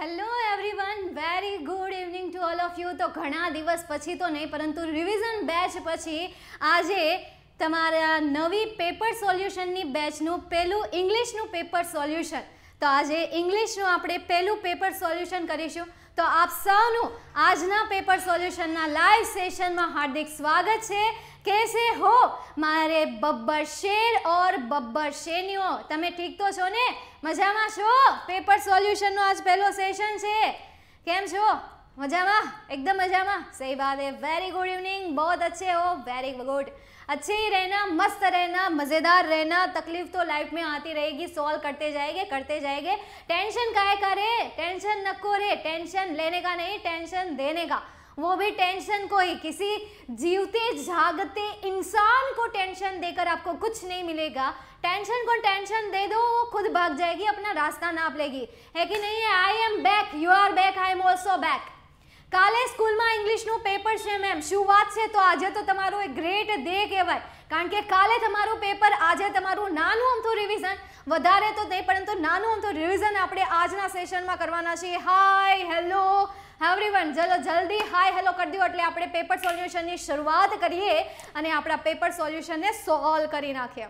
Hello everyone very good evening to all of you તો ઘણા દિવસ પછી તો નહીં પરંતુ રિવિઝન બેચ પછી આજે તમારા નવી પેપર સોલ્યુશનની બેચનું પહેલું ઇંગ્લિશનું પેપર સોલ્યુશન તો આજે ઇંગ્લિશનું આપણે પહેલું પેપર સોલ્યુશન કરીશું તો આપ સૌનું આજના પેપર સોલ્યુશનના લાઈવ સેશનમાં હાર્દિક સ્વાગત છે કેસે હો મારે બબ્બર શેર ઓર બબ્બર શેનિયો તમે ઠીક તો છો ને મજામાં છો પેપર સોલ્યુશનનો આજ પહેલો સેશન છે કેમ છો મજામાં એકદમ મજામાં સહી બાત હે વેરી ગુડ इवनिंग बहुत अच्छे हो वेरी गुड अच्छे ही रहना मस्त रहना मज़ेदार रहना तकलीफ तो लाइफ में आती रहेगी सॉल्व करते जाएंगे करते जाएंगे टेंशन काय का टेंशन नको रे टेंशन लेने का नहीं टेंशन देने का वो भी टेंशन को ही किसी जीवते जागते इंसान को टेंशन देकर आपको कुछ नहीं मिलेगा टेंशन को टेंशन दे दो वो खुद भाग जाएगी अपना रास्ता नाप लेगी है कि नहीं है I am back you are back I am also back કાલે સ્કૂલમાં ઇંગ્લિશનું પેપર છે મેમ શું વાત છે તો આજે તો તમારો એક ગ્રેટ ડે કહેવાય કારણ કે કાલે તમારું પેપર આજે તમારું નાનું અમથું રિવિઝન વધારે તો નહીં પરંતુ નાનું અમથું રિવિઝન આપણે આજના સેશનમાં કરવાના છીએ હાય હેલો હા એવરીવન ચલો જલ્દી હાય હેલો કરી દો એટલે આપણે પેપર સોલ્યુશનની શરૂઆત કરીએ અને આપણા પેપર સોલ્યુશનને સોલ્વ કરી નાખીએ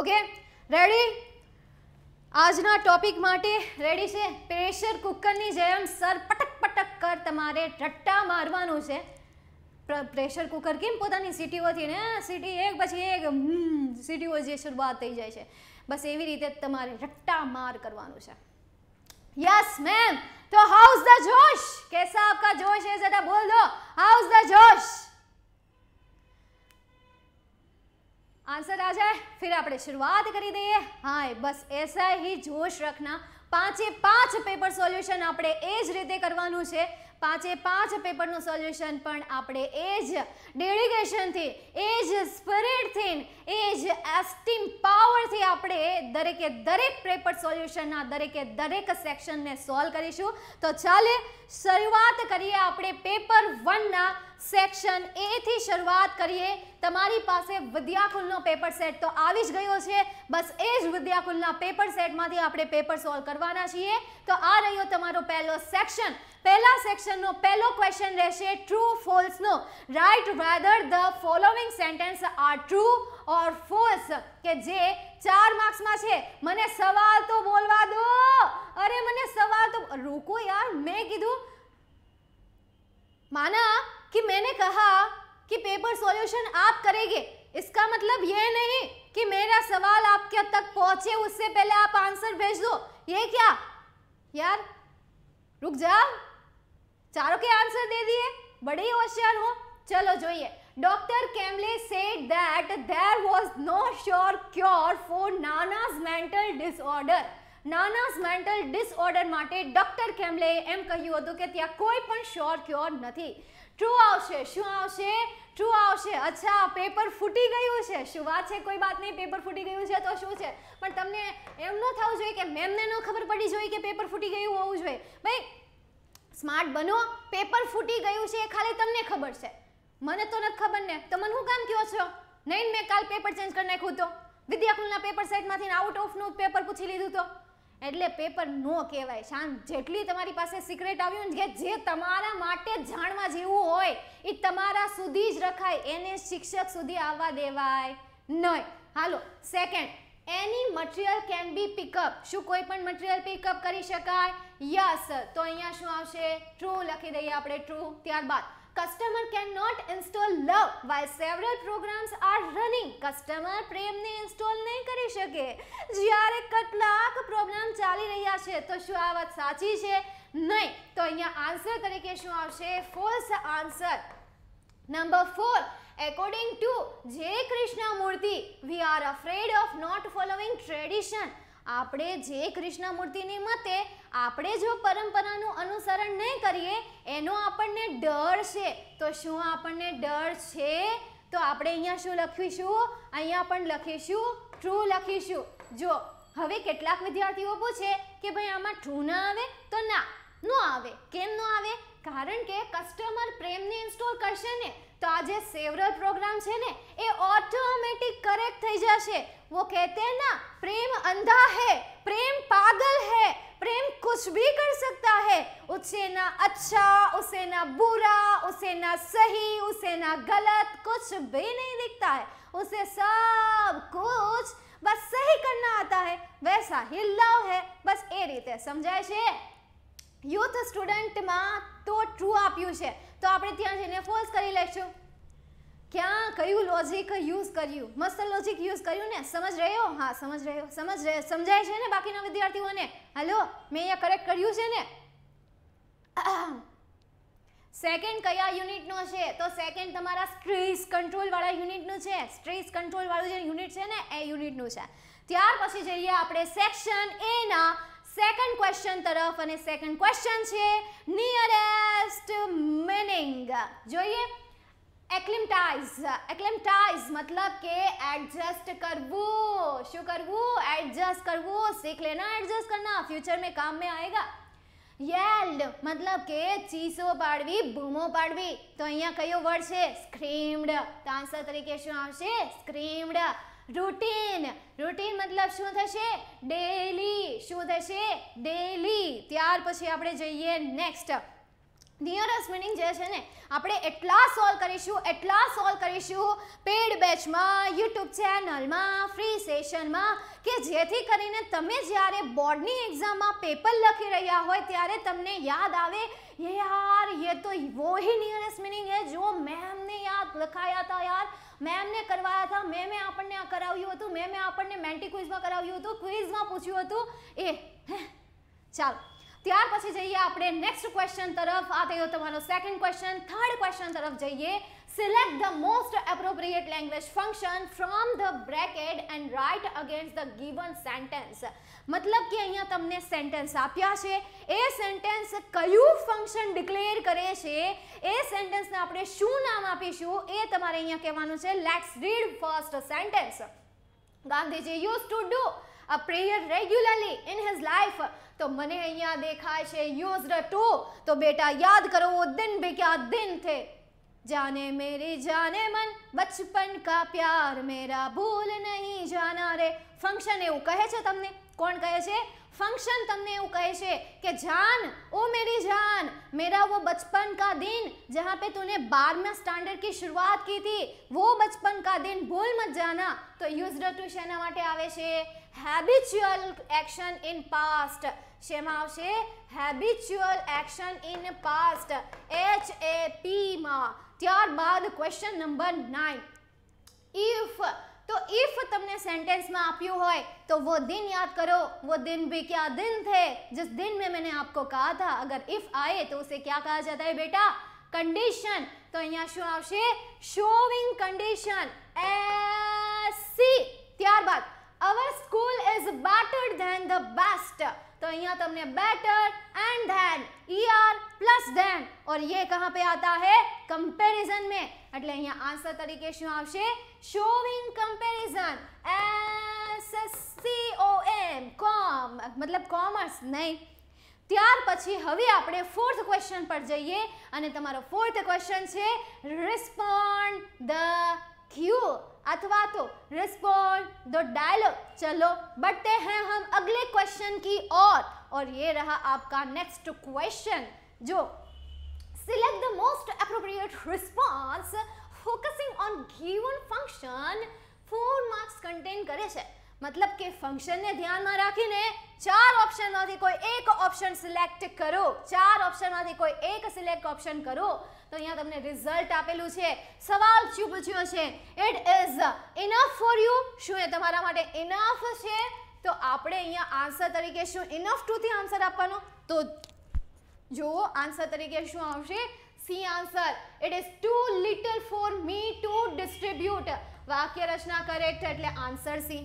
ઓકે રેડી આજના ટોપિક માટે રેડી છે પ્રેશર કુકરની જેમ સર પટક પટક કર તમારે રટ્ટા મારવાનું છે પ્રેશર કુકર કેમ પોતાની સિટીઓથી ને સિટી એક પછી એક સીટીઓ જે શરૂઆત થઈ જાય છે બસ એવી રીતે તમારે રટ્ટા માર કરવાનું છે યસ મેમ तो हाउस द जोश कैसा आपका जोश है जरा बोल दो हाउस द जोश आंसर आ जाए फिर આપણે શરૂઆત કરી દઈએ હા બસ એસા હી જોશ રખના પાંચે પાંચ પેપર સોલ્યુશન આપણે એ જ રીતે કરવાનું છે પાંચે પાંચ પેપરનું સોલ્યુશન પણ આપણે એ જ ડેડિકેશનથી એ જ સ્પિરિટથી એ જ એસ્ટીમ પાવરથી આપણે દરેકે દરેક પેપર સોલ્યુશનના દરેકે દરેક સેક્શનને સોલ્વ કરીશું તો ચાલે શરૂઆત કરીએ આપણે પેપર વનના સેક્શન એથી શરૂઆત કરીએ તમારી પાસે વિદ્યાકુલનો પેપર સેટ તો આવી જ ગયો છે બસ એ જ વિદ્યાકુલના પેપર સેટમાંથી આપણે પેપર સોલ્વ કરવાના છીએ તો આ રહ્યો તમારો પહેલો સેક્શન પહેલા સેક્શનનો પહેલો ક્વેશ્ચન રહેશે ટ્રુ ફોલ્સનો write whether the following sentence are true or false કે જે 4 માર્ક્સ માં છે મને સવાલ તો બોલવા દો અરે મને સવાલ તો રોકો યાર મેં કીધું माना कि मैंने कहा कि पेपर सॉल्यूशन आप करेंगे इसका मतलब यह नहीं कि मेरा सवाल आपके तक पहुंचे उससे पहले आप आंसर भेज दो ये क्या यार रुक जा चारों के आंसर दे दिए बड़े ही होशियार हो ચલો જોઈએ Dr. Kemble said that there was no sure cure for Nana's mental disorder Nana's mental disorder માટે ડોક્ટર કેમ્બલે એમ કહ્યું હતું કે ત્યાં કોઈ પણ શ્યોર ક્યોર નથી ટ્રુ આવશે શું આવશે ટ્રુ આવશે અચ્છા પેપર ફૂટી ગયું છે શું વાત છે કોઈ વાત નહીં પેપર ફૂટી ગયું છે તો શું છે પણ તમને એમ ન થવું જોઈએ કે મેમને ન ખબર પડી જોઈએ કે પેપર ફૂટી ગયું હોવું જોઈએ ભાઈ સ્માર્ટ બનો પેપર ફૂટી ગયું છે એ ખાલી તમને ખબર છે મને તો નથી ખબર ને તો મને હું કામ કયો છો નહીં મેં કાલ પેપર ચેન્જ કરી નાખ્યું તો વિદ્યાકુલના પેપર સેટમાંથી આઉટ ઓફનું પેપર પૂછી લીધું તો એટલે પેપર નો કહેવાય શાંત જેટલી તમારી પાસે સિક્રેટ આવ્યું ને જે તમારા માટે જાણવા જેવું હોય એ તમારા સુધી જ રખાય એને શિક્ષક સુધી આવવા દેવાય નહીં હાલો second any material can be pick up શું કોઈ પણ મટીરિયલ પિકઅપ કરી શકાય યસ તો અહીંયા શું આવશે ટ્રુ લખી દઈએ આપણે ટ્રુ ત્યારબાદ customer cannot install love while several programs are running customer પ્રેમને ઇન્સ્ટોલ નહીં કરી શકે જ્યારે કેટલાક પ્રોગ્રામ ચાલી રહ્યા છે તો શું આ વાત સાચી છે નહીં તો અહીંયા આન્સર તરીકે શું આવશે false answer number four according to J. Krishnamurti, we are afraid of not following tradition. આપણે જે કૃષ્ણમૂર્તિની મતે આપણે જો પરંપરાનું અનુસરણ નહીં કરીએ એનો આપણને ડર છે તો શું આપણને ડર છે તો આપણે અહીંયા શું લખીશું અહીંયા પણ લખીશું ટ્રુ લખીશું જો હવે કેટલાક વિદ્યાર્થીઓ પૂછે કે ભાઈ આમાં ટ્રુ ના આવે તો ના ન આવે કેમ ન આવે કારણ કે કસ્ટમર પ્રેમને ઇન્સ્ટોલ કરશે ને तो आज सेवरल प्रोग्राम પ્રોગ્રામ છે ને ऑटोमेटिक करेक्ट કરેક્ટ થઈ જશે वो कहते हैं ना प्रेम अंधा है प्रेम पागल है प्रेम कुछ भी कर सकता है उसे ना अच्छा उसे ना बुरा उसे ना सही उसे ना गलत कुछ भी नहीं दिखता है उसे सब कुछ बस सही करना आता है वैसा ही लव है बस એ રીતે સમજાય यूथ स्टूडेंट સ્ટુડન્ટમાં તો ટ્રુ આપ્યું છે તો આપણે ત્યાં જઈને ફોલ્સ કરી લેશું ક્યાં કયું લોજિક યુઝ કર્યું મસ્ત લોજિક યુઝ કર્યું ને સમજ રહ્યો હા સમજ રહ્યો સમજ રહ્યો સમજાય છે ને બાકીના વિદ્યાર્થીઓને હલો મેં અહીંયા કરેક્ટ કર્યું છે ને સેકન્ડ કયા યુનિટનો છે તો સેકન્ડ તમારા સ્ટ્રેસ કંટ્રોલવાળા યુનિટનું છે સ્ટ્રેસ કંટ્રોલવાળું જે યુનિટ છે ને એ યુનિટનું છે ત્યાર પછી જઈએ આપણે સેક્શન એના સેકન્ડ ક્વેશ્ચન તરફ અને સેકન્ડ ક્વેશ્ચન છે નિયરેસ્ટ મિનિંગ જોઈએ એક્લિમટાઇઝ એક્લિમટાઇઝ મતલબ કે એડજસ્ટ કરવું શું કરવું એડજસ્ટ કરવું सीख लेना एडजस्ट करना फ्यूचर में काम में आएगा યેલ્ડ મતલબ કે ચીસો પાડવી બૂમો પાડવી તો અહીંયા કયો વર્ડ છે સ્ક્રીમ્ડ તો આન્સર તરીકે શું આવશે સ્ક્રીમ્ડ રૂટિન રૂટિન મતલબ શું થશે ડેલી શું થશે ડેલી ત્યાર પછી આપણે જઈએ નેક્સ્ટ નિયરેસ્ટ મિનિંગ જે છે ને આપણે એટલા સોલ્વ કરીશું એટલા સોલ્વ કરીશું પેડ બેચમાં યુટ્યુબ ચેનલમાં ફ્રી સેશનમાં કે જેથી કરીને તમે જ્યારે બોર્ડની એક્ઝામમાં પેપર લખી રહ્યા હોય ત્યારે તમને યાદ આવે યાર યે તો વોહી નિયરેસ્ટ મિનિંગ હે જો મેમને યાદ લખાયા હતા યાર મેમને કરવાયા હતા મેં મેં આપણને આ કરાવ્યું હતું મેં આપણને મેન્ટી ક્વિઝમાં કરાવ્યું હતું ક્વિઝમાં પૂછ્યું હતું એ ચાલો ત્યાર પછી જઈએ આપણે નેક્સ્ટ ક્વેશ્ચન તરફ આ થયો તમારો સેકન્ડ ક્વેશ્ચન થર્ડ ક્વેશ્ચન તરફ જઈએ select the most appropriate language function from the bracket and write against the given sentence મતલબ કે અહીંયા તમને સેન્ટેન્સ આપ્યા છે એ સેન્ટેન્સ કયું ફંક્શન ડિક્લેર કરે છે એ સેન્ટેન્સને આપણે શું નામ આપીશું એ તમારે અહીંયા કહેવાનું છે let's read first sentence Gandhiji use to do a prayer regularly in his life તો મને અહીંયા દેખાય છે યુઝ ટુ તો બેટા યાદ કરો વો દિન ભી ક્યા દિન થે जाने मेरी जाने मन बचपन का प्यार मेरा भूल नहीं जाना रे ફંક્શન એવું કહે છે તમને કોણ કહે છે ફંક્શન તમને એવું કહે છે કે જાન ओ मेरी जान मेरा वो बचपन का दिन जहाँ पे तूने बारहवें स्टैंडर्ड की शुरुआत की थी वो बचपन का दिन भूल मत जाना તો યુઝડ ટુ શેના માટે આવે છે હેબિચ્યુઅલ એક્શન ઇન પાસ્ટ શેમાં આવશે habitual action in past H A પીમાં ત્યારબાદ ક્વેશ્ચન નંબર નાઇન ઇફ तो इफ तुमने सेंटेंस में आप यू हो तो वो दिन याद करो वो दिन भी क्या दिन थे जिस दिन में मैंने आपको कहा था अगर इफ आए तो उसे क्या कहा जाता है बेटा कंडीशन तो यहाँ शो आवशे शोविंग कंडीशन ऐसी त्यार बाद our school is better than the best तो यहाँ तुमने better and then E plus then और ये कहाँ पे आता है कंपैरिजन में एट्ले यहाँ आंसर तरीके शो आवशे showing comparison S S C O M com मतलब कॉमर्स नहीं त्यार पी આપણે ફોર્થ फोर्थ क्वेश्चन पर जाइए તમારો ફોર્થ ક્વેશ્ચન છે રિસ્પોન્ડ ધ ક્યુ अथवा तो रिस्पोन्ड द डायलॉग चलो बढ़ते हैं हम अगले क्वेश्चन की ओर और ये रहा आपका नेक्स्ट क्वेश्चन जो select the most appropriate response focusing on given function four marks contain કરે છે મતલબ કે ફંક્શનને ધ્યાનમાં રાખીને ચાર ઓપ્શનમાંથી કોઈ એક ઓપ્શન સિલેક્ટ કરો ચાર ઓપ્શનમાંથી કોઈ એક સિલેક્ટ ઓપ્શન કરો તો અહીંયા તમને રિઝલ્ટ આપેલું છે સવાલ શું પૂછ્યો છે it is enough for you શું એ તમારા માટે ઇનફ છે તો આપણે અહીંયા આન્સર તરીકે શું ઇનફ ટુથી આન્સર આપવાનો તો જુઓ આન્સર તરીકે શું આવશે C answer it is too little for me to distribute વાક્ય રચના કરેક્ટ એટલે આન્સર સી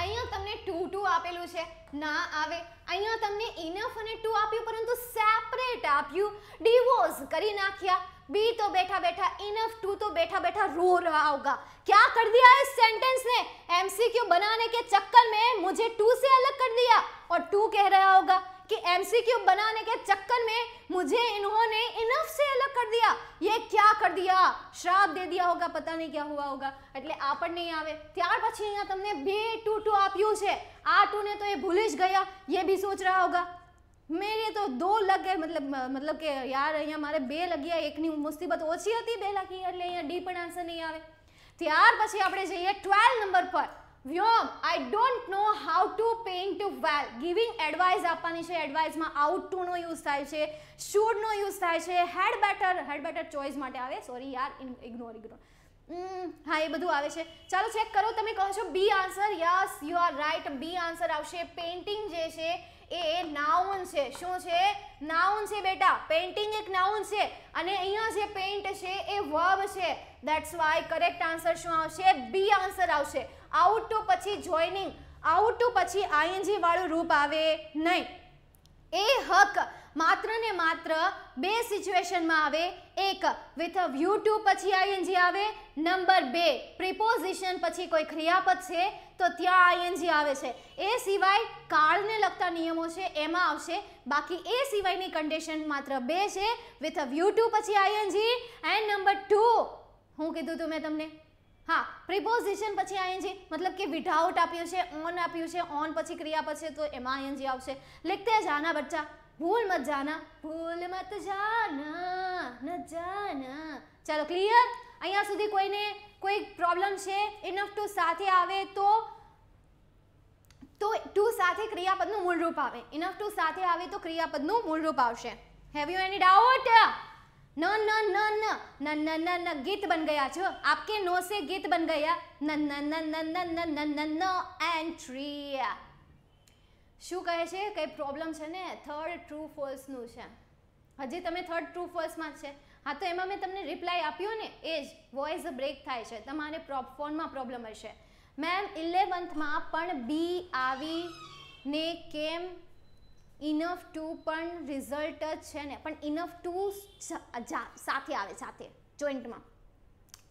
અહીંયા તમને ટુ ટુ આપેલું છે ના આવે અહીંયા તમને ઇનફ અને ટુ આપ્યું પરંતુ સેપરેટ આપ્યું ડિવોર્સ કરી નાખ્યા બી તો બેઠા બેઠા ઇનફ टू तो बैठा बैठा रो रहा होगा क्या कर दिया इस सेंटेंस ने एमसीक्यू बनाने के चक्कर में मुझे टू से अलग कर दिया और टू कह रहा होगा कि एमसीक्यू बनाने के चक्कर में मुझे इन्होंने इनफ से अलग कर दिया ये क्या कर दिया શ્રાપ દે દિયા હોગા પતા નહીં ક્યાં હુઆ હોગા એટલે આ પણ નહીં આવે ત્યાર પછી અહીંયા તમને બે ટુ ટુ આપ્યું છે આ ટુ ને તો એ ભૂલી જ ગયા ये भी सोच रहा होगा मेरे तो दो लग गए मतलब मतलब કે યાર અહીંયા મારે બે લગ્યા એકની મુસીબત ઓછી હતી બે લખી એટલે અહીંયા ડી પણ આન્સર નહીં આવે ત્યાર પછી આપણે જઈએ ટ્વેલ્વ નંબર પર Vyom I don't know how to paint well giving advice આપવાની છે એડવાઇસમાં આઉટ ટુનો યુઝ થાય છે શુડનો યુઝ થાય છે had better had better choice માટે આવે સોરી યાર ઇન ઇગ્નોર ઇગ્નોર હા એ બધું આવે છે ચાલો ચેક કરો તમે કહો છો B answer yes you are right B answer આવશે પેઇન્ટિંગ જે છે એ નાઉન છે શું છે નાઉન છે બેટા પેઇન્ટિંગ એક નાઉન છે અને અહીંયા જે પેઇન્ટ છે એ વર્બ છે દેટ્સ વાય કરેક્ટ આન્સર શું આવશે બી આન્સર આવશે આઉટ ટુ પછી જોઈનિંગ આઉટ ટુ પછી આઈએનજી વાળું રૂપ આવે નહીં એ હક માત્ર ને માત્ર બે સિચ્યુએશનમાં આવે એક વિથ અ વ્યૂ ટુ પછી આઈએનજી આવે નંબર બે પ્રિપોઝિશન પછી કોઈ ક્રિયાપદ છે તો ત્યાં આઈએનજી આવે છે એ સિવાય કાળને લગતા નિયમો છે એમાં આવશે બાકી એ સિવાયની કન્ડિશન માત્ર બે છે વિથ અ વ્યૂ ટુ પછી આઈએનજી એન્ડ નંબર ટુ હું કીધું તું મેં તમને હા પ્રિપોઝિશન પછી આઈએનજી મતલબ કે વિધાઉટ આપ્યું છે ઓન આપ્યું છે ઓન પછી ક્રિયા પછી તો એમાં આઈએનજી આવશે લખતે જાના બચ્ચા ભૂલ મત જાના ભૂલ મત જાના ન જાના ચાલો ક્લિયર અહીંયા સુધી કોઈને કોઈ પ્રોબ્લેમ છે ઇનફ ટુ સાથે આવે તો તો ટુ સાથે ક્રિયાપદનું મૂળરૂપ આવે ઇનફ ટુ સાથે આવે તો ક્રિયાપદનું મૂળરૂપ આવશે હેવ યુ એની ડાઉટ न न न न न न न न ગીત બન ગયા છો आपके नो से ગીત બન ગયા न न न न ન ન ન न न એન્ટ્રી શું કહે છે કઈ પ્રોબ્લેમ છે ને થર્ડ ટ્રુ ફોલ્સનું છે હજી તમે થર્ડ ટ્રુ ફોલ્સમાં છે હા તો એમાં મેં તમને રિપ્લાય આપ્યો ને એ જ વોઇસ બ્રેક થાય છે તમારે પ્રોપ ફોનમાં પ્રોબ્લેમ હશે મેમ ઇલેવન્થમાં પણ બી આવીને કેમ ઇનફ ટુ પણ રિઝલ્ટ જ છે ને પણ ઇનફ ટુ સાથે આવે સાથે જોઈન્ટમાં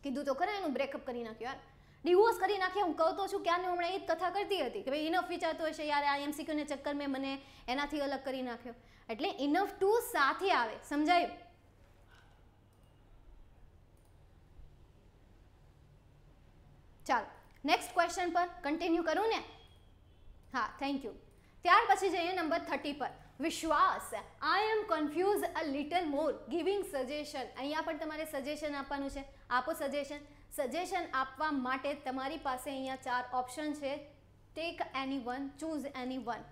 કીધું તો ખરા એનું બ્રેકઅપ કરી નાખ્યું યાર ડિવોર્સ કરી નાખ્યા હું કહું તો છું ક્યારે હમણાં એ જ કથા કરતી હતી કે ભાઈ ઇનફ વિચારતો હશે યાર આ એમસીક્યુને ચક્કર મેં મને એનાથી અલગ કરી નાખ્યો એટલે ઇનફ ટુ સાથે આવે સમજાયું ચાલો નેક્સ્ટ ક્વેશ્ચન પર કન્ટિન્યુ કરું ને હા થેન્ક યુ ત્યાર પછી જઈએ નંબર થર્ટી પર Vishwas I am confuse a little more giving suggestion અહીંયા પણ તમારે સજેશન આપવાનું છે આપો સજેશન સજેશન આપવા માટે તમારી પાસે અહીંયા ચાર ઓપ્શન છે take any one choose any one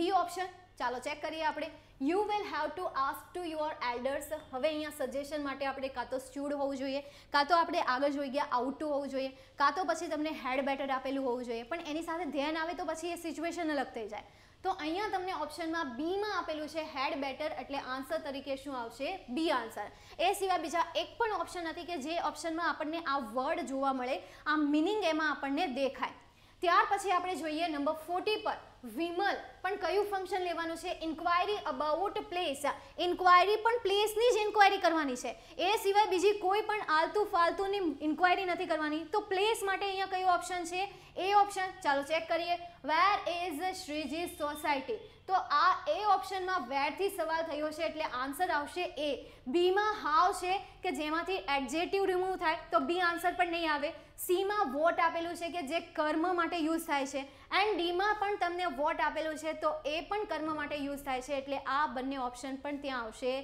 B option ચાલો ચેક કરીએ આપણે you will have to ask to your elders હવે અહીંયા સજેશન માટે આપણે કાં તો સ્ટ્યુડ હોવું જોઈએ કાં તો આપણે આગળ જોઈ ગયા આઉટ ટુ હોવું જોઈએ કાં તો પછી તમને હેડ બેટર આપેલું હોવું જોઈએ પણ એની સાથે ધ્યાન આવે તો પછી એ સિચ્યુએશન અલગ થઈ જાય તો અહીંયા તમને ઓપ્શનમાં બીમાં આપેલું છે હેડ બેટર એટલે આન્સર તરીકે શું આવશે બી આન્સર એ સિવાય બીજા એક પણ ઓપ્શન નથી કે જે ઓપ્શનમાં આપણને આ વર્ડ જોવા મળે આ મિનિંગ એમાં આપણને દેખાય ત્યાર પછી આપણે જોઈએ નંબર ફોર્ટી પર વિમલ પણ કયું ફંક્શન લેવાનું છે ઇન્ક્વાયરી અબાઉટ પ્લેસ ઇન્ક્વાયરી પણ પ્લેસની જ ઇન્ક્વાયરી કરવાની છે એ સિવાય બીજી કોઈ પણ આલતુ ફાલતુની ઇન્ક્વાયરી નથી કરવાની તો પ્લેસ માટે અહીંયા કયું ઓપ્શન છે એ ઓપ્શન ચાલો ચેક કરીએ વેર ઇઝ શ્રીજી સોસાયટી તો આ એ ઓપ્શનમાં વેરથી સવાલ થયો છે એટલે આન્સર આવશે એ બીમાં હાવ છે કે જેમાંથી એડજેટિવ રિમૂવ થાય તો બી આન્સર પણ નહીં આવે સીમાં વોટ આપેલું છે કે જે કર્મ માટે યુઝ થાય છે એન્ડ ડીમાં પણ તમને વોટ આપેલું છે તો એ પણ કર્મ માટે યુઝ થાય છે એટલે આ બંને ઓપ્શન પણ ત્યાં આવશે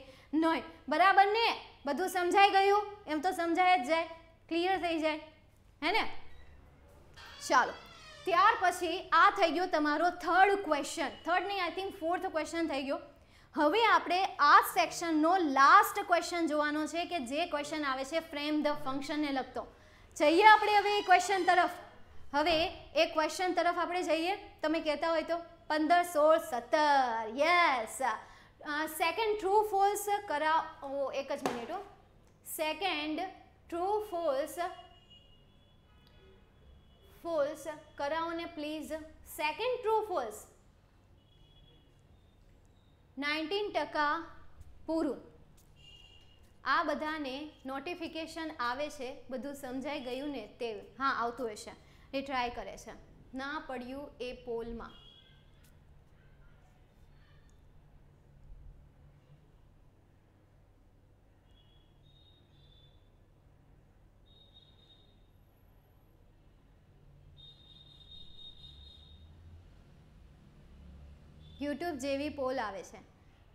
નહીં બરાબર ને બધું સમજાઈ ગયું એમ તો સમજાય જ જાય ક્લિયર થઈ જાય હે ને ચાલો ત્યાર પછી આ થઈ ગયો તમારો થર્ડ ક્વેશ્ચન થર્ડ નહીં આઈ થિંક ફોર્થ ક્વેશ્ચન થઈ ગયો હવે આપણે આ સેક્શનનો લાસ્ટ ક્વેશ્ચન જોવાનો છે કે જે ક્વેશ્ચન આવે છે ફ્રેમ ધ ફંક્શનને લગતો જઈએ આપણે હવે એ ક્વેશ્ચન તરફ હવે એ ક્વેશ્ચન તરફ આપણે જઈએ તમે કહેતા હોય તો પંદર સોળ સત્તર યસ સેકન્ડ ટ્રુ ફોલ્સ કરાવ એક જ minute second true false false કરાઓને please second true false nineteen ટકા પૂરું આ બધાને નોટિફિકેશન આવે છે બધું સમજાઈ ગયું ને તે હા આવતું હશે એ ટ્રાય કરે છે ના પડ્યું એ પોલમાં યુટ્યુબ જેવી પોલ આવે છે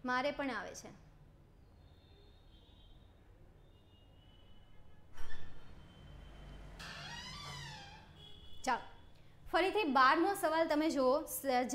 મારે પણ આવે છે ચાલો ફરીથી બારમો સવાલ તમે જુઓ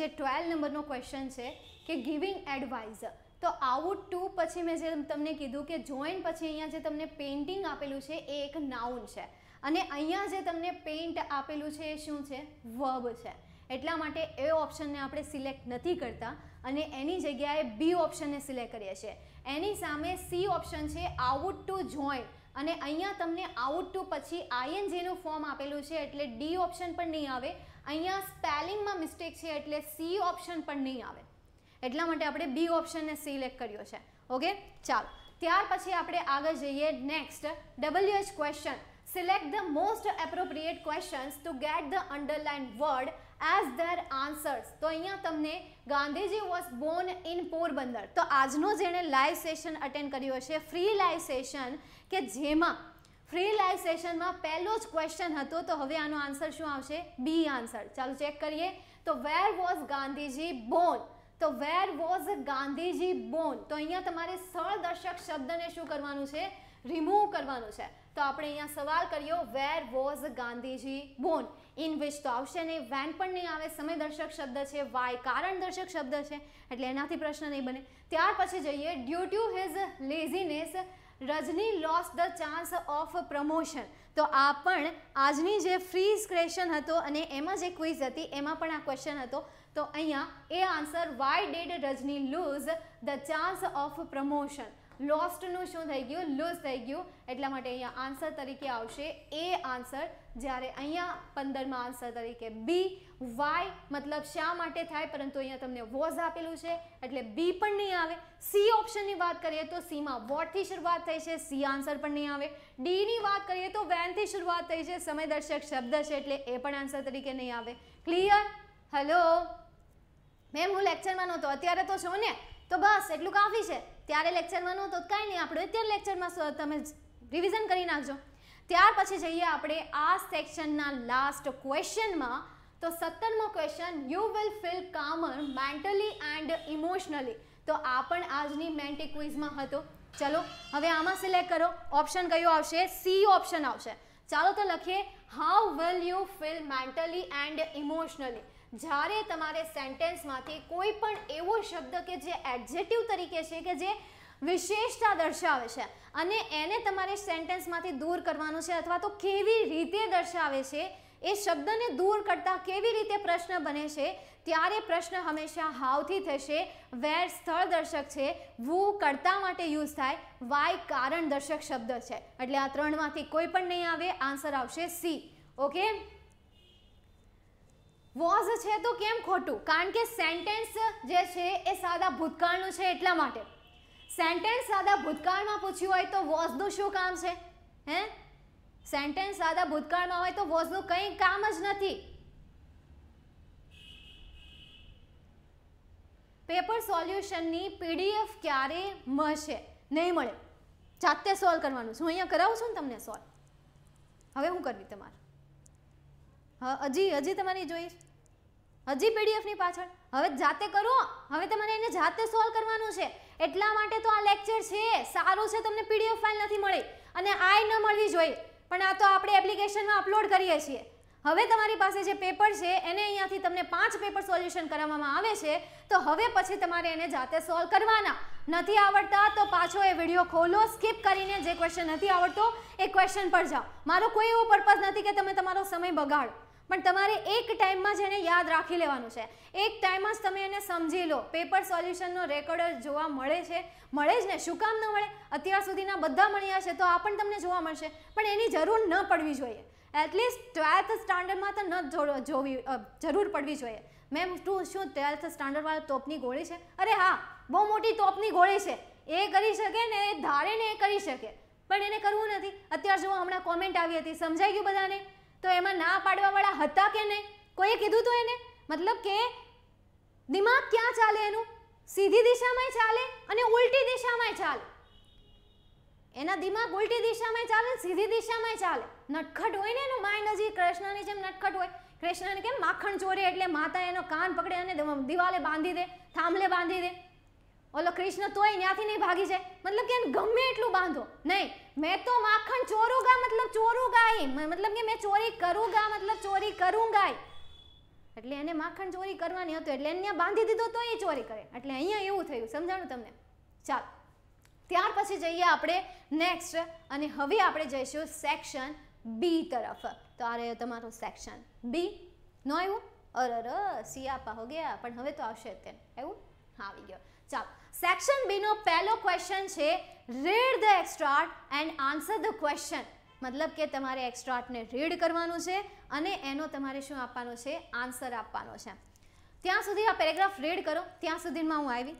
જે ટ્વેલ્વ નંબરનો ક્વેશ્ચન છે કે ગિવિંગ એડવાઇઝર તો આઉટ ટુ પછી મેં જે તમને કીધું કે જોઈન પછી અહીંયા જે તમને પેઇન્ટિંગ આપેલું છે એ એક નાઉન છે અને અહીંયા જે તમને પેઇન્ટ આપેલું છે એ શું છે વર્બ છે એટલા માટે એ ઓપ્શનને આપણે સિલેક્ટ નથી કરતા અને એની જગ્યાએ બી ઓપ્શનને સિલેક્ટ કરીએ છીએ એની સામે સી ઓપ્શન છે આઉટ ટુ જોઈન અને અહીંયા તમને આઉટ ટુ પછી આઈએનજીનું ફોર્મ આપેલું છે એટલે ડી ઓપ્શન પણ નહીં આવે અહીંયા સ્પેલિંગમાં મિસ્ટેક છે એટલે સી ઓપ્શન પણ નહીં આવે એટલા માટે આપણે બી ઓપ્શનને સિલેક્ટ કર્યો છે ઓકે ચાલો ત્યાર પછી આપણે આગળ જઈએ next W H question select the most appropriate questions to get the underline word as their answers તો અહીંયા તમને Gandhiji was born in Porbandar તો આજનો જેણે લાઈવ સેશન અટેન્ડ કર્યું હશે ફ્રી લાઈવ સેશન કે જેમાં ફ્રી લાઈવ સેશનમાં પહેલો જ ક્વેશ્ચન હતો તો હવે આનો આન્સર શું આવશે બી આન્સર ચાલો ચેક કરીએ તો વેર વોઝ ગાંધીજી બોર્ન તો વેર વોઝ ગાંધીજી બોર્ન તો અહીંયા તમારે સ્થળ શબ્દને શું કરવાનું છે રિમૂવ કરવાનું છે તો આપણે અહીંયા સવાલ કર્યો where was Gandhiji born in which તો આવશે નહીં વેન પણ નહીં આવે સમયદર્શક શબ્દ છે વાય કારણ દર્શક શબ્દ છે એટલે એનાથી પ્રશ્ન નહીં બને ત્યાર પછી જઈએ due to his laziness Rajni loss the chance of promotion તો આ પણ આજની જે ફ્રીઝ ક્વેશ્ચન હતો અને એમાં જે ક્વિઝ હતી એમાં પણ આ ક્વેશ્ચન હતો તો અહીંયા એ answer why did Rajni lose the chance of promotion લોસ્ટનું શું થઈ ગયું લૂઝ થઈ ગયું એટલા માટે અહીંયા આન્સર તરીકે આવશે એ આન્સર જ્યારે અહીંયા પંદરમાં આન્સર તરીકે બી વાય મતલબ શા માટે થાય પરંતુ અહીંયા તમને વોઝ આપેલું છે એટલે બી પણ નહીં આવે સી ઓપ્શનની વાત કરીએ તો સીમાં વોટથી શરૂઆત થઈ છે સી આન્સર પણ નહીં આવે ડીની વાત કરીએ તો વેનથી શરૂઆત થઈ છે સમયદર્શક શબ્દ છે એટલે એ પણ આન્સર તરીકે નહીં આવે ક્લિયર હલો મેમ હું લેક્ચરમાં નહોતો અત્યારે તો છો ને તો બસ એટલું કાફી છે ત્યારે લેક્ચરમાં નહોતો કાંઈ નહીં આપણે અત્યારે લેક્ચરમાં તમે રિવિઝન કરી નાખજો ત્યાર પછી જઈએ આપણે આ સેક્શનના લાસ્ટ ક્વેશ્ચનમાં તો સત્તરમો question you will feel calmer mentally and emotionally તો આ પણ આજની મેન્ટી ક્વિઝમાં હતો ચલો હવે આમાં સિલેક્ટ કરો ઓપ્શન કયો આવશે સી ઓપ્શન આવશે ચાલો તો લખીએ how will you feel mentally and emotionally જ્યારે તમારે સેન્ટેન્સમાંથી કોઈ પણ એવો શબ્દ કે જે એડજેટિવ તરીકે છે કે જે વિશેષતા દર્શાવે છે અને એને તમારે સેન્ટેન્સમાંથી દૂર કરવાનું છે અથવા તો કેવી રીતે દર્શાવે છે એ શબ્દને દૂર કરતાં કેવી રીતે પ્રશ્ન બને છે ત્યારે પ્રશ્ન હંમેશા હાવથી થશે વેર સ્થળ દર્શક છે વુ કરતા માટે યુઝ થાય વાય કારણ દર્શક શબ્દ છે એટલે આ ત્રણમાંથી કોઈ પણ નહીં આવે આન્સર આવશે સી ઓકે વોઝ છે તો કેમ ખોટું કારણ કે સેન્ટેન્સ જે છે એ સાદા ભૂતકાળનું છે એટલા માટે સેન્ટેન્સ સાદા ભૂતકાળમાં પૂછ્યું હોય તો વોઝનું શું કામ છે હે સેન્ટેન્સ સાદા ભૂતકાળમાં હોય તો વોઝનું કંઈ કામ જ નથી પેપર સોલ્યુશનની પીડીએફ ક્યારે મળશે નહીં મળે જાતે સોલ્વ કરવાનું છે હું અહીંયા કરાવું છું ને તમને સોલ્વ હવે હું કરવી તમારે હજી હજી તમારી જોઈશ હજી પીડીએફની પાછળ હવે જાતે કરો હવે તમારે એને જાતે સોલ્વ કરવાનું છે એટલા માટે તો આ લેક્ચર છે સારું છે તમને પીડીએફ ફાઇલ નથી મળી અને આય ન મળવી જોઈએ પણ આ તો આપણે એપ્લિકેશનમાં અપલોડ કરીએ છીએ હવે તમારી પાસે જે પેપર છે એને અહીંયાથી તમને પાંચ પેપર સોલ્યુશન કરાવવામાં આવે છે તો હવે પછી તમારે એને જાતે સોલ્વ કરવાના નથી આવડતા તો પાછો એ વિડીયો ખોલો સ્કીપ કરીને જે ક્વેશ્ચન નથી આવડતો એ ક્વેશ્ચન પર જાઓ મારો કોઈ એવો પર્પઝ નથી કે તમે તમારો સમય બગાડો પણ તમારે એક ટાઈમમાં જ એને યાદ રાખી લેવાનું છે એક ટાઈમમાં જ તમે એને સમજી લો પેપર સોલ્યુશનનો રેકોર્ડ જોવા મળે છે મળે જ ને શું કામ ન મળે અત્યાર સુધીના બધા મળ્યા છે તો આ પણ તમને જોવા મળશે પણ એની જરૂર ન પડવી જોઈએ એટલીસ્ટ ટ્વેલ્થ સ્ટાન્ડર્ડમાં તો ન જોવી જરૂર પડવી જોઈએ મેમ તું શું ટ્વેલ્થ સ્ટાન્ડર્ડવાળા તોપની ગોળી છે અરે હા બહુ મોટી તોપની ગોળી છે એ કરી શકે ને એ ધારે ને એ કરી શકે પણ એને કરવું નથી અત્યારે જો હમણાં કોમેન્ટ આવી હતી સમજાઈ ગયું બધાને તો એમાં ના પાડવાવાળા હતા કે નહીં કોઈએ કીધું તો એને મતલબ કે દિમાગ ક્યાં ચાલે એનું સીધી દિશામાંય ચાલે અને ઉલટી દિશામાંય ચાલે એના દિમાગ ઉલટી દિશામાં ચાલે સીધી દિશામાં ચાલે નટખટ હોય ને એનું માઇન્ડ હજી કૃષ્ણની જેમ નટખટ હોય કૃષ્ણને કેમ માખણ ચોરે એટલે માતા એનો કાન પકડે અને દિવાલે બાંધી દે થાંભલે બાંધી દે ઓલો કૃષ્ણ તોય ત્યાંથી નહીં ભાગી જાય મતલબ કે ગમે એટલું બાંધો નહીં મેં તો માખણ ચોરુગા મતલબ ચોરુગાઈ મતલબ કે મેં ચોરી કરુંગા મતલબ ચોરી કરું ગાય એટલે એને માખણ ચોરી કરવાની હતું એટલે એને બાંધી દીધો તો એ ચોરી કરે એટલે અહીંયા એવું થયું સમજાણું તમને ચાલ ત્યાર પછી જઈએ આપણે નેક્સ્ટ અને હવે આપણે જઈશું સેક્શન બી તરફ તો આ રહ્યો તમારું સેક્શન બી ન આવ્યું અરર સિયા પા હો ગયા પણ હવે તો આવશે અત્યારે એવું હા આવી ગયો ચાલો સેક્શન બીનો પહેલો ક્વેશ્ચન છે read the extract and answer the question મતલબ કે તમારે એક્સ્ટ્રાટને રીડ કરવાનું છે અને એનો તમારે શું આપવાનો છે આન્સર આપવાનો છે ત્યાં સુધી આ પેરેગ્રાફ રીડ કરો ત્યાં સુધીમાં હું આવી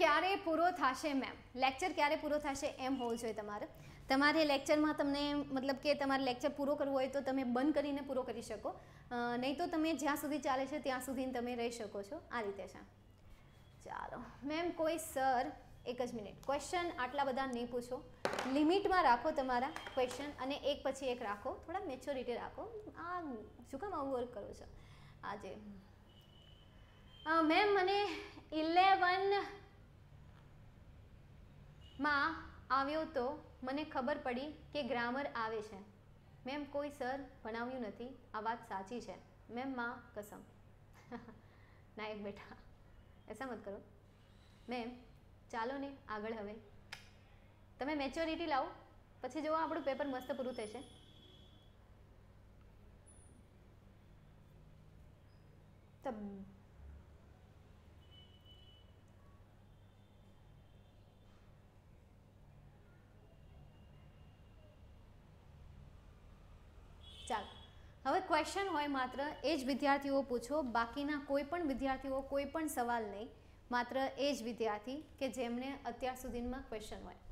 ક્યારે પૂરો થશે મેમ લેક્ચર ક્યારે પૂરો થશે એમ હોવું જોઈએ તમારે તમારે લેક્ચરમાં તમને મતલબ કે તમારે લેક્ચર પૂરો કરવો હોય તો તમે બંધ કરીને પૂરો કરી શકો નહીં તો તમે જ્યાં સુધી ચાલે છે ત્યાં સુધી તમે રહી શકો છો આ રીતે છે ચાલો મેમ કોઈ સર એક જ મિનિટ ક્વેશ્ચન આટલા બધા નહીં પૂછો લિમિટમાં રાખો તમારા ક્વેશ્ચન અને એક પછી એક રાખો થોડા મેચ્યોરિટી રાખો આ શું કામ આવું વર્ક કરું છું આજે મેમ મને ઇલેવન માં આવ્યો તો મને ખબર પડી કે ગ્રામર આવે છે મેમ કોઈ સર ભણાવ્યું નથી આ વાત સાચી છે મેમ માં કસમ નાયક બેટા એસા મત કરો મેમ ચાલો ને આગળ હવે તમે મેચ્યોરિટી લાવો પછી જોવા આપણું પેપર મસ્ત પૂરું થશે તો હવે ક્વેશ્ચન હોય માત્ર એ જ વિદ્યાર્થીઓ પૂછો બાકીના કોઈ પણ વિદ્યાર્થીઓ કોઈ પણ સવાલ નહીં માત્ર એ જ વિદ્યાર્થી કે જેમણે અત્યાર સુધીમાં ક્વેશ્ચન હોય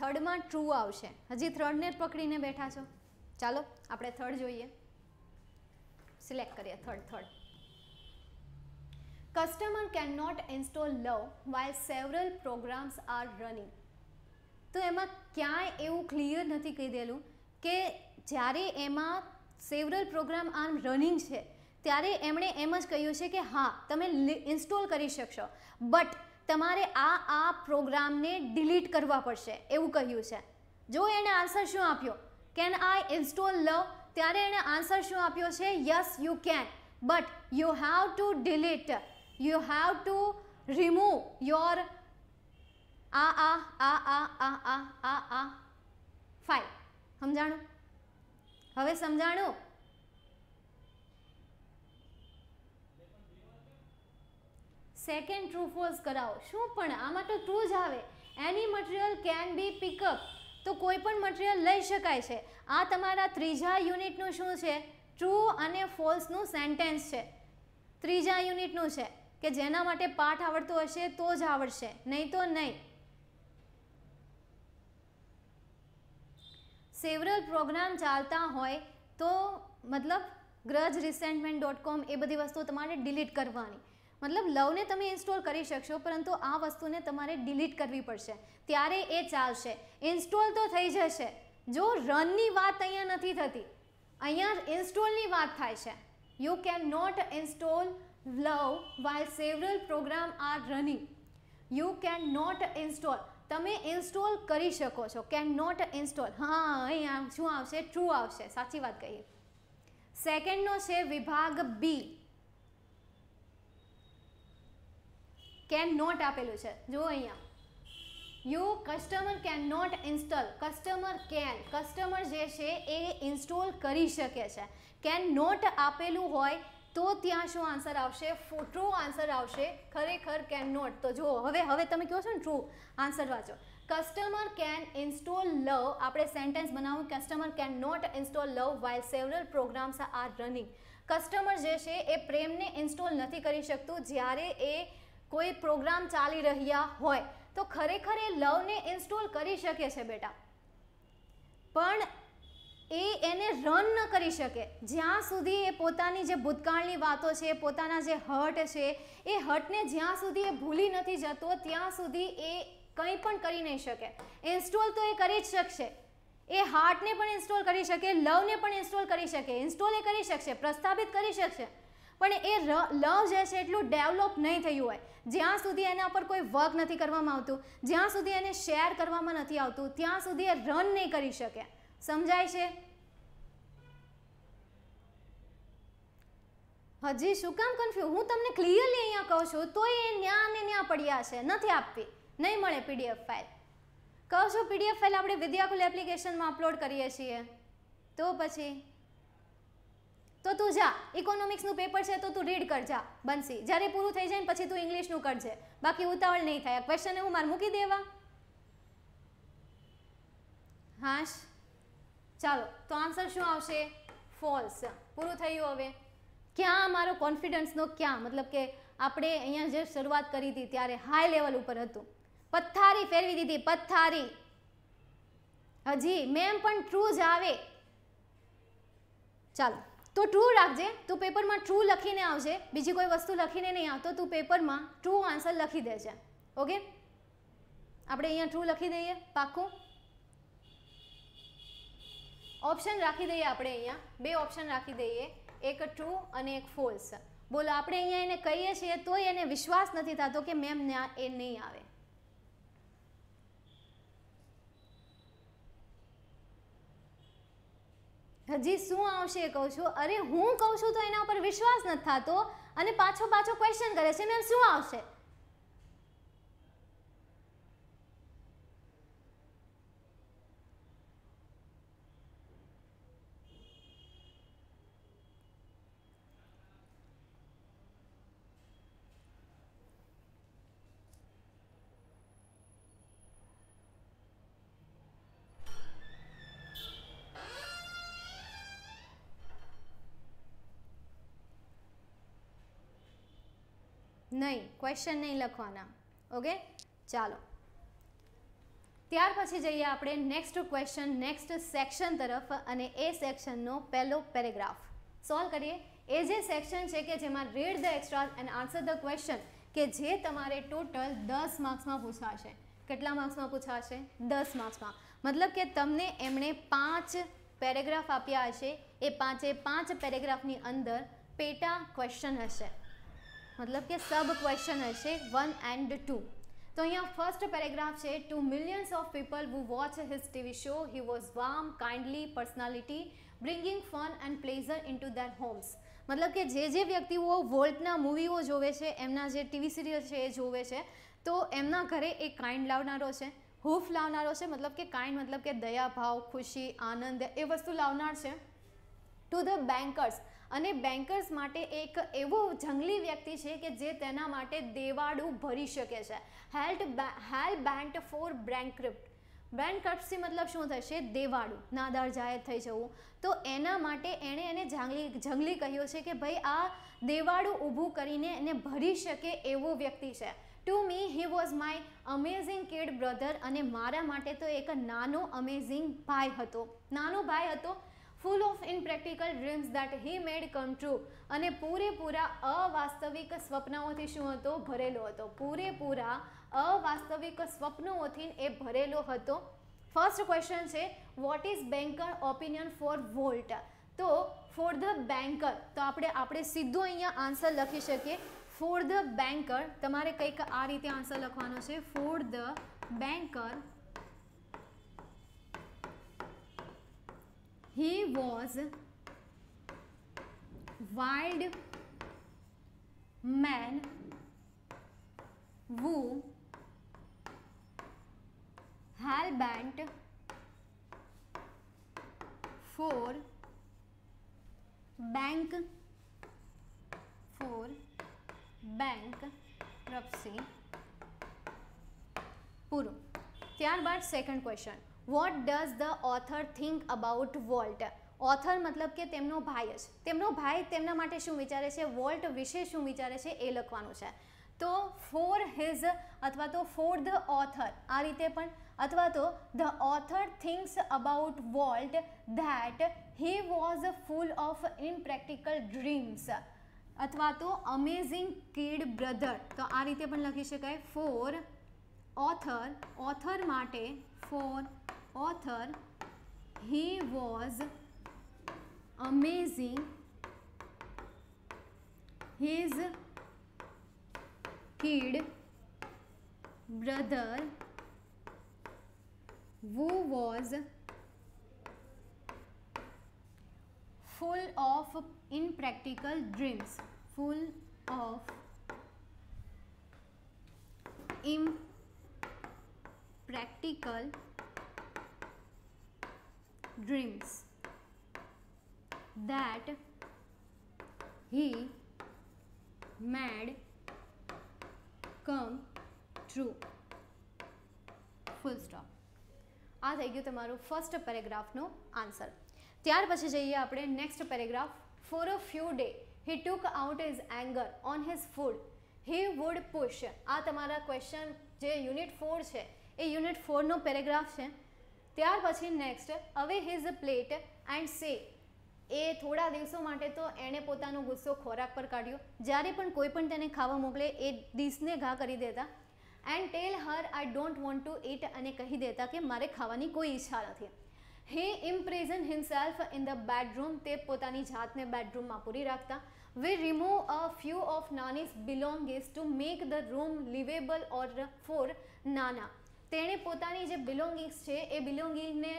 થર્ડમાં ટ્રુ આવશે હજી થર્ડને પકડીને બેઠા છો ચાલો આપણે થર્ડ જોઈએ સિલેક્ટ કરીએ third third customer can not install love while several programs are running તો એમાં ક્યાંય એવું ક્લિયર નથી કહી દેલું કે જ્યારે એમાં સેવરલ પ્રોગ્રામ આમ રનિંગ છે ત્યારે એમણે એમ જ કહ્યું છે કે હા તમે ઇન્સ્ટોલ કરી શકશો બટ તમારે આ આ પ્રોગ્રામને ડિલીટ કરવા પડશે એવું કહ્યું છે જો એણે આન્સર શું આપ્યો કેન આઈ ઇન્સ્ટોલ લવ ત્યારે એણે આન્સર શું આપ્યો છે yes you can but you have to delete you have to remove your આ આ આ આ આ આ આ આ ફાઇલ સમજાણું હવે સમજાણું સેકન્ડ ટ્રુ ફોલ્સ કરાવો શું પણ આમાં તો ટ્રુ જ આવે any material can be pick up તો કોઈ પણ મટીરિયલ લઈ શકાય છે આ તમારા ત્રીજા યુનિટનું શું છે ટ્રુ અને ફોલ્સનું સેન્ટેન્સ છે ત્રીજા યુનિટનું છે કે જેના માટે પાઠ આવડતું હશે તો જ આવડશે નહીં તો નહીં સેવરલ પ્રોગ્રામ ચાલતા હોય તો મતલબ ગ્રજ રિસેન્ટમેન્ટ ડોટ કોમ એ બધી વસ્તુ તમારે ડિલીટ કરવાની મતલબ લવને તમે ઇન્સ્ટોલ કરી શકશો પરંતુ આ વસ્તુને તમારે ડિલીટ કરવી પડશે ત્યારે એ ચાલશે ઇન્સ્ટોલ તો થઈ જશે જો રનની વાત અહીંયા નથી થતી અહીંયા ઇન્સ્ટોલની વાત થાય છે you can not install love while several program are running you can not install તમે ઇન્સ્ટોલ કરી શકો છો કેન નોટ ઇન્સ્ટોલ હા અહીંયા શું આવશે ટ્રુ આવશે સાચી વાત કહીએ સેકન્ડનો છે વિભાગ બી કેન નોટ આપેલું છે જુઓ અહીંયા you customer can not install customer can customer જે છે એ ઇન્સ્ટોલ કરી શકે છે કેન નોટ આપેલું હોય તો ત્યાં શું આન્સર આવશે ટ્રુ આન્સર આવશે ખરેખર કેન નોટ તો જુઓ હવે હવે તમે કહો છો ને ટ્રુ આન્સર વાંચો કસ્ટમર કેન ઇન્સ્ટોલ લવ આપણે સેન્ટેન્સ બનાવવું customer can not install love while several programs are running customer જે છે એ પ્રેમને ઇન્સ્ટોલ નથી કરી શકતું જ્યારે એ કોઈ પ્રોગ્રામ ચાલી રહ્યા હોય તો ખરેખર એ લવને ઇન્સ્ટોલ કરી શકે છે બેટા પણ એ એને રન ન કરી શકે જ્યાં સુધી એ પોતાની જે ભૂતકાળની વાતો છે પોતાના જે હર્ટ છે એ હર્ટને જ્યાં સુધી એ ભૂલી નથી જતો ત્યાં સુધી એ કંઈ પણ કરી નહીં શકે ઇન્સ્ટોલ તો એ કરી જ શકશે એ હાર્ટને પણ ઇન્સ્ટોલ કરી શકે લવને પણ ઇન્સ્ટોલ કરી શકે ઇન્સ્ટોલ એ કરી શકશે પ્રસ્થાપિત કરી શકશે પણ એ લ જે છે એટલું ડેવલપ નહીં થયું હોય જ્યાં સુધી એના પર કોઈ વર્ક નથી કરવામાં આવતું જ્યાં સુધી એને શેર કરવામાં નથી આવતું ત્યાં સુધી એ રન નહીં કરી શકે સમજાય છે હજી શું કામ કન્ફ્યુઝ હું તમને ક્લિયરલી અહીંયા કહું છું તો એ ન્યા ને ન્યા પડ્યા છે નથી આપવી નહીં મળે પીડીએફ ફાઇલ કહો છો પીડીએફ ફાઇલ આપણે વિદ્યાકુલ એપ્લિકેશનમાં અપલોડ કરીએ છીએ તો પછી તો તું જા ઇકોનોમિક્સનું પેપર છે તો તું રીડ કરજા બનસી જ્યારે પૂરું થઈ જાય ને પછી તું ઇંગ્લિશનું કરજે બાકી ઉતાવળ નહીં થાય ક્વેશ્ચન હું મારે મૂકી દેવા હાશ ચાલો તો આન્સર શું આવશે ફોલ્સ પૂરું થયું હવે ક્યાં મારો કોન્ફિડન્સનો ક્યાં મતલબ કે આપણે અહીંયા જે શરૂઆત કરી હતી ત્યારે હાઈ લેવલ ઉપર હતું પથ્થારી ફેરવી દીધી પથ્થારી હજી મેમ પણ ટ્રુ જ આવે ચાલો તો ટ્રુ રાખજે તું પેપરમાં ટ્રુ લખીને આવજે બીજી કોઈ વસ્તુ લખીને નહીં આવતો તું પેપરમાં ટ્રુ આન્સર લખી દેજે ઓકે આપણે અહીંયા ટ્રુ લખી દઈએ પાક્કું ઓપ્શન રાખી દઈએ આપણે અહીંયા બે ઓપ્શન રાખી દઈએ એક ટ્રુ અને એક ફોલ્સ બોલો આપણે અહીંયા એને કહીએ છીએ તોય એને વિશ્વાસ નથી થતો કે મેમ એ નહીં આવે હજી શું આવશે કહું છું અરે હું કહું છું તો એના ઉપર વિશ્વાસ નથી થતો અને પાછો પાછો ક્વેશ્ચન કરે છે મેમ શું આવશે નહીં ક્વેશ્ચન નહીં લખવાના ઓકે ચાલો ત્યાર પછી જઈએ આપણે નેક્સ્ટ ક્વેશ્ચન નેક્સ્ટ સેક્શન તરફ અને એ સેક્શનનો પહેલો પેરેગ્રાફ સોલ્વ કરીએ એ જે સેક્શન છે કે જેમાં read the extra and answer the question કે જે તમારે ટોટલ દસ માર્ક્સમાં પૂછાશે કેટલા માર્ક્સમાં પૂછાશે દસ માર્ક્સમાં મતલબ કે તમને એમણે પાંચ પેરેગ્રાફ આપ્યા હશે એ પાંચે પાંચ પેરેગ્રાફની અંદર પેટા ક્વેશ્ચન હશે મતલબ કે સબ ક્વેશ્ચન હશે વન એન્ડ ટુ તો અહીંયા ફર્સ્ટ પેરેગ્રાફ છે to millions of people who watch his TV show he was warm kindly personality bringing fun and pleasure into their homes મતલબ કે જે જે વ્યક્તિઓ વોલ્ટના મૂવીઓ જોવે છે એમના જે ટીવી સિરિયલ છે એ જોવે છે તો એમના ઘરે એ કાઇન્ડ લાવનારો છે હૂફ લાવનારો છે મતલબ કે કાઇન્ડ મતલબ કે દયા ભાવ ખુશી આનંદ એ વસ્તુ લાવનાર છે ટુ ધ બેન્કર્સ અને બેન્કર્સ માટે એક એવો જંગલી વ્યક્તિ છે કે જે તેના માટે દેવાડું ભરી શકે છે હેલ્ટ hell bent for bankrupt brand મતલબ શું થશે દેવાળું નાદાર જાહેર થઈ જવું તો એના માટે એણે એને જંગલી જંગલી કહ્યું છે કે ભાઈ આ દેવાળું ઊભું કરીને એને ભરી શકે એવો વ્યક્તિ છે to me he was my amazing kid brother અને મારા માટે તો એક નાનો અમેઝિંગ ભાઈ હતો નાનો ભાઈ હતો full of impractical dreams that he made come true અને પૂરેપૂરા અવાસ્તવિક સ્વપ્નોથી શું હતો ભરેલો હતો પૂરેપૂરા અવાસ્તવિક સ્વપ્નોથી એ ભરેલો હતો ફર્સ્ટ ક્વેશ્ચન છે what is banker opinion for Walt તો ફોર ધ બેન્કર તો આપણે આપણે સીધું અહીંયા આન્સર લખી શકીએ ફોર ધ બેન્કર તમારે કંઈક આ રીતે આન્સર લખવાનો છે for the banker he was wild man who bent for bank for bank bankruptcy પૂરું ત્યારબાદ second question what does the author think about Walt author મતલબ કે તેમનો ભાઈ જ તેમનો ભાઈ તેમના માટે શું વિચારે છે વોલ્ટ વિશે શું વિચારે છે એ લખવાનું છે તો ફોર હિઝ અથવા તો ફોર ધ ઓથર આ રીતે પણ અથવા તો the author thinks about Walt that he was full of impractical dreams અથવા તો અમેઝિંગ કિડ બ્રધર તો આ રીતે પણ લખી શકાય ફોર ઓથર ઓથર માટે for author he was amazing his kid brother who was full of impractical dreams full of impractical dreams that he mad come true full stop આ થઈ ગયું તમારું ફર્સ્ટ પેરેગ્રાફનો આન્સર ત્યાર પછી જઈએ આપણે next paragraph for a few day he took out is anger on his food he would push આ તમારા ક્વેશ્ચન જે યુનિટ ફોર છે એ યુનિટ ફોરનો પેરેગ્રાફ છે ત્યાર પછી નેક્સ્ટ હવે હિઝ પ્લેટ એન્ડ સે એ થોડા દિવસો માટે તો એણે પોતાનો ગુસ્સો ખોરાક પર કાઢ્યો જ્યારે પણ કોઈ પણ તેને ખાવા મોકલે એ ડીશને ઘા કરી દેતા and tell her I don't want to eat અને કહી દેતા કે મારે ખાવાની કોઈ ઈચ્છા નથી he imprison himself in the bedroom તે પોતાની જાતને બેડરૂમમાં પૂરી રાખતા we remove a few of Nani's belongings to make the room livable or for Nana તેણે પોતાની જે બિલોંગિંગ્સ છે એ બિલોંગિંગને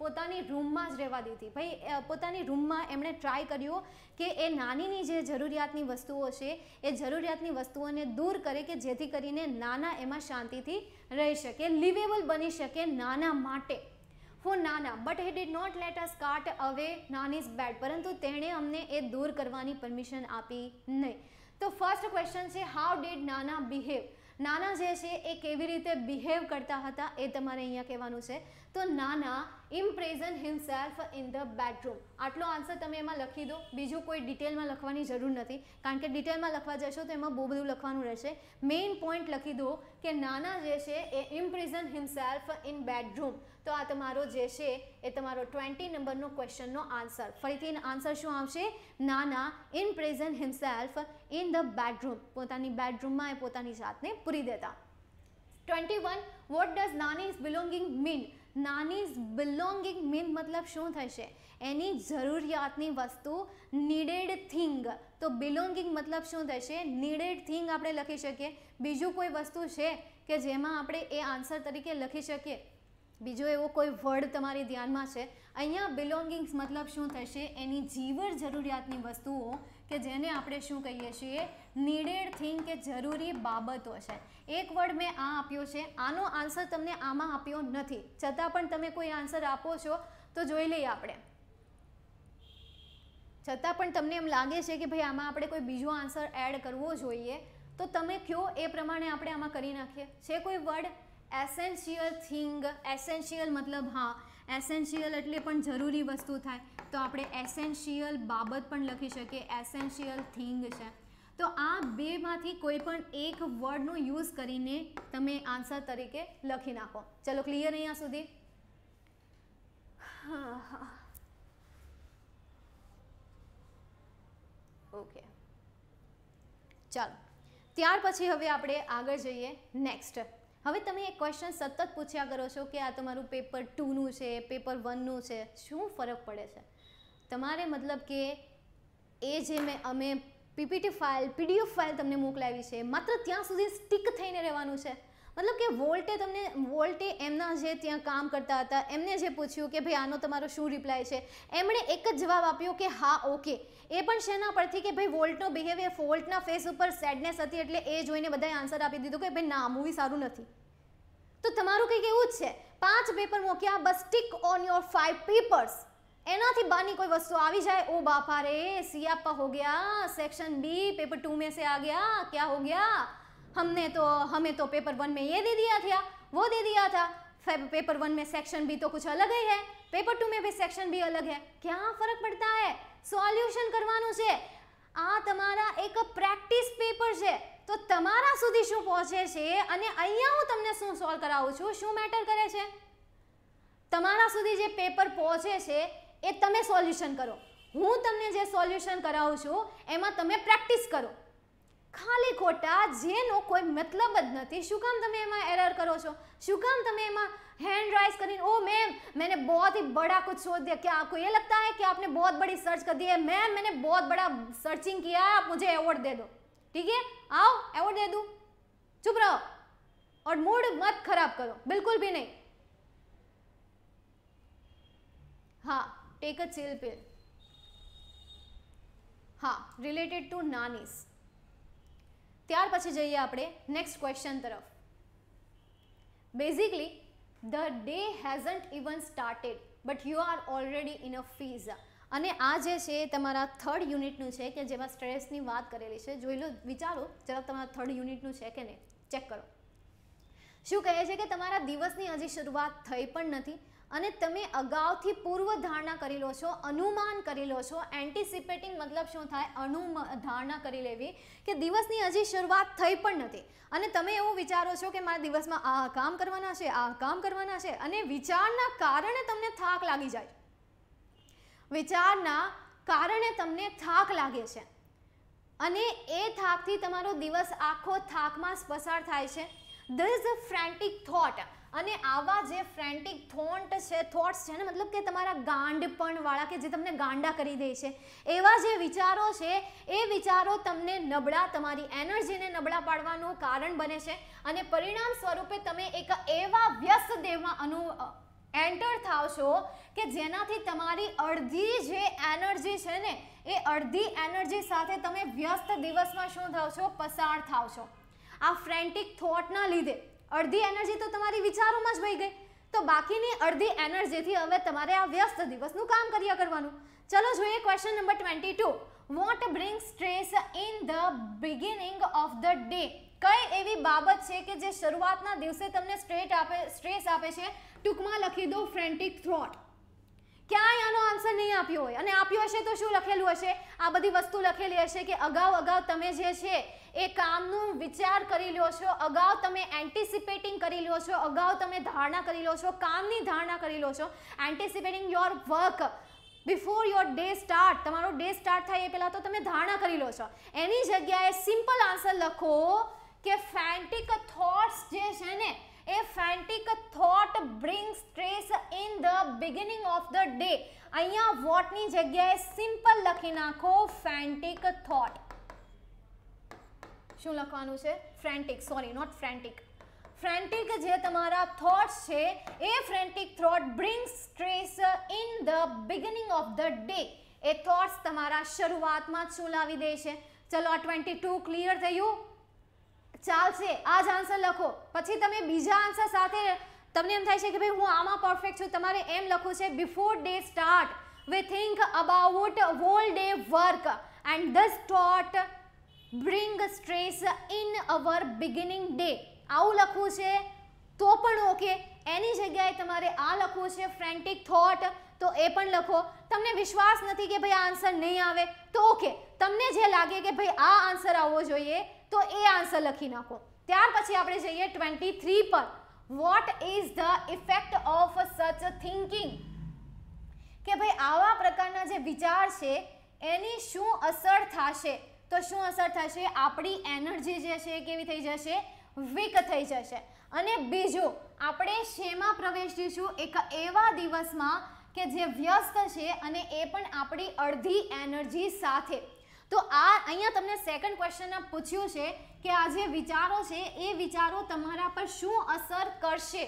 પોતાની રૂમમાં જ રહેવા દીધી ભાઈ પોતાની રૂમમાં એમણે ટ્રાય કર્યો કે એ નાનીની જે જરૂરિયાતની વસ્તુઓ છે એ જરૂરિયાતની વસ્તુઓને દૂર કરે કે જેથી કરીને નાના એમાં શાંતિથી રહી શકે લિવેબલ બની શકે નાના માટે for Nana but he did not let us cart away નાનીઝ bed પરંતુ તેણે અમને એ દૂર કરવાની પરમિશન આપી નહીં તો ફર્સ્ટ ક્વેશ્ચન છે how did Nana behave Nana જે છે એ કેવી રીતે બિહેવ કરતા હતા એ તમારે અહીંયા કહેવાનું છે તો Nana imprison himself in the bedroom આટલો આન્સર તમે એમાં લખી દો બીજું કોઈ ડિટેલમાં લખવાની જરૂર નથી કારણ કે ડિટેલમાં લખવા જશો તો એમાં બહુ બધું લખવાનું રહેશે મેઇન પોઈન્ટ લખી દો કે નાના જે છે એ ઇમ્પ્રિઝન હિમસેલ્ફ ઇન બેડરૂમ તો આ તમારો જે છે એ તમારો ટ્વેન્ટી નંબરનો ક્વેશ્ચનનો આન્સર ફરીથી આન્સર શું આવશે Nana imprison himself in the bedroom પોતાની બેડરૂમમાં એ પોતાની જાતને પૂરી દેતા twenty one what does Nani Nani's belonging mean Nani is belonging mean મતલબ શું થશે એની જરૂરિયાતની વસ્તુ નીડેડ થિંગ તો બિલોંગિંગ મતલબ શું થશે નીડેડ થિંગ આપણે લખી શકીએ બીજું કોઈ વસ્તુ છે કે જેમાં આપણે એ આન્સર તરીકે લખી શકીએ બીજો એવો કોઈ વર્ડ તમારી ધ્યાનમાં છે અહીંયા બિલોંગિંગ્સ મતલબ શું થશે એની જીવર જરૂરિયાતની વસ્તુઓ કે જેને આપણે શું કહીએ છીએ નીડેડ થિંગ કે જરૂરી બાબતો છે એક વર્ડ મેં આ આપ્યો છે આનો આન્સર તમને આમાં આપ્યો નથી છતાં પણ તમે કોઈ આન્સર આપો છો તો જોઈ લઈએ આપણે છતાં પણ તમને એમ લાગે છે કે ભાઈ આમાં આપણે કોઈ બીજો આન્સર એડ કરવો જોઈએ તો તમે કયો એ પ્રમાણે આપણે આમાં કરી નાખીએ છે કોઈ વર્ડ એસેન્શિયલ થિંગ એસેન્શિયલ મતલબ હા એસેન્શિયલ એટલે પણ જરૂરી વસ્તુ થાય તો આપણે એસેન્શિયલ બાબત પણ લખી શકીએ એસેન્શિયલ થિંગ છે તો આ બેમાંથી કોઈ પણ એક વર્ડનો યુઝ કરીને તમે આન્સર તરીકે લખી નાખો ચલો ક્લિયર અહીંયા સુધી હા હા ઓકે ચાલો ત્યાર પછી હવે આપણે આગળ જઈએ નેક્સ્ટ હવે તમે એક ક્વેશ્ચન સતત પૂછ્યા કરો છો કે આ તમારું પેપર ટુનું છે પેપર વનનું છે શું ફરક પડે છે તમારે મતલબ કે એ જે મેં અમે પીપીટી ફાઇલ પીડીએફ ફાઇલ તમને મોકલાવી છે માત્ર ત્યાં સુધી સ્ટીક થઈને રહેવાનું છે મતલબ કે વોલ્ટે તમને વોલ્ટે એમના જે ત્યાં કામ કરતા હતા એમને જે પૂછ્યું કે ભાઈ આનો તમારો શું રિપ્લાય છે એમણે એક જ જવાબ આપ્યો કે હા ઓકે એ પણ શેના પરથી કે ભાઈ વોલ્ટનો બિહેવિયર વોલ્ટના ફેસ ઉપર સેડનેસ હતી એટલે એ જોઈને બધાએ આન્સર આપી દીધો કે ભાઈ ના મૂવી સારું નથી તો તમારું કંઈક એવું જ છે પાંચ પેપર મૂક્યા બસ tick on your five papers એનાથી બાની કોઈ વસ્તુ આવી જાય ओ बापा रे सियापा हो गया सेक्शन बी पेपर टू में से आ गया क्या हो गया हमने तो हमें तो पेपर वन में ये दे दिया था वो दे दिया था पेपर वन में सेक्शन भी तो कुछ अलग ही है પેપર ટુ મેં બી સેક્શન બી અલગ હે ક્યાં ફરક પડતા હે સોલ્યુશન કરવાનું છે આ તમારા એક પ્રેક્ટિસ પેપર છે તો તમારા સુધી શું પહોંચે છે અને અહીંયા હું તમને શું સોલ્વ કરાવું છું શું મેટર કરે છે તમારા સુધી જે પેપર પહોંચે છે એ તમે સોલ્યુશન કરો હું તમને જે સોલ્યુશન કરાવું છું એમાં તમે પ્રેક્ટિસ કરો ખાલી ખોટા જેનો કોઈ મતલબ જ નથી શું કામ તમે એમાં એરર કરો છો શું કામ તમે એમાં हैंड राइज करीन ओ मैम मैंने बहुत ही बड़ा कुछ सोच दिया क्या आपको ये लगता है कि आपने बहुत बड़ी सर्च कर दी है मैम मैंने बहुत बड़ा सर्चिंग किया है आप मुझे अवॉर्ड दे दो ठीक है आओ अवॉर्ड दे दूँ चुप रहो और मूड मत खराब करो बिल्कुल भी नहीं हाँ टेक अ चिल पिल हाँ रिलेटेड टू नानीस ત્યાર પછી જઈએ આપણે નેક્સ્ટ ક્વેશ્ચન તરફ basically the day hasn't even started but you are already in a fizz અને આ જે છે તમારા થર્ડ યુનિટનું છે કે જેમાં સ્ટ્રેસની વાત કરેલી છે જોઈ લો વિચારો જરા તમારા થર્ડ યુનિટનું છે કે નહીં ચેક કરો શું કહે છે કે તમારા દિવસની હજી શરૂઆત થઈ પણ નથી અને તમે અગાઉથી પૂર્વ ધારણા કરી લો છો અનુમાન કરી લો છો એન્ટિસિપેટિંગ મતલબ શું થાય અનુ ધારણા કરી લેવી કે દિવસની હજી શરૂઆત થઈ પણ નથી અને તમે એવું વિચારો છો કે મારા દિવસમાં આ કામ કરવાના છે આ કામ કરવાના છે અને વિચારના કારણે તમને થાક લાગી જાય વિચારના કારણે તમને થાક લાગે છે અને એ થાકથી તમારો દિવસ આખો થાકમાં પસાર થાય છે the is a frantic thought અને આવા જે ફ્રેન્ટિક થોન્ટ છે થોટ્સ છે ને મતલબ કે તમારા ગાંડપણવાળા કે જે તમને ગાંડા કરી દે છે એવા જે વિચારો છે એ વિચારો તમને નબળા તમારી એનર્જીને નબળા પાડવાનું કારણ બને છે અને પરિણામ સ્વરૂપે તમે એક એવા વ્યસ્ત દેવમાં અનુ એન્ટર થાવ છો કે જેનાથી તમારી અડધી જે એનર્જી છે ને એ અડધી એનર્જી સાથે તમે વ્યસ્ત દિવસમાં શું થાવ છો પસાર થાવ છો આ ફ્રેન્ટિક થોટના લીધે અડધી એનર્જી તો તમારી વિચારોમાં જ વહી ગઈ તો બાકીની અડધી એનર્જીથી હવે તમારે આ વ્યસ્ત દિવસનું કામ કર્યા કરવાનું ચલો જોઈએ question number twenty two what bring stress in the beginning of the day કઈ એવી બાબત છે કે જે શરૂઆતના દિવસે તમને સ્ટ્રેટ આપે સ્ટ્રેસ આપે છે ટૂંકમાં લખી દો ફ્રેન્ટિક થ્રોટ ક્યાંય આનો આન્સર નહીં આપ્યો હોય અને આપ્યો હશે તો શું લખેલું હશે આ બધી વસ્તુ લખેલી હશે કે અગાઉ અગાઉ તમે જે છે એ કામનું વિચાર કરી લો છો અગાઉ તમે એન્ટિસિપેટિંગ કરી લો છો અગાઉ તમે ધારણા કરી લો છો કામની ધારણા કરી લો છો anticipating your work before your day start તમારો ડે સ્ટાર્ટ થાય એ પહેલાં તો તમે ધારણા કરી લો છો એની જગ્યાએ સિમ્પલ આન્સર લખો કે ફેન્ટિક થોટ્સ જે છે ને a frantic thought brings stress in the beginning of the day અહીંયા what ની જગ્યાએ સિમ્પલ લખી નાખો frantic thought શું લખવાનું છે frantic sorry not frantic frantic જે તમારા thoughts છે એ frantic thought brings stress in the beginning of the day A thoughts તમારા શરૂઆતમાં જ શું લાવી દે છે ચલો આ 22 ક્લિયર થયું ચાલશે આ જ આન્સર લખો પછી તમે બીજા આન્સર સાથે તમને એમ થાય છે કે ભાઈ હું આમાં પરફેક્ટ છું તમારે એમ લખવું છે before day start we think about whole day work and thus thought bring stress in our beginning day આવું લખવું છે તો પણ ઓકે એની જગ્યાએ તમારે આ લખવું છે ફ્રેન્ટિક થોટ તો એ પણ લખો તમને વિશ્વાસ નથી કે ભાઈ આ આન્સર નહીં આવે તો ઓકે તમને જે લાગે કે ભાઈ આ આન્સર આવવો જોઈએ તો એ આન્સર લખી નાખો ત્યાર પછી આપણે જઈએ ટ્વેન્ટી થ્રી પર what is the effect of such thinking કે ભાઈ આવા પ્રકારના જે વિચાર છે એની શું અસર થશે તો શું અસર થશે આપણી એનર્જી જે છે કેવી થઈ જશે વીક થઈ જશે અને બીજું આપણે શેમાં પ્રવેશ દઈશું એક એવા દિવસમાં કે જે વ્યસ્ત છે અને એ પણ આપણી અડધી એનર્જી સાથે તો આ અહીંયા તમને સેકન્ડ ક્વેશ્ચન પૂછ્યું છે કે આ જે વિચારો છે એ વિચારો તમારા પર શું અસર કરશે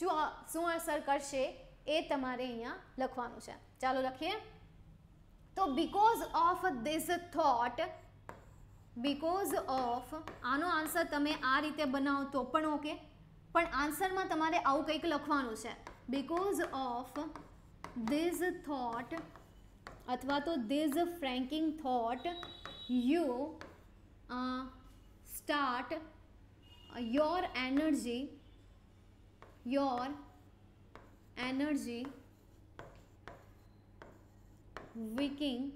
શું શું અસર કરશે એ તમારે અહીંયા લખવાનું છે ચાલો લખીએ તો because of this thought because of આનો આન્સર તમે આ રીતે બનાવો તો પણ ઓકે પણ આન્સરમાં તમારે આવું કંઈક લખવાનું છે બીકોઝ ઓફ ધીસ થોટ अथवा तो this frantic thought you start your energy your energy weakening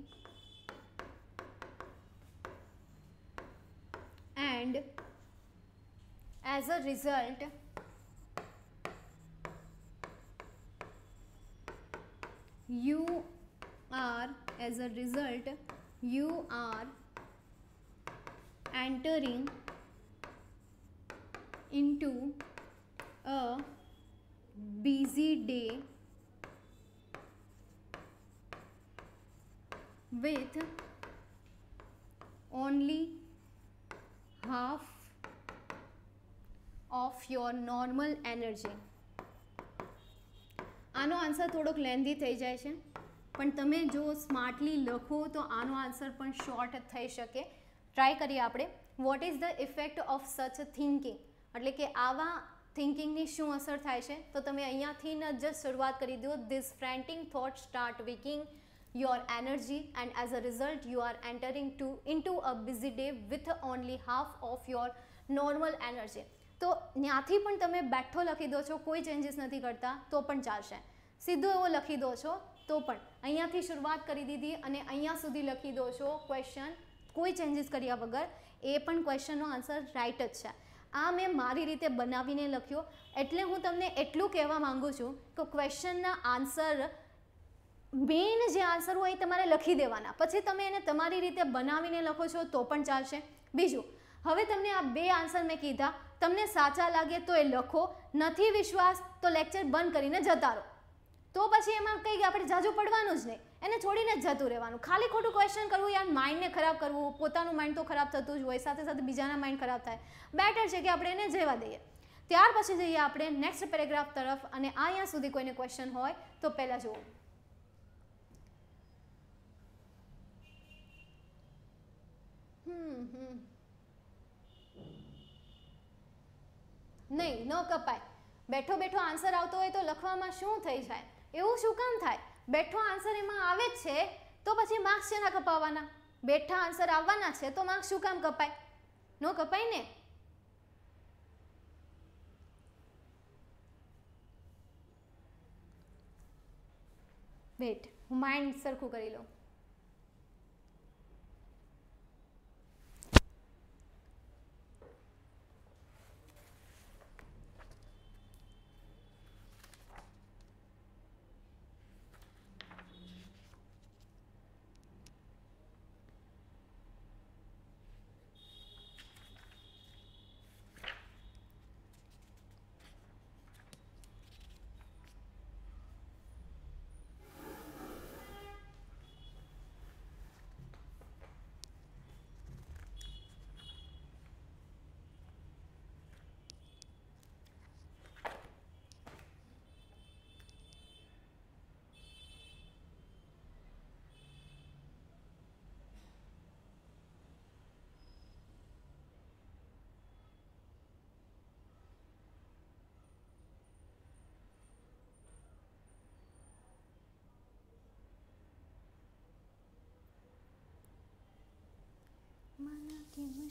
and as a result you are as a result you are entering into a busy day with only half of your normal energy આનો answer થોડોક lengthy થઈ જાય છે પણ તમે જો smartly લખો તો આનો આન્સર પણ શોર્ટ થઈ શકે ટ્રાય કરીએ આપણે what is the effect of such thinking એટલે કે આવા થિંકિંગની શું અસર થાય છે તો તમે અહીંયાથી ન જ શરૂઆત કરી દો this frantic thought start weakening your energy and as a result you are entering to into a busy day with only half of your normal energy તો ત્યાંથી પણ તમે બેઠો લખી દો છો કોઈ ચેન્જીસ નથી કરતા તો પણ ચાલશે સીધો એવો લખી દો છો તો પણ અહીંયાથી શરૂઆત કરી દીધી અને અહીંયા સુધી લખી દો છો ક્વેશ્ચન કોઈ ચેન્જીસ કર્યા વગર એ પણ ક્વેશ્ચનનો આન્સર રાઇટ જ છે આ મેં મારી રીતે બનાવીને લખ્યો એટલે હું તમને એટલું કહેવા માગું છું કે ક્વેશ્ચનના આન્સર મેઇન જે આન્સર હોય એ તમારે લખી દેવાના પછી તમે એને તમારી રીતે બનાવીને લખો છો તો પણ ચાલશે બીજું હવે તમને આ બે આન્સર મેં કીધા તમને સાચા લાગે તો એ લખો નથી વિશ્વાસ તો લેક્ચર બંધ કરીને જતા રહો તો પછી એમાં કંઈ આપણે જાજુ પડવાનું જ નહીં એને છોડીને જ જતું રહેવાનું ખાલી ખોટું ક્વેશ્ચન કરવું યાર માઇન્ડને ખરાબ કરવું પોતાનું માઇન્ડ તો ખરાબ થતું જ હોય સાથે સાથે બીજાના માઇન્ડ ખરાબ થાય બેટર છે કે આપણે એને જવા દઈએ ત્યાર પછી જઈએ આપણે નેક્સ્ટ પેરેગ્રાફ તરફ અને અહીંયા સુધી કોઈને ક્વેશ્ચન હોય તો પહેલાં જુઓ નહીં ન કપાય બેઠો બેઠો આન્સર આવતો હોય તો લખવામાં શું થઈ જાય એવું શું કામ થાય બેઠો આન્સર એમાં આવે જ છે તો પછી માર્ક્સ શેના કપાવવાના બેઠા આન્સર આવવાના છે તો માર્ક્સ શું કામ કપાય નો કપાય ને વેટ હું માઇન્ડ સરખું કરી લઉં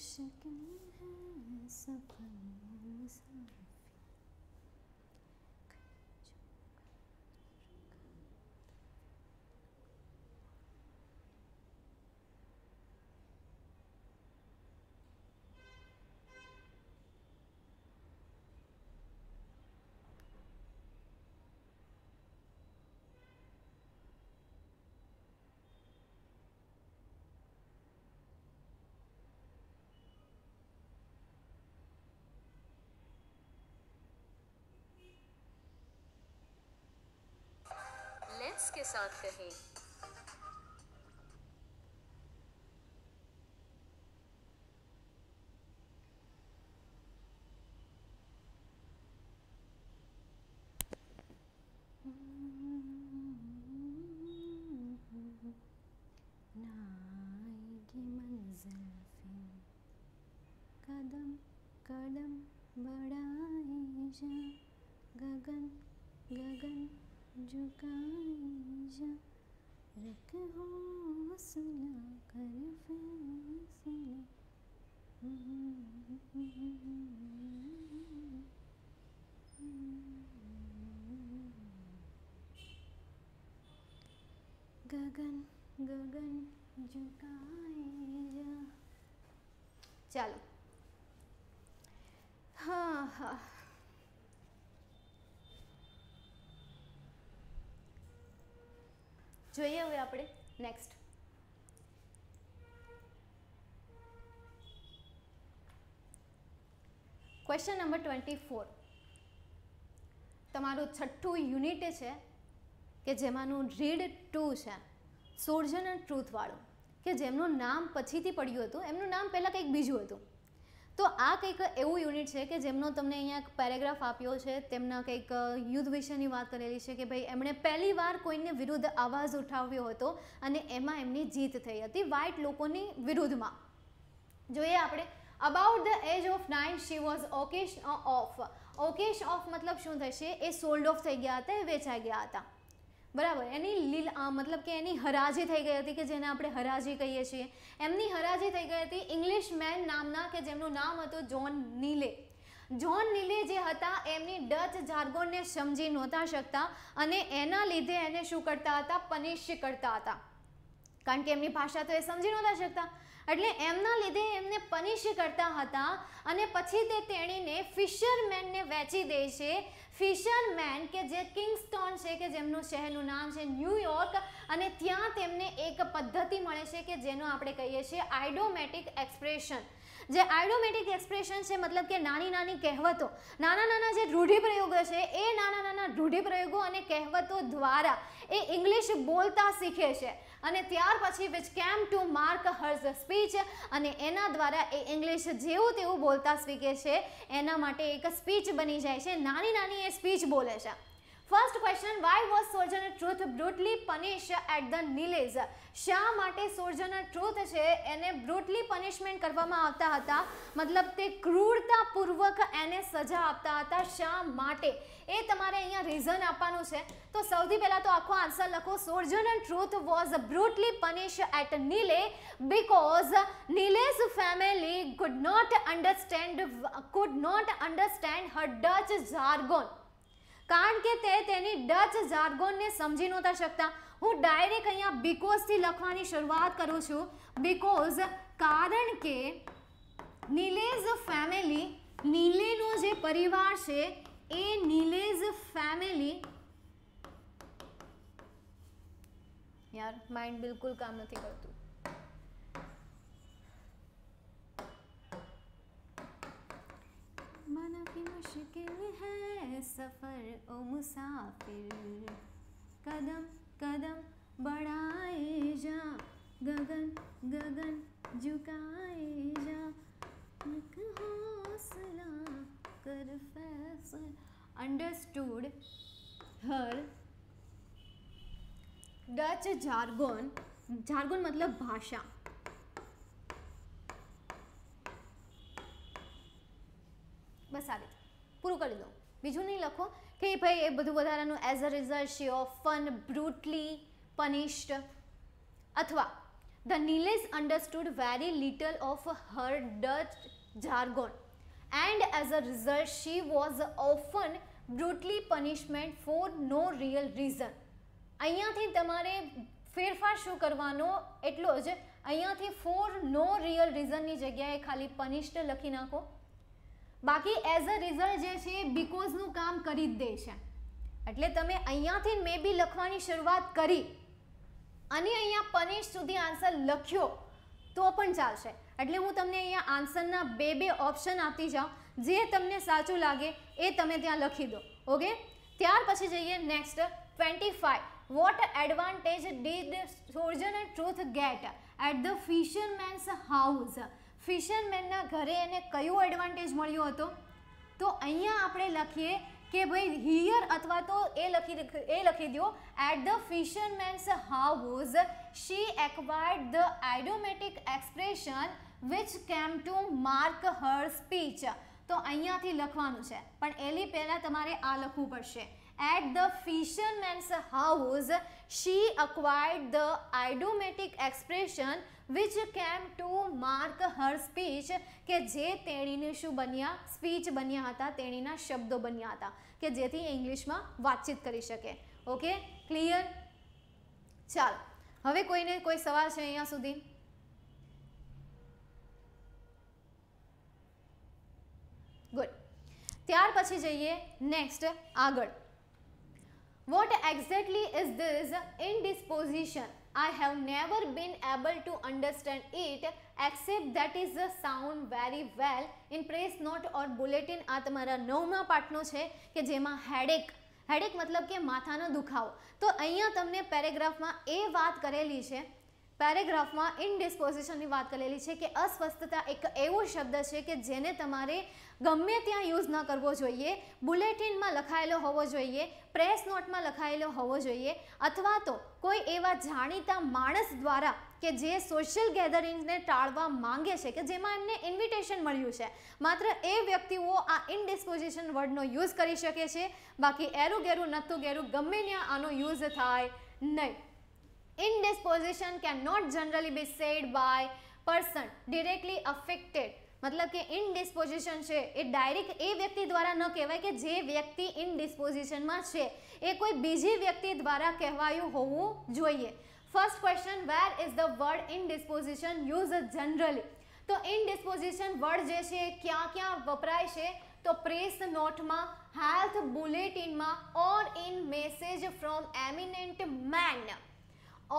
शक नहीं है सफल मुसाफिर रिलैक्स के साथ रहें ચાલો હા હા જોઈએ હવે આપણે next question number twenty four તમારું છઠ્ઠું યુનિટ છે કે જેમાંનું રીડ ટુ છે સોર્જન એન્ડ ટ્રુથવાળું કે જેમનું નામ પછીથી પડ્યું હતું એમનું નામ પહેલાં કંઈક બીજું હતું તો આ કંઈક એવું યુનિટ છે કે જેમનો તમને અહીંયા પેરેગ્રાફ આપ્યો છે તેમના કંઈક યુદ્ધ વિશેની વાત કરેલી છે કે ભાઈ એમણે પહેલી વાર કોઈને વિરુદ્ધ અવાજ ઉઠાવ્યો હતો અને એમાં એમની જીત થઈ હતી વ્હાઇટ લોકોની વિરુદ્ધમાં જોઈએ આપણે about the age of nine she was occasion of occasion of મતલબ શું થશે એ સોલ્ડ ઓફ થઈ ગયા હતા એ વેચાઈ ગયા હતા બરાબર એની લીલ મતલબ કે એની હરાજી થઈ ગઈ હતી કે જેને આપણે હરાજી કહીએ છીએ એમની હરાજી થઈ ગઈ હતી ઇંગ્લિશ મેન નામના કે જેમનું નામ હતું જોન નીલે જોન નીલે જે હતા એમની ડચ જાર્ગોનને સમજી નહોતા શકતા અને એના લીધે એને શું કરતા હતા પનિશ કરતા હતા કારણ કે એમની ભાષા તો એ સમજી નહોતા શકતા એટલે એમના લીધે એમને પનિશ કરતા હતા અને પછી તે તેણીને ફિશરમેનને વેચી દે છે ફિશરમેન કે જે કિંગસ્ટોન છે કે જેમનું શહેરનું નામ છે ન્યુયોર્ક અને ત્યાં તેમને એક પદ્ધતિ મળે છે કે જેનો આપણે કહીએ છીએ આઇડોમેટિક એક્સપ્રેશન જે આઇડોમેટિક એક્સપ્રેશન છે મતલબ કે નાની નાની કહેવતો નાના નાના જે રૂઢિપ્રયોગો છે એ નાના નાના રૂઢિપ્રયોગો અને કહેવતો દ્વારા એ ઇંગ્લિશ બોલતા શીખે છે અને ત્યાર પછી which came to mark હર્ઝ speech અને એના દ્વારા એ ઇંગ્લિશ જેવું તેવું બોલતા શીખે છે એના માટે એક સ્પીચ બની જાય છે નાની નાની એ સ્પીચ બોલે છે first question why was Sojourner Truth brutally punish at the Neelys શા માટે સોલ્જરના ટ્રુથ છે એને બ્રુટલી પનિશમેન્ટ કરવામાં આવતા હતા મતલબ તે ક્રૂરતાપૂર્વક એને સજા આપતા હતા શા માટે એ તમારે અહીંયા રીઝન આપવાનું છે તો સૌથી પહેલાં તો આખો આન્સર લખો સોલ્જરના Truth was brutally punish at Neely because Neelys family could not understand could not understand her Dutch jargon કારણ કે તે તેની ડચ જાર્ગોનને સમજી નહોતા શકતા હું ડાયરેક્ટ અહીંયા બિકોઝથી લખવાની શરૂઆત કરું છું બિકોઝ કારણ કે નીલેઝ ફેમિલી નીલેનો જે પરિવાર છે એ નીલેઝ ફેમિલી યાર માઇન્ડ બિલકુલ કામ નથી કરતું मुश्किल है सफ़र ओ मुसाफिर कदम कदम बढ़ाए जा गगन गगन झुकाए जा एक हौसला कर फैसल understood her Dutch jargon jargon मतलब भाषा बस आ गई પૂરું કરી દો બીજું નહીં લખો કે ભાઈ એ બધું વધારાનું as a result she often brutally punished અથવા the Neelys understood very little of her Dutch jargon and as a result she was often brutally punishment for no real reason અહીંયાથી તમારે ફેરફાર શું કરવાનો એટલો જ અહીંયાથી ફોર નો રિયલ રીઝનની જગ્યાએ ખાલી પનિશ્ડ લખી નાખો બાકી એઝ અ રિઝલ્ટ જે છે બીકોઝનું કામ કરી જ દે છે એટલે તમે અહીંયાથી મે બી લખવાની શરૂઆત કરી અને અહીંયા પનિશ સુધી આન્સર લખ્યો તો પણ ચાલશે એટલે હું તમને અહીંયા આન્સરના બે બે ઓપ્શન આપી જાઉં જે તમને સાચું લાગે એ તમે ત્યાં લખી દો ઓકે ત્યાર પછી જઈએ next twenty five what advantage did Sojourner and Truth get at the fishermen's house ફિશરમેનના ઘરે એને કયું એડવાન્ટેજ મળ્યું હતું તો અહીંયા આપણે લખીએ કે ભાઈ હિયર અથવા તો એ લખી એ લખી દો at the fishermen's house she acquired the idiomatic expression which came to mark her speech તો અહીંયાથી લખવાનું છે પણ એની પહેલાં તમારે આ લખવું પડશે at the fishermen's house she acquired the idiommatic expression which came to mark her speech કે જે તેણીને શું બન્યા સ્પીચ બન્યા હતા તેણીના શબ્દો બન્યા હતા કે જેથી ઇંગ્લિશમાં વાતચીત કરી શકે ઓકે ક્લિયર ચાલો હવે કોઈને કોઈ સવાલ છે અહીંયા સુધી ગુડ ત્યાર પછી જઈએ નેક્સ્ટ આગળ What exactly is this indisposition? I have never been able to understand it except that is the sound very well in press note or bulletin આ તમારા નવમા પાઠનો છે કે જેમાં હેડેક હેડેક મતલબ કે માથાનો દુખાવો તો અહીંયા તમને પેરેગ્રાફમાં એ વાત કરેલી છે પેરેગ્રાફમાં ઇનડિસ્પોઝિશનની વાત કરેલી છે કે અસ્વસ્થતા એક એવો શબ્દ છે કે જેને તમારે ગમે ત્યાં યુઝ ન કરવો જોઈએ બુલેટિનમાં લખાયેલો હોવો જોઈએ પ્રેસ નોટમાં લખાયેલો હોવો જોઈએ અથવા તો કોઈ એવા જાણીતા માણસ દ્વારા કે જે સોશિયલ ગેધરિંગને ટાળવા માંગે છે કે જેમાં એમને ઇન્વિટેશન મળ્યું છે માત્ર એ વ્યક્તિઓ આ ઇનડિસ્પોઝિશન વર્ડનો યુઝ કરી શકે છે બાકી એરું ગેરું નતું ગેરું ગમે ત્યાં આનો યુઝ થાય નહીં indisposition can not generally be said by person directly affected મતલબ કે ઇનડિસ્પોઝિશન છે એ ડાયરેક્ટ એ વ્યક્તિ દ્વારા ન કહેવાય કે જે વ્યક્તિ ઇનડિસ્પોઝિશનમાં છે એ કોઈ બીજી વ્યક્તિ દ્વારા કહેવાયું હોવું જોઈએ first question where is the word indisposition use generally તો ઇનડિસ્પોઝિશન વર્ડ જે છે ક્યાં ક્યાં વપરાય છે તો પ્રેસ નોટમાં હેલ્થ બુલેટિનમાં or in message from eminent man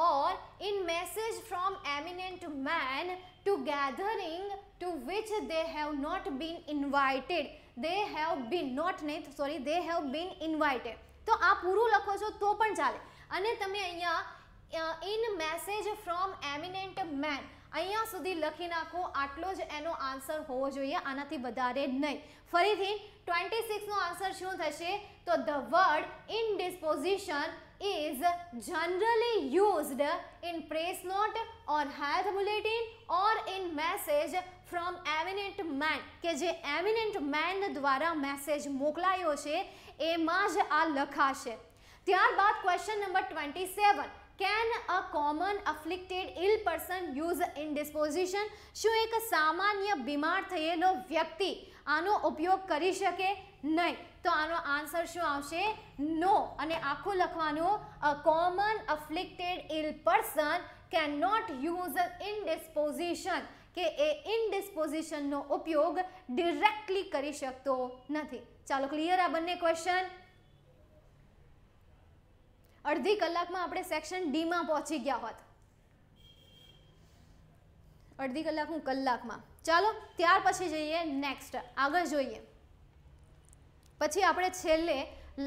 or in message from eminent man to gathering to which they have not been invited they have been not ને sorry they have been invited તો આ પૂરું લખો છો તો પણ ચાલે અને તમે અહીંયા in message from eminent man અહીંયા સુધી લખી નાખો આટલો જ એનો આન્સર હોવો જોઈએ આનાથી વધારે નહીં ફરીથી ટ્વેન્ટી સિક્સનો આન્સર શું થશે તો the word indisposition is generally used in press note or health bulletin or in message from eminent man કે જે eminent man દ્વારા મેસેજ મોકલાયો છે એમાં જ આ લખાશે ત્યારબાદ question number 27 can a common afflicted ill person use indisposition શું એક સામાન્ય બીમાર થયેલો વ્યક્તિ આનો ઉપયોગ કરી શકે નહીં તો આનો આન્સર શું આવશે નો અને આખું લખવાનું a common afflicted ill person can not use indisposition કે એ ઇનડિસ્પોઝિશનનો ઉપયોગ ડિરેક્ટલી કરી શકતો નથી ચાલો ક્લિયર આ બંને ક્વેશ્ચન અડધી કલાકમાં આપણે સેક્શન ડીમાં પહોંચી ગયા હોત અડધી કલાક હું કલાકમાં ચાલો ત્યાર પછી જઈએ નેક્સ્ટ આગળ જોઈએ પછી આપણે છેલ્લે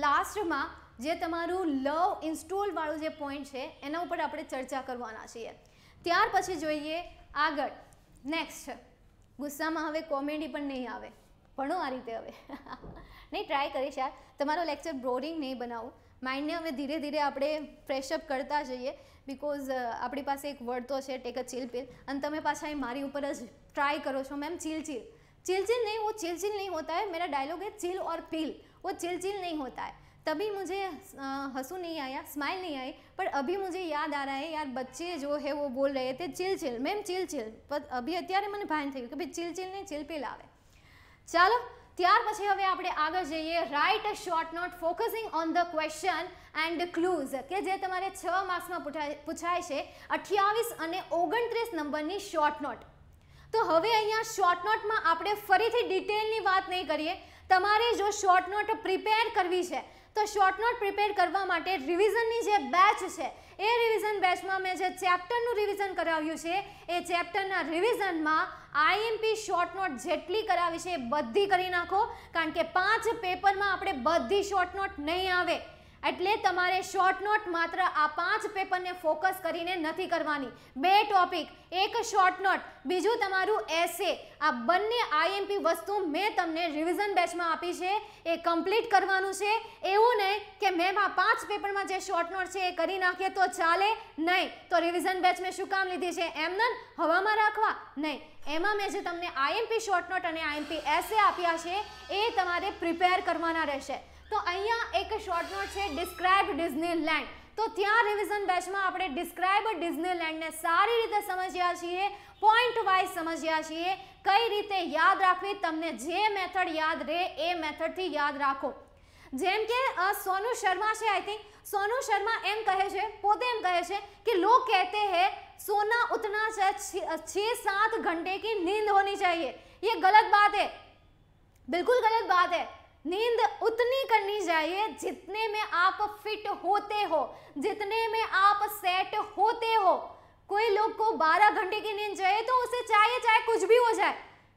લાસ્ટમાં જે તમારું લવ ઇન્સ્ટોલવાળું જે પોઈન્ટ છે એના ઉપર આપણે ચર્ચા કરવાના છીએ ત્યાર પછી જોઈએ આગળ નેક્સ્ટ ગુસ્સામાં હવે કોમેડી પણ નહીં આવે ભણો આ રીતે હવે નહીં ટ્રાય કરીશ યાર તમારો લેક્ચર બોરિંગ નહીં બનાવું માઇન્ડને હવે ધીરે ધીરે આપણે ફ્રેશઅપ કરતા જઈએ બિકોઝ આપણી પાસે એક વર્ડ તો છે ટેક અ ચિલ પિલ અને તમે પાછા એ મારી ઉપર જ ट्राई करो so ma'am chill chill chill chill नहीं वो चिल चिल नहीं होता है मेरा डायलॉग है चिल और पील वो चिल चिल नहीं होता है तभी मुझे हंसू नहीं आया स्माइल नहीं आई पर अभी मुझे याद आ रहा है यार बच्चे जो है वो बोल रहे थे chill chill ma'am chill chill પણ અભી અત્યારે મને ભાન થયું કે ભાઈ ચિલ ચિલ ને ચિલ પીલ આવે ચાલો ત્યાર પછી હવે આપણે આગળ જઈએ write a short note focusing on the question and clues કે જે તમારે છ માર્ક્સમાં પૂછાય છે અઠ્યાવીસ અને ઓગણત્રીસ નંબરની શોર્ટ નોટ તો હવે અહીંયા શોર્ટ નોટમાં આપણે ફરીથી ડિટેલની વાત નહીં કરીએ તમારે જો શોર્ટ નોટ પ્રિપેર કરવી છે તો શોર્ટ નોટ પ્રિપેર કરવા માટે રિવિઝનની જે બેચ છે એ રિવિઝન બેચમાં મેં જે ચેપ્ટરનું રિવિઝન કરાવ્યું છે એ ચેપ્ટરના રિવિઝનમાં આઈએમપી શોર્ટ નોટ જેટલી કરાવી છે એ બધી કરી નાખો કારણ કે પાંચ પેપરમાં આપણે બધી શોર્ટ નોટ નહીં આવે એટલે તમારે શોર્ટ નોટ માત્ર આ પાંચ પેપરને ફોકસ કરીને નથી કરવાની બે ટોપિક એક શોર્ટ નોટ બીજું તમારું એસે આ બંને આઈએમપી વસ્તુ મેં તમને રિવિઝન બેચમાં આપી છે એ કમ્પ્લીટ કરવાનું છે એવું નહીં કે મેં આ પાંચ પેપરમાં જે શોર્ટ નોટ છે એ કરી નાખીએ તો ચાલે નહીં તો રિવિઝન બેચ મેં શું કામ લીધી છે એમ નન હવામાં રાખવા નહીં એમાં મેં જે તમને આઈએમપી શોર્ટ નોટ અને આઈએમપી એસે આપ્યા છે એ તમારે પ્રિપેર કરવાના રહેશે તો અહીંયા એક શોર્ટ નોટ છે ડિસ્ક્રાઇબ ડિઝનીલેન્ડ તો ત્યાં રિવિઝન બેચમાં આપણે ડિસ્ક્રાઇબ ડિઝનીલેન્ડને સારી રીતે સમજ્યા છીએ પોઈન્ટ વાઇઝ સમજ્યા છીએ કઈ રીતે યાદ રાખવી તમને જે મેથડ યાદ રહે એ મેથડથી યાદ રાખો જેમ કે સોનુ શર્મા છે આઈ થિંક સોનુ શર્મા એમ કહે છે પોતે એમ કહે છે કે લોग કહેते हैं सोना उतना छः सात घंटे की नींद होनी चाहिए ये गलत बात है बिल्कुल गलत बात है नींद उतनी करनी चाहिए जितने में आप फिट होते हो जितने में आप सेट होते हो कोई लोग को 12 घंटे की नींद चाहिए तो उसे चाहिए चाहे कुछ भी हो जाए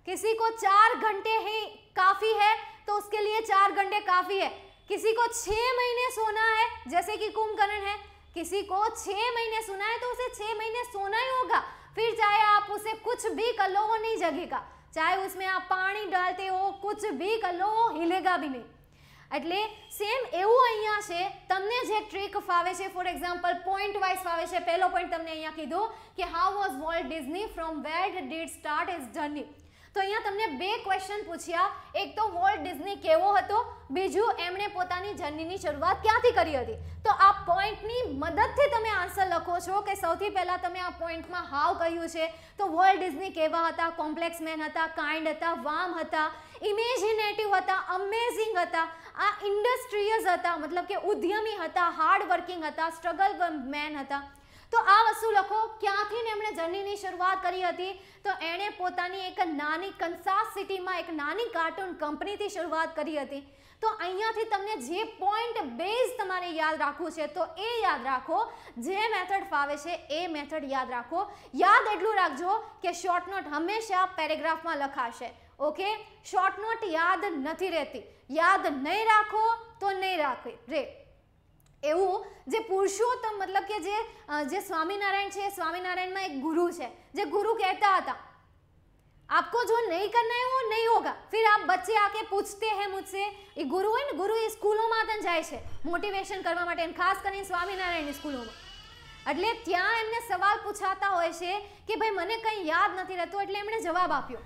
किसी को चार घंटे ही काफ़ी है तो उसके लिए चार घंटे काफ़ी है किसी को छः महीने सोना है जैसे कि कुंभकर्ण है किसी को छः महीने सोना है तो उसे छः महीने सोना ही होगा फिर चाहे आप उसे कुछ भी कर लो वो नहीं जगेगा ચાહે उसमें आप પાણી ડાલતે હો કુછ ભી કર લો હિલેગા ભી નહીં એટલે સેમ એવું અહીંયા છે તમને જે ટ્રીક ફાવે છે ફોર એક્ઝામ્પલ પોઈન્ટ વાઇઝ ફાવે છે પહેલો પોઈન્ટ તમને અહીંયા કીધું કે how was Walt Disney from where did start is journey તો અહીંયા તમને બે ક્વેશ્ચન પૂછ્યા એક તો વોલ્ટ ડિઝની કેવો હતો બીજું એમણે પોતાની જર્નીની શરૂઆત ક્યાંથી કરી હતી તો આ પોઈન્ટની મદદથી તમે આન્સર લખો છો કે સૌથી પહેલાં તમે આ પોઈન્ટમાં હાવ કહ્યું છે તો વોલ્ટ ડિઝની કેવા હતા કોમ્પ્લેક્સ મેન હતા કાઇન્ડ હતા વામ હતા ઇમેજિનેટિવ હતા અમેઝિંગ હતા આ ઇન્ડસ્ટ્રીયસ હતા મતલબ કે ઉદ્યમી હતા હાર્ડ વર્કિંગ હતા સ્ટ્રગલ મેન હતા તો આ વસ્તુ લખો ક્યાંથી ને એમણે જર્નીની શરૂઆત કરી હતી તો એણે પોતાની એક નાની કંસાસ સિટીમાં એક નાની કાર્ટૂન કંપનીથી શરૂઆત કરી હતી તો અહીંયાથી તમને જે પોઈન્ટ બેઝ તમારે યાદ રાખવું છે તો એ યાદ રાખો જે મેથડ ફાવે છે એ મેથડ યાદ રાખો યાદ એટલું રાખજો કે શોર્ટ નોટ હંમેશા પેરેગ્રાફમાં લખાશે ઓકે શોર્ટ નોટ યાદ નથી રહેતી યાદ નહીં રાખો તો નહીં રાખે રે એવું જે પુરુષોત્તમ મતલબ કે જે જે સ્વામિનારાયણ છે સ્વામિનારાયણમાં એક ગુરુ છે જે ગુરુ કહેતા હતા आपको જો નહીં કરના है નહીં હોગા ફિર આપ બચ્ચે આકે પૂછતે હે મુજસે એ ગુરુ હોય ને ગુરુ એ સ્કૂલોમાં પણ જાય છે મોટિવેશન કરવા માટે ખાસ કરીને સ્વામિનારાયણ સ્કૂલોમાં એટલે ત્યાં એમને સવાલ પૂછાતા હોય છે કે ભાઈ મને કંઈ યાદ નથી રહેતું એટલે એમણે જવાબ આપ્યો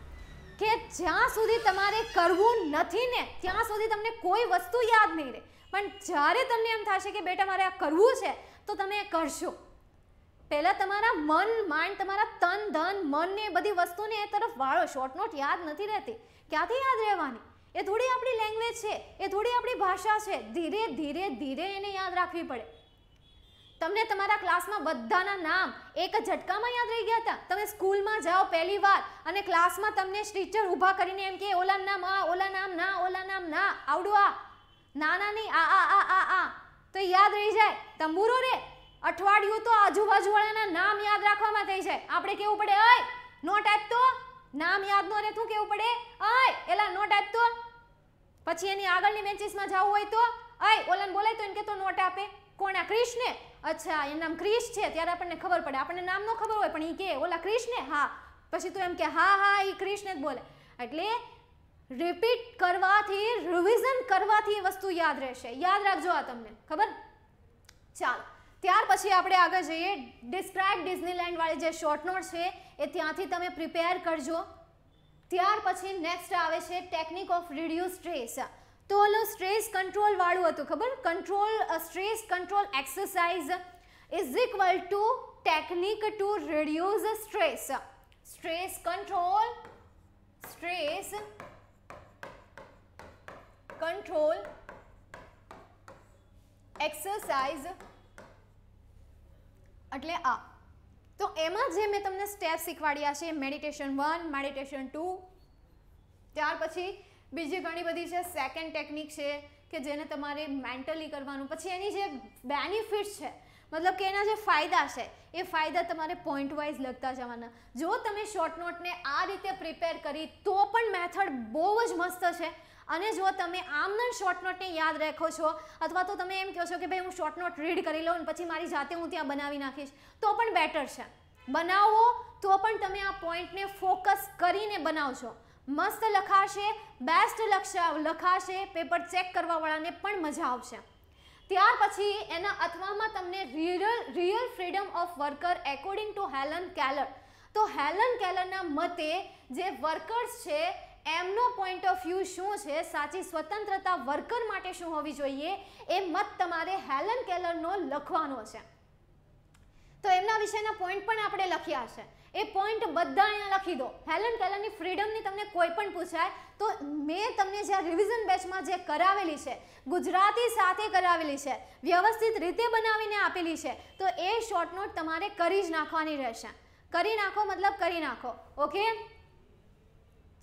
કે જ્યાં સુધી તમારે કરવું નથી ને ત્યાં સુધી તમને કોઈ વસ્તુ યાદ નહીં રહે પણ જ્યારે તમને એમ થશે કે બેટા મારે આ કરવું છે તો તમે એ કરશો પહેલાં તમારા મન માઇન્ડ તમારા તન ધન મનને એ બધી વસ્તુને એ તરફ વાળો શોર્ટનોટ યાદ નથી રહેતી ક્યાંથી યાદ રહેવાની એ થોડી આપણી લેંગ્વેજ છે એ થોડી આપણી ભાષા છે ધીરે ધીરે ધીરે એને યાદ રાખવી પડે તમને તમારા ક્લાસમાં બધાના નામ એક ઝટકામાં યાદ રહી ગયા હતા તમે સ્કૂલમાં જાઓ પહેલી વાર અને ક્લાસમાં તમને ટીચર ઊભા કરીને એમ કે ઓલા નામ આ ઓલા નામ ના ઓલા નામ ના આવડું આ ના ના નહીં આ આ આ આ આ તો યાદ રહી જાય તંબુરો રે અઠવાડિયું તો આજુબાજુ આજુબાજુવાળાના નામ યાદ રાખવામાં થઈ જાય આપણે કેવું પડે ઓય નો ટાઈપ તો નામ યાદ નો ને શું કેવું પડે ઓય એલા નો ટાઈપ તો પછી એની આગળની બેન્ચીસમાં જવું હોય તો ઓય ઓલન બોલાય તો એને કે તો નોટ આપે કોના ક્રિશને અચ્છા એનું નામ ક્રિશ છે ત્યારે આપણને ખબર પડે આપણને નામ ન ખબર હોય પણ એ કે ઓલા ક્રિશને હા પછી તું એમ કે હા હા એ ક્રિશને જ બોલે એટલે રિપીટ કરવાથી રિવિઝન કરવાથી એ વસ્તુ યાદ રહેશે યાદ રાખજો આ તમને ખબર ચાલો ત્યાર પછી આપણે આગળ જઈએ ડિસ્ક્રાઇબ ડિઝનીલેન્ડવાળી જે શોર્ટ નોટ છે એ ત્યાંથી તમે પ્રિપેર કરજો ત્યાર પછી નેક્સ્ટ આવે છે ટેકનિક ઓફ રિડ્યુસ સ્ટ્રેસ તો ઓલો સ્ટ્રેસ કંટ્રોલવાળું હતું ખબર control stress control exercise is equal to technique to reduce stress stress control stress control exercise એટલે આ તો એમાં જે મેં તમને સ્ટેપ શીખવાડ્યા છે મેડિટેશન વન મેડિટેશન ટુ ત્યાર પછી બીજી ઘણી બધી છે સેકન્ડ ટેકનિક છે કે જેને તમારે મેન્ટલી કરવાનું પછી એની જે બેનિફિટ છે મતલબ કે એના જે ફાયદા છે એ ફાયદા તમારે પોઈન્ટ વાઇઝ લખતા જવાના જો તમે શોર્ટ નોટને આ રીતે પ્રિપેર કરી તો પણ મેથડ બહુ જ મસ્ત છે અને જો તમે આમનન શોર્ટ નોટને યાદ રાખો છો અથવા તો તમે એમ કહો છો કે ભાઈ હું શોર્ટ નોટ રીડ કરી લઉં અને પછી મારી જાતે હું ત્યાં બનાવી નાખીશ તો પણ બેટર છે બનાવો તો પણ તમે આ પોઈન્ટને ફોકસ કરીને બનાવશો મસ્ત લખાશે બેસ્ટ લખાશે પેપર ચેક કરવાવાળાને પણ મજા આવશે ત્યાર પછી એના અથવામાં તમને real real freedom of worker according to Helen Keller તો હેલન કેલરના મતે જે વર્કર્સ છે એમનો પોઈન્ટ ઓફ વ્યૂ શું છે સાચી સ્વતંત્રતા વર્કર માટે શું હોવી જોઈએ એ મત તમારે હેલન કેલરનો લખવાનો છે તો એમના વિશેના પોઈન્ટ પણ આપણે લખ્યા છે એ પોઈન્ટ બધા અહીંયા લખી દો હેલન કેલરની ફ્રીડમની તમને કોઈ પણ પૂછાય તો મેં તમને જે રિવિઝન બેચમાં જે કરાવેલી છે ગુજરાતી સાથે કરાવેલી છે વ્યવસ્થિત રીતે બનાવીને આપેલી છે તો એ શોર્ટ નોટ તમારે કરી જ નાખવાની રહેશે કરી નાખો મતલબ કરી નાખો ઓકે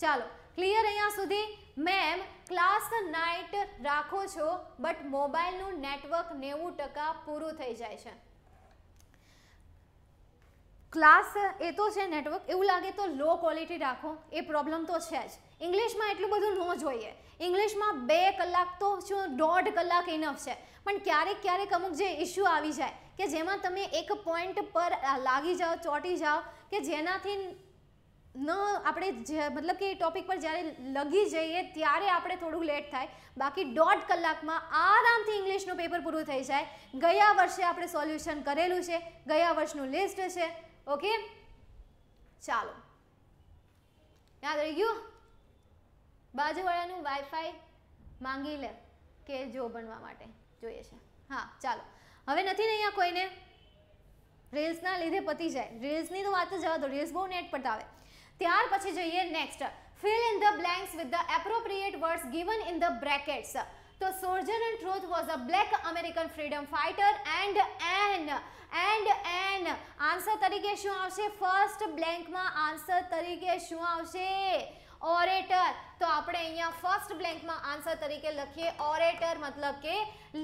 ચાલો ક્લિયર અહીંયા સુધી મેમ ક્લાસ નાઇટ રાખો છો બટ મોબાઈલનું નેટવર્ક નેવું ટકા પૂરું થઈ જાય છે ક્લાસ એ તો છે નેટવર્ક એવું લાગે તો લો ક્વોલિટી રાખો એ પ્રોબ્લેમ તો છે જ ઇંગ્લિશમાં એટલું બધું ન જોઈએ ઇંગ્લિશમાં બે કલાક તો શું દોઢ કલાક ઇનફ છે પણ ક્યારેક ક્યારેક અમુક જે ઇશ્યુ આવી જાય કે જેમાં તમે એક પોઈન્ટ પર લાગી જાઓ ચોંટી જાઓ કે જેનાથી ન આપણે જે મતલબ કે એ ટોપિક પર જ્યારે લગી જઈએ ત્યારે આપણે થોડું લેટ થાય બાકી દોઢ કલાકમાં આરામથી ઇંગ્લિશનું પેપર પૂરું થઈ જાય ગયા વર્ષે આપણે સોલ્યુશન કરેલું છે ગયા વર્ષનું લિસ્ટ છે ઓકે ચાલો યાદ રહી ગયું બાજુવાળાનું વાઈફાઈ માંગી લે કે જો ભણવા માટે જોઈએ છે હા ચાલો હવે નથી ને અહીંયા કોઈને રીલ્સના લીધે પતી જાય રીલ્સની તો વાત જ જવા દો રીલ્સ બહુ નેટ પર આવે ત્યાર પછી જોઈએ next fill in the blanks with the appropriate words given in the brackets तो Sojourner and Truth was a black American freedom fighter and an and an answer तरीके शू આવશે ફર્સ્ટ બ્લેન્કમાં આન્સર તરીકે શું આવશે ઓરેટર તો આપણે અહીંયા ફર્સ્ટ બ્લેન્કમાં આન્સર તરીકે લખીએ ઓરેટર મતલબ કે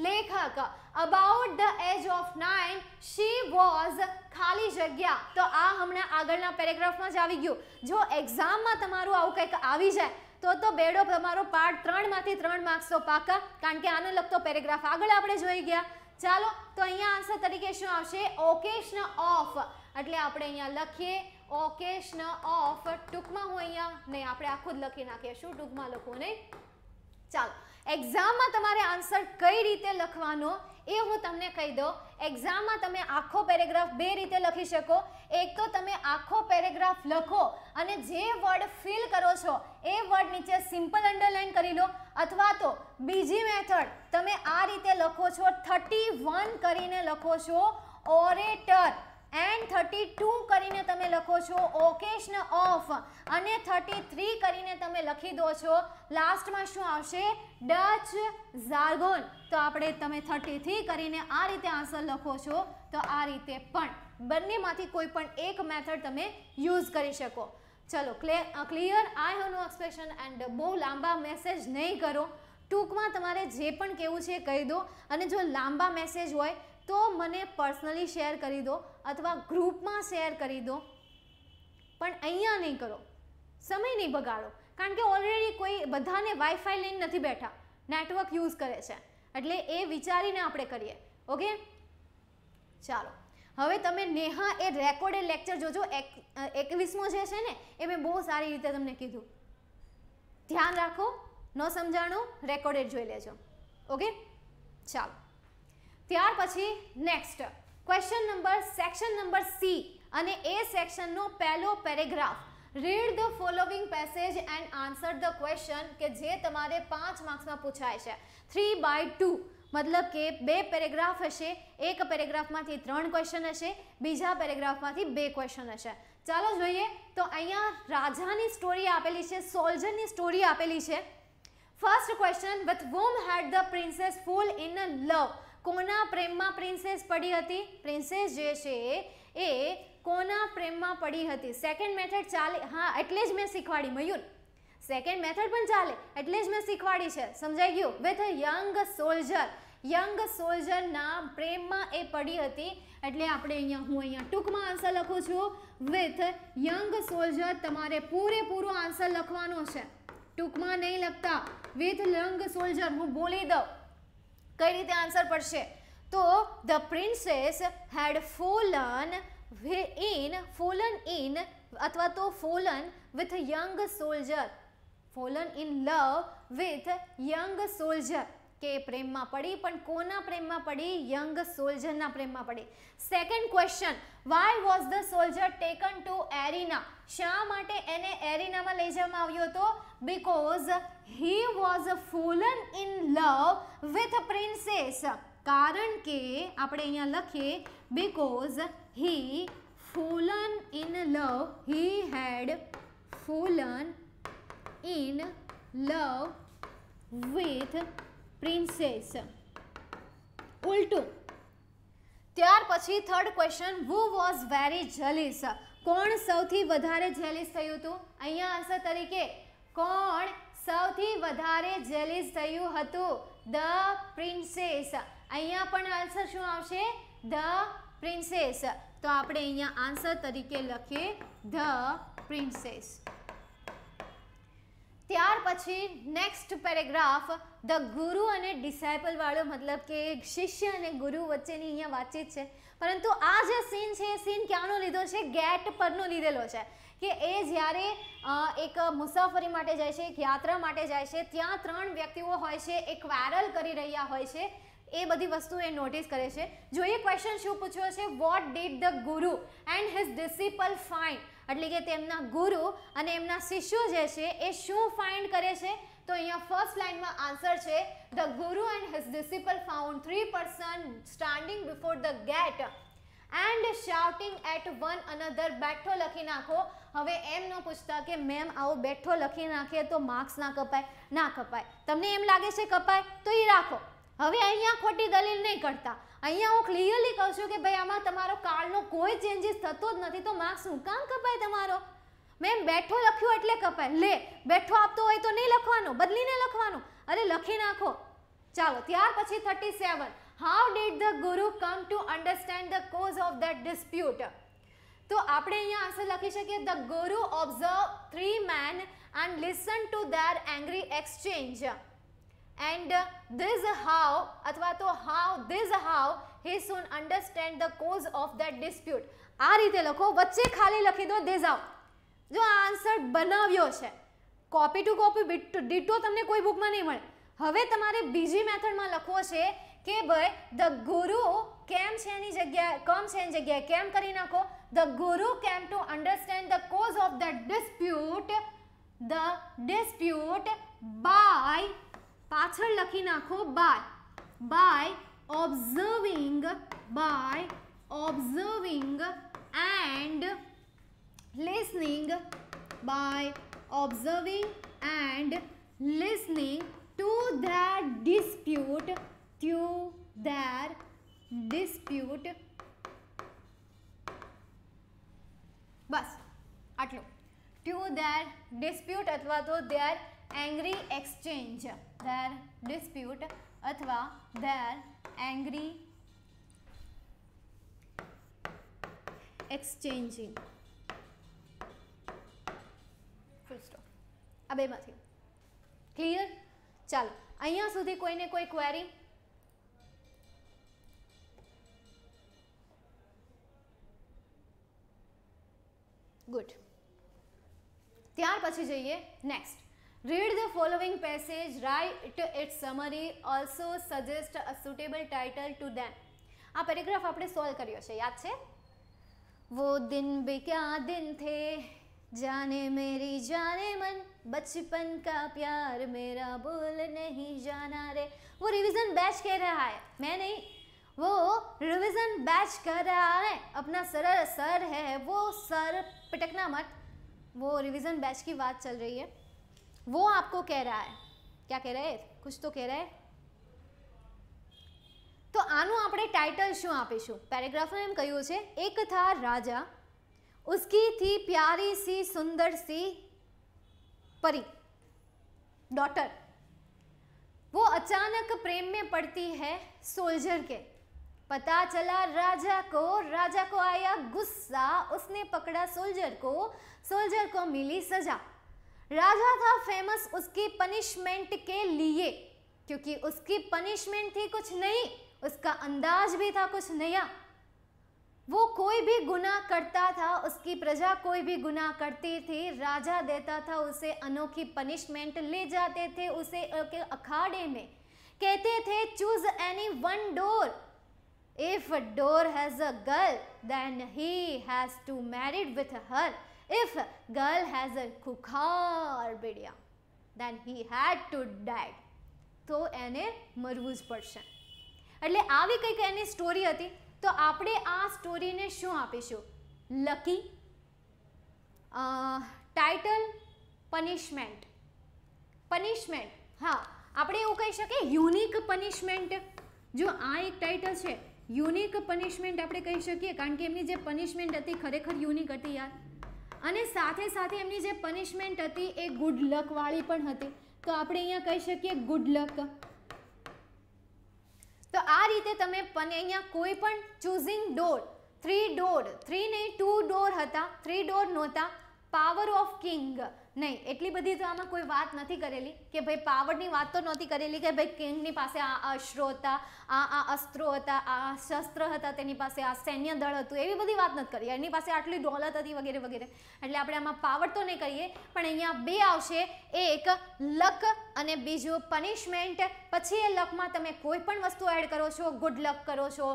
લેખક about the age of nine she was ખાલી જગ્યા તો આ હમણાં આગળના પેરેગ્રાફમાં જ આવી ગયું જો એક્ઝામમાં તમારું આવું કંઈક આવી જાય તો તો બેડો તમારો પાર્ટ ત્રણમાંથી ત્રણ માર્ક્સ તો પાકા કારણ કે આને લગતો પેરેગ્રાફ આગળ આપણે જોઈ ગયા ચાલો તો અહીંયા આન્સર તરીકે શું આવશે ઓકેશન ઓફ એટલે આપણે અહીંયા લખીએ ઓકેશન ઓફ ટૂંકમાં હું અહીંયા નહીં આપણે આખું જ લખી નાખીએ શું ટૂંકમાં લખવું નહીં ચાલો એક્ઝામમાં તમારે આન્સર કઈ રીતે લખવાનો એ હું તમને કહી દઉં એક્ઝામમાં તમે આખો પેરેગ્રાફ બે રીતે લખી શકો એક તો તમે આખો પેરેગ્રાફ લખો અને જે વર્ડ ફિલ કરો છો એ વર્ડ નીચે સિમ્પલ અંડરલાઇન કરી લો અથવા તો બીજી મેથડ તમે આ રીતે લખો છો થર્ટી કરીને લખો છો ઓરેટર એન્ડ થર્ટી ટુ કરીને તમે લખો છો ઓકેશન ઓફ અને થર્ટી થ્રી કરીને તમે લખી દો છો લાસ્ટમાં શું આવશે ડચ ઝાર્ગોન તો આપણે તમે થર્ટી થ્રી કરીને આ રીતે આન્સર લખો છો તો આ રીતે પણ બંનેમાંથી કોઈ પણ એક મેથડ તમે યુઝ કરી શકો ચલો clear I have no expression and બહુ લાંબા મેસેજ નહીં કરો ટૂંકમાં તમારે જે પણ કહેવું છે કહી દો અને જો લાંબા મેસેજ હોય તો મને પર્સનલી શેર કરી દો અથવા ગ્રુપમાં શેર કરી દો પણ અહીંયા નહીં કરો સમય નહીં બગાડો કારણ કે ઓલરેડી કોઈ બધાને વાઈફાઈ લઈને નથી બેઠા નેટવર્ક યુઝ કરે છે એટલે એ વિચારીને આપણે કરીએ ઓકે ચાલો હવે તમે નેહા એ રેકોર્ડેડ લેક્ચર જોજો એકવીસમો જે છે ને એ મેં બહુ સારી રીતે તમને કીધું ધ્યાન રાખો ન સમજાણું રેકોર્ડેડ જોઈ લેજો ઓકે ચાલો ત્યાર પછી next question number section number C અને એ સેક્શનનો પહેલો paragraph read the following passage and answer the question કે જે તમારે પાંચ માર્ક્સમાં પૂછાય છે થ્રી બાય ટુ મતલબ કે બે પેરેગ્રાફ હશે એક પેરેગ્રાફમાંથી ત્રણ ક્વેશ્ચન હશે બીજા પેરેગ્રાફમાંથી બે ક્વેશ્ચન હશે ચાલો જોઈએ તો અહીંયા રાજાની સ્ટોરી આપેલી છે સોલ્જરની સ્ટોરી આપેલી છે first question with whom had the princess fall in a love કોના પ્રેમમાં પ્રિન્સેસ પડી હતી પ્રિન્સેસ જે છે એ કોના પ્રેમમાં પડી હતી સેકન્ડ મેથડ ચાલે હા એટલે જ મેં શીખવાડી મયુર સેકન્ડ મેથડ પણ ચાલે એટલે જ મેં શીખવાડી છે સમજાઈ ગયું with a young soldier young સોલ્જરના પ્રેમમાં એ પડી હતી એટલે આપણે અહીંયા હું અહીંયા ટૂંકમાં આન્સર લખું છું વિથ યંગ સોલ્જર તમારે પૂરેપૂરો આન્સર લખવાનો છે ટૂંકમાં નહીં લખતા વિથ યંગ સોલ્જર હું બોલી દઉં કઈ રીતે આન્સર પડશે તો the princess had fallen in fallen in અથવા તો fallen with young soldier fallen in love with young soldier કે પ્રેમમાં પડી પણ કોના પ્રેમમાં પડી યંગ સોલ્જરના પ્રેમમાં પડી second question why was the soldier taken to arena શા માટે એને એરિનામાં લઈ જવામાં આવ્યો હતો because he was fallen in love with a princess કારણ કે આપણે અહીંયા લખીએ because he fallen in love he had fallen in love with princess ઉલટું ત્યાર પછી third question who was very jealous કોણ સૌથી વધારે જેલિસ થયું હતું અહીંયા આન્સર તરીકે કોણ સૌથી વધારે જેલીસ થયું હતું ધ પ્રિન્સેસ અહીંયા પણ આન્સર શું આવશે ધ પ્રિન્સેસ તો આપણે અહીંયા આન્સર તરીકે લખીએ ધ પ્રિન્સેસ ત્યાર પછી નેક્સ્ટ પેરેગ્રાફ ધ ગુરુ અને ડિસાઇપલ વાળો મતલબ કે શિષ્ય અને ગુરુ વચ્ચેની અહીંયા વાતચીત છે પરંતુ આ જે સીન છે એ સીન ક્યાંનો લીધો છે ગેટ પરનો લીધેલો છે કે એ જ્યારે એક મુસાફરી માટે જાય છે એક યાત્રા માટે જાય છે ત્યાં ત્રણ વ્યક્તિઓ હોય છે એક વાયરલ કરી રહ્યા હોય છે એ બધી વસ્તુ એ નોટિસ કરે છે જોઈએ ક્વેશ્ચન શું પૂછ્યો છે what did the guru and his disciple find એટલે કે તેમના ગુરુ અને એમના શિષ્યો જે છે એ શું ફાઇન્ડ કરે છે તો અહીંયા ફર્સ્ટ લાઇનમાં આન્સર છે the guru and his disciple found three person standing before the gate and shouting at one another બેઠો લખી નાખો હવે એમ ન પૂછતા કે મેમ આવો બેઠો લખી નાખીએ તો માર્ક્સ ના કપાય ના કપાય તમને એમ લાગે છે કપાય તો એ રાખો હવે અહીંયા ખોટી દલીલ નહીં કરતા અહીંયા હું ક્લિયરલી કહું છું કે ભાઈ આમાં તમારો કાર્ડનો કોઈ ચેન્જીસ થતો જ નથી તો માર્ક્સ હું કામ કપાય તમારો મેમ બેઠો લખ્યો એટલે કપાય લે બેઠો આપતો હોય તો નહીં લખવાનું બદલીને લખવાનું અરે લખી નાખો ચાલો ત્યાર પછી thirty seven how did the guru come to understand the cause of that dispute તો આપણે અહીંયા આન્સર લખી શકીએ the guru observe three men and listen to their angry exchange and these how અથવા તો how these how he soon understand the cause of that dispute આ રીતે લખો વચ્ચે ખાલી લખી દો ધીઝ હાવ જો આ આન્સર બનાવ્યો છે કોપી ટુ કોપી ડીટો તમને કોઈ બુકમાં નહીં મળે હવે તમારે બીજી મેથડમાં લખવો છે કે ભાઈ ધ ગુરુ કેમ છે એની જગ્યાએ કમ છે એની જગ્યાએ કેમ કરી નાખો the guru came to understand the cause of the dispute the dispute by પાછળ લખી નાખો by by observing by observing and listening by observing and listening to the dispute to their dispute બસ આટલું ટ્યુ ધેર ડિસ્પ્યુટ અથવા તો their angry exchange their dispute અથવા their angry exchanging full stop આ બેમાંથી ક્લિયર ચાલો અહીંયા સુધી કોઈને કોઈ ક્વેરી गुड ત્યાર પછી जाइए next read the following passage write its summary also suggest a suitable title to them આ પેરેગ્રાફ આપણે સોલ્વ કર્યો છે યાદ છે વો દિન બે ક્યા દિન تھے જાને મેરી જાને મન બચપન કા પ્યાર મેરા બોલ નહીં જાના રે વો રિવિઝન બેચ કે રહા હૈ મે નહીં વો રિવિઝન બેચ કર રહા હે apna sar hai wo sar पिटकना मत वो रिवीजन बैच की बात चल रही है वो आपको कह रहा है क्या कह रहा है कुछ તો કહે રહે તો આનું આપણે ટાઇટલ શું આપીશું પેરેગ્રાફમાં એમ કહ્યું છે एक था राजा उसकी थी प्यारी सी सुंदर सी परी डॉटर वो अचानक प्रेम में पड़ती है सोल्जर के पता चला राजा को राजा को आया गुस्सा उसने पकड़ा सोल्जर को सोल्जर को मिली सजा राजा था फेमस उसकी पनिशमेंट के लिए क्योंकि उसकी पनिशमेंट थी कुछ नहीं उसका अंदाज भी था कुछ नया वो कोई भी गुना करता था उसकी प्रजा कोई भी गुना करती थी राजा देता था उसे अनोखी पनिशमेंट ले जाते थे उसे अखाड़े में कहते थे choose any one door If a door has a girl, then he has to married with her. If girl has a કુખાર બિડિયા then he had to die. તો એને મરવું જ પડશે એટલે આવી કંઈક એની સ્ટોરી હતી તો આપણે આ સ્ટોરીને શું આપીશું લકી ટાઇટલ પનિશમેન્ટ પનિશમેન્ટ હા આપણે એવું કહી શકીએ યુનિક પનિશમેન્ટ જો આ એક ટાઇટલ છે યુનિક પનિશમેન્ટ આપણે કહી શકીએ કારણ કે એમની જે પનિશમેન્ટ હતી ખરેખર યુનિક હતી યાર અને સાથે સાથે એમની જે પનિશમેન્ટ હતી એ ગુડ લકવાળી પણ હતી તો આપણે અહીંયા કહી શકીએ ગુડ લક તો આ રીતે તમે અહીંયા કોઈ પણ choosing door three door three નહીં ટુ ડોર હતા થ્રી ડોર નહોતા પાવર ઓફ કિંગ નહીં એટલી બધી તો આમાં કોઈ વાત નથી કરેલી કે ભાઈ પાવરની વાત તો નહોતી કરેલી કે ભાઈ કિંગની પાસે આ અશ્રો હતા આ આ અસ્ત્રો હતા આ શસ્ત્ર હતા તેની પાસે આ સૈન્ય દળ હતું એવી બધી વાત નથી કરી એની પાસે આટલી દોલત હતી વગેરે વગેરે એટલે આપણે આમાં પાવર તો નહીં કરીએ પણ અહીંયા બે આવશે એક લક અને બીજું પનિશમેન્ટ પછી એ લકમાં તમે કોઈ પણ વસ્તુ એડ કરો છો ગુડ લક કરો છો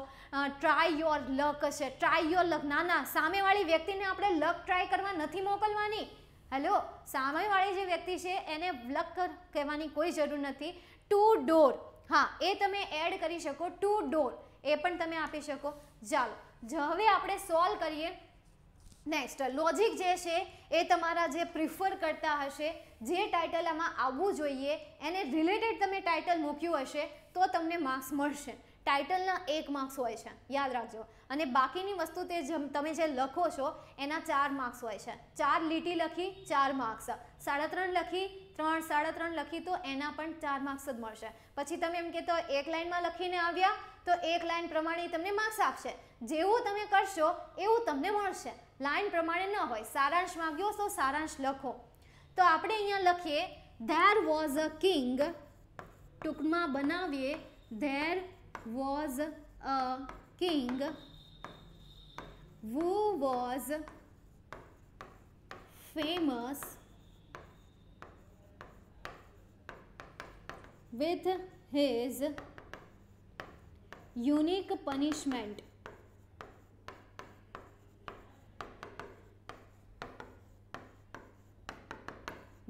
ટ્રાય યોર લક છે ટ્રાય યોર લક ના ના સામેવાળી વ્યક્તિને આપણે લક ટ્રાય કરવા નથી મોકલવાની હેલો સામેવાળી જે વ્યક્તિ છે એને લક કહેવાની કોઈ જરૂર નથી ટુ ડોર હા એ તમે એડ કરી શકો ટુ ડોર એ પણ તમે આપી શકો ચાલો હવે આપણે સોલ્વ કરીએ નેક્સ્ટ લોજિક જે છે એ તમારા જે પ્રિફર કરતા હશે જે ટાઇટલ આમાં આવવું જોઈએ એને રિલેટેડ તમે ટાઇટલ મૂક્યું હશે તો તમને માર્ક્સ મળશે ટાઇટલના એક માર્ક્સ હોય છે યાદ રાખજો અને બાકીની વસ્તુ તે તમે જે લખો છો એના ચાર માર્ક્સ હોય છે ચાર લીટી લખી ચાર માર્ક્સ સાડા ત્રણ લખી ત્રણ સાડા ત્રણ લખી તો એના પણ ચાર માર્ક્સ જ મળશે પછી તમે એમ કે તો એક લાઇનમાં લખીને આવ્યા તો એક લાઇન પ્રમાણે તમને માર્ક્સ આપશે જેવું તમે કરશો એવું તમને મળશે લાઇન પ્રમાણે ન હોય સારાંશ માગ્યો તો સારાંશ લખો તો આપણે અહીંયા લખીએ ધેર વોઝ અ કિંગ ટૂંકમાં બનાવીએ there was a king who was famous with his unique punishment.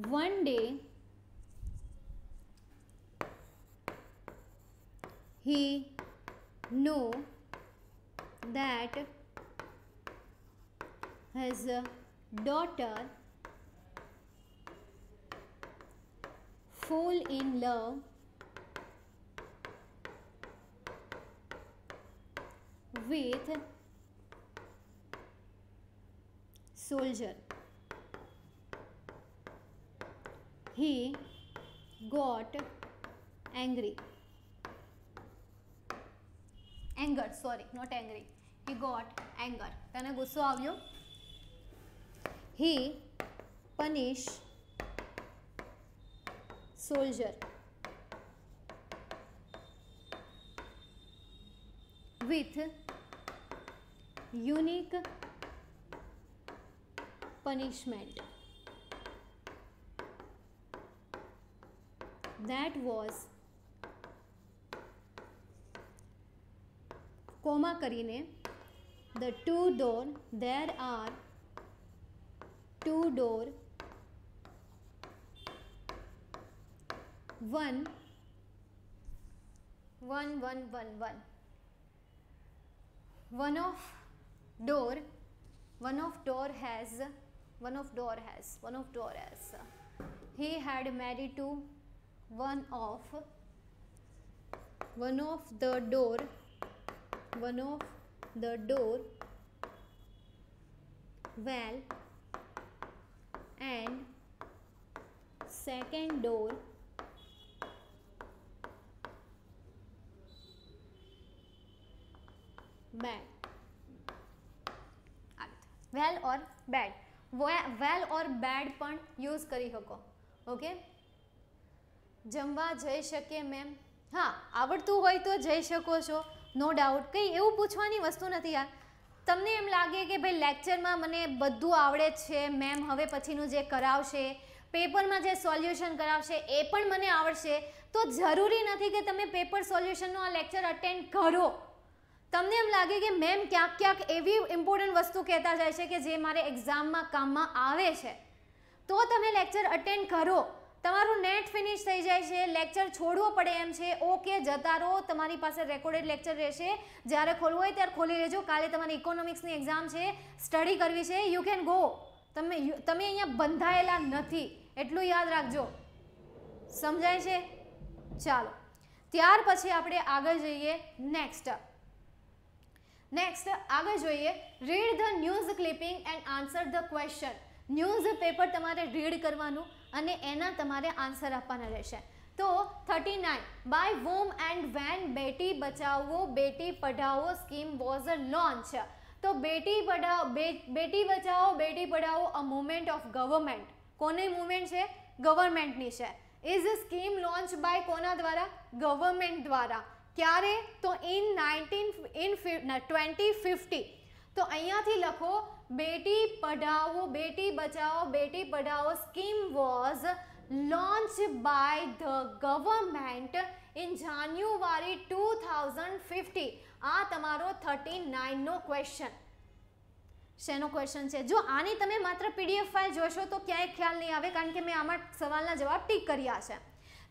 One day, he know that his daughter fall in love with soldier he got angry angered sorry not angry he got anger તને ગુસ્સો you? he punish soldier with unique punishment that was comma કરીને the two door there are two door one one one one one one of door one of door has one of door has one of door has he had married to one of one of the door one of the door well and second door bad well or bad well or bad પણ use કરી શકો okay જમવા જઈ શકીએ ma'am હા આવડતું હોય તો જઈ શકો છો નો ડાઉટ કંઈ એવું પૂછવાની વસ્તુ નથી આ તમને એમ લાગે કે ભાઈ લેક્ચરમાં મને બધું આવડે છે મેમ હવે પછીનું જે કરાવશે પેપરમાં જે સોલ્યુશન કરાવશે એ પણ મને આવડશે તો જરૂરી નથી કે તમે પેપર સોલ્યુશનનો આ લેક્ચર અટેન્ડ કરો તમને એમ લાગે કે મેમ ક્યાંક ક્યાંક એવી ઇમ્પોર્ટન્ટ વસ્તુ કહેતા જાય છે કે જે મારે એક્ઝામમાં કામમાં આવે છે તો તમે લેક્ચર અટેન્ડ કરો તમારું નેટ ફિનિશ થઈ જાય છે લેક્ચર છોડવો પડે એમ છે ઓકે જતા રહો તમારી પાસે રેકોર્ડેડ લેક્ચર રહેશે જ્યારે ખોલવું હોય ત્યારે ખોલી લેજો કાલે તમારી ઇકોનોમિક્સની એક્ઝામ છે સ્ટડી કરવી છે યુ કેન ગો તમે તમે અહીંયા બંધાયેલા નથી એટલું યાદ રાખજો સમજાય છે ચાલો ત્યાર પછી આપણે આગળ જઈએ નેક્સ્ટ નેક્સ્ટ આગળ જોઈએ read the news clipping and answer the question news paper તમારે રીડ કરવાનું અને એના તમારે આન્સર આપવાના રહેશે તો thirty nine by whom and when Beti Bachao Beti Padhao scheme was a launch તો Beti Padhao Beti Bachao Beti Padhao a moment of government કોને મુવમેન્ટ છે ગવર્મેન્ટની છે ઇઝ સ્કીમ લોન્ચ બાય કોના દ્વારા ગવર્મેન્ટ દ્વારા ક્યારે તો in nineteen in twenty fifty તો અહીંયાથી લખો Beti Padhao Beti Bachao Beti Padhao scheme was launch by the government in January two thousand fifty આ તમારો થર્ટી નાઇનનો ક્વેશ્ચન શેનો ક્વેશ્ચન છે જો આની તમે માત્ર પીડીએફ ફાઇલ જોશો તો ક્યાંય ખ્યાલ નહીં આવે કારણ કે મેં આમાં સવાલના જવાબ ટીક કર્યા છે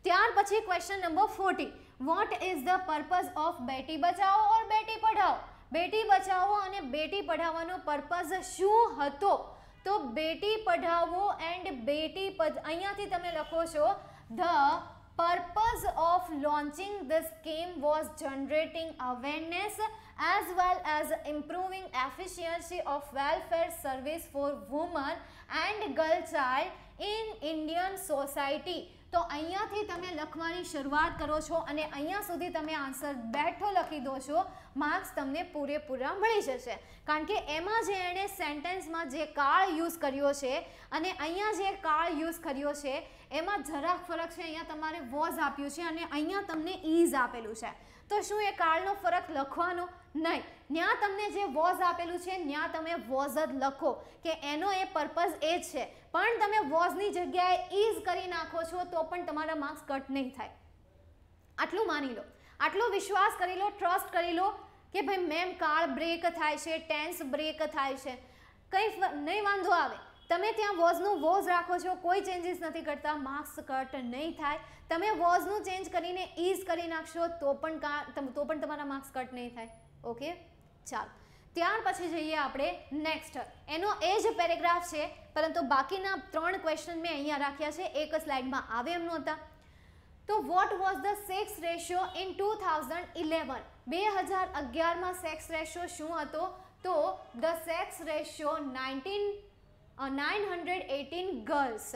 ત્યાર પછી question number forty what is the purpose of Beti Bachao or બેટી પઢાઓ બેટી બચાવો અને બેટી પઢાવવાનો પર્પઝ શું હતો તો બેટી પઢાવો એન્ડ બેટી અહીંયાથી તમે લખો છો the purpose of launching this scheme was generating awareness as well as improving efficiency of welfare service for women and girl child in Indian society. તો અહીંયાથી તમે લખવાની શરૂઆત કરો છો અને અહીંયા સુધી તમે આન્સર બેઠો લખી દો છો માર્ક્સ તમને પૂરેપૂરા મળી જશે કારણ કે એમાં જે એણે સેન્ટેન્સમાં જે કાળ યુઝ કર્યો છે અને અહીંયા જે કાળ યુઝ કર્યો છે એમાં જરાક ફરક છે અહીંયા તમારે વોઝ આપ્યું છે અને અહીંયા તમને ઇઝ આપેલું છે તો શું એ કાળનો ફરક લખવાનો નહીં ત્યાં તમને જે વોઝ આપેલું છે ત્યાં તમે વોઝ જ લખો કે એનો એ પર્પઝ એ છે પણ તમે વોઝની જગ્યાએ ઇઝ કરી નાખો છો તો પણ તમારા માર્ક્સ કટ નહીં થાય આટલું માની લો આટલો વિશ્વાસ કરી લો ટ્રસ્ટ કરી લો કે ભાઈ મેમ કાળ બ્રેક થાય છે ટેન્સ બ્રેક થાય છે કંઈ નહીં વાંધો આવે તમે ત્યાં વોઝનું વોઝ રાખો છો કોઈ ચેન્જીસ નથી કરતા માર્ક્સ કટ નહીં થાય તમે વોઝનું ચેન્જ કરીને ઇઝ કરી નાખશો તો પણ કા તો પણ તમારા માર્ક્સ કટ નહીં થાય ઓકે ચાલો ત્યાર પછી જઈએ આપણે નેક્સ્ટ એનો એ જ પેરેગ્રાફ છે પરંતુ બાકીના ત્રણ ક્વેશ્ચન મેં અહીંયા રાખ્યા છે એક સ્લાઇડમાં આવે એમ નહોતા તો what was the sex ratio in two thousand eleven બે હજાર અગિયારમાં સેક્સ રેશિયો શું હતો તો the sex ratio nineteen nine hundred eighteen girls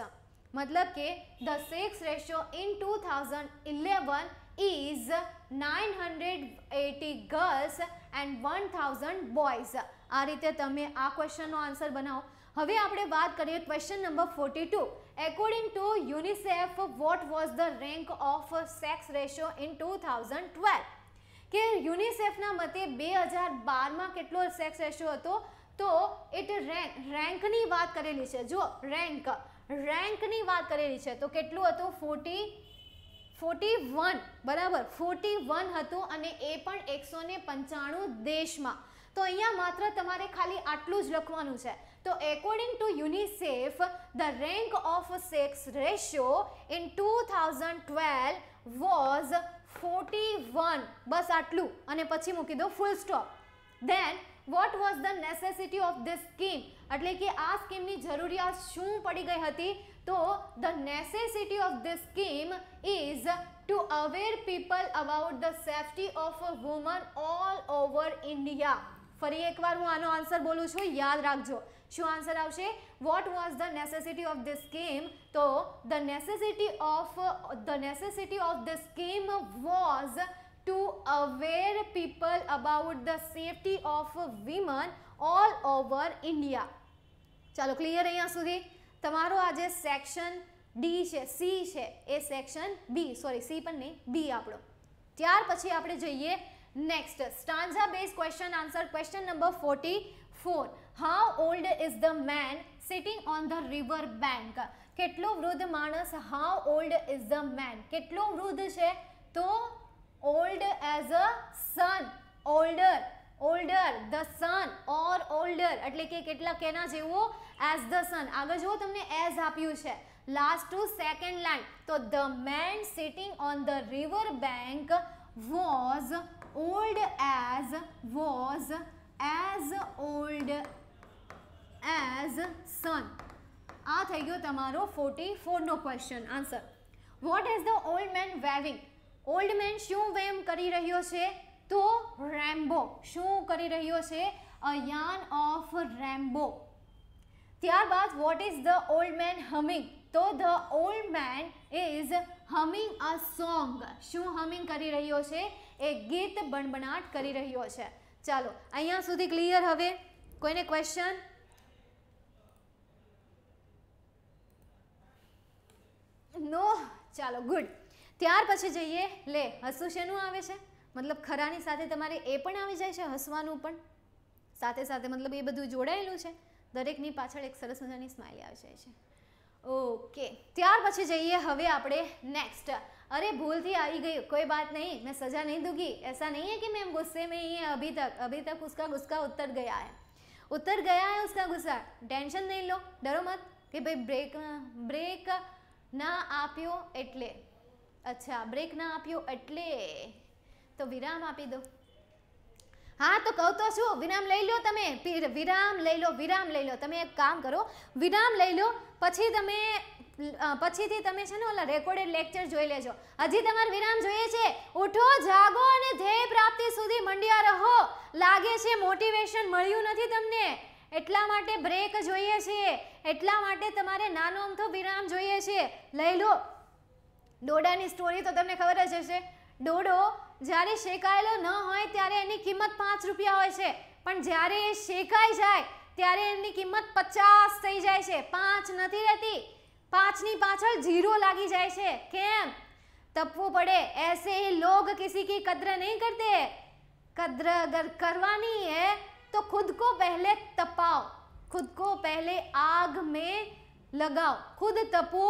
મતલબ કે the sex ratio in two thousand eleven is 980 girls and 1000 boys આ રીતે તમે આ ક્વેશ્ચનનો આન્સર બનાવો હવે આપણે વાત કરીએ question number 42 according to UNICEF what was the rank of sex ratio in 2012 કે યુનિસેફના મતે 2012 માં કેટલો સેક્સ રેશિયો હતો તો ઇટ રેન્ક રેન્કની વાત કરેલી છે જો રેન્ક રેન્કની વાત કરેલી છે તો કેટલું હતું ફોર્ટી ફોર્ટી વન બરાબર ફોર્ટી વન હતું અને એ પણ એકસો ને પંચાણું દેશમાં તો અહીંયા માત્ર તમારે ખાલી આટલું જ લખવાનું છે તો according to UNICEF the rank of sex ratio in two thousand twelve was forty one બસ આટલું અને પછી મૂકી દો full stop then what was the necessity of this scheme એટલે કે આ સ્કીમની જરૂરિયાત શું પડી ગઈ હતી તો the necessity of the scheme is to aware people about the safety of a woman all over India. ફરી એકવાર હું આનો આન્સર બોલું છું યાદ રાખજો શું આન્સર આવશે what was the necessity of this scheme તો the necessity of the necessity of the scheme was to aware people about the safety of women all over India ચાલો ક્લિયર અહીંયા સુધી તમારો આ જે સેક્શન ડી છે C છે A section B sorry C પણ નહીં બી આપણો ત્યાર પછી આપણે જઈએ next stanza base question answer question number forty four how old is the man sitting on the river bank કેટલો વૃદ્ધ માણસ how old is the man કેટલો વૃદ્ધ છે તો old as a son older older the son or older એટલે કે કેટલા કેના જેવો એઝ ધ સન આગળ જુઓ તમને એઝ આપ્યું છે લાસ્ટ ટુ સેકન્ડ લાઈન તો the man sitting on the river bank was old as was as old as son આ થઈ ગયો તમારો ફોર્ટી ફોરનો question answer what is the old man waving old man શું wave કરી રહ્યો છે તો રેમ્બો શું કરી રહ્યો છે અ યાન ઓફ રેમ્બો ત્યારબાદ what is the old man humming તો the old man is humming a song શું હમિંગ કરી રહ્યો છે એ ગીત બણબણાટ કરી રહ્યો છે ચાલો અહીંયા સુધી ક્લિયર હવે કોઈને ક્વેશ્ચન નો ચાલો ગુડ ત્યાર પછી જઈએ લે હસુ શેનું આવે છે મતલબ ખરાની સાથે તમારે એ પણ આવી જાય છે હસવાનું પણ સાથે સાથે મતલબ એ બધું જોડાયેલું છે દરેકની પાછળ એક સરસ મજાની સ્માઇલ આવી જાય છે ઓકે ત્યાર પછી જઈએ હવે આપણે નેક્સ્ટ અરે ભૂલથી આવી ગઈ કોઈ બાત નહીં મેં સજા નહીં દૂંગી એસા નહીં है कि मैम गुस्से में ही है अभी तक अभी तक उसका गुस्सा उतर गया है उतर गया है ટેન્શન નહીં લો ડરો મત કે ભાઈ બ્રેક બ્રેક ના આપ્યો એટલે અચ્છા બ્રેક ના આપ્યો એટલે તો વિરામ આપી દો હા તો કહું તો શું વિરામ લઈ લો તમે વિરામ લઈ લો વિરામ લઈ લો તમે એક કામ કરો વિરામ લઈ લો પછી તમે પછીથી તમે છે ને ઓલા રેકોર્ડેડ લેક્ચર જોઈ લેજો હજી તમારે વિરામ જોઈએ છે ઉઠો જાગો અને ધ્યેય પ્રાપ્તિ સુધી મંડ્યા રહો લાગે છે મોટિવેશન મળ્યું નથી તમને એટલા માટે બ્રેક જોઈએ છે એટલા માટે તમારે નાનો અમથો વિરામ જોઈએ છે લઈ લો ડોડાની સ્ટોરી તો તમને ખબર જ હશે ડોડો જ્યારે શેકાયેલો ન હોય ત્યારે એની કિંમત પાંચ રૂપિયા હોય છે પણ જ્યારે એ શેકાઈ જાય ત્યારે એની કિંમત પચાસ થઈ જાય છે પાંચ નથી રહેતી પાંચની પાછળ ઝીરો લાગી જાય છે કેમ તપવું પડે ऐसे ही लोग किसी की कद्र नहीं करते कद्र अगर करवानी है तो खुद को पहले तपाओ खुद को पहले आग में लगाओ खुद तपो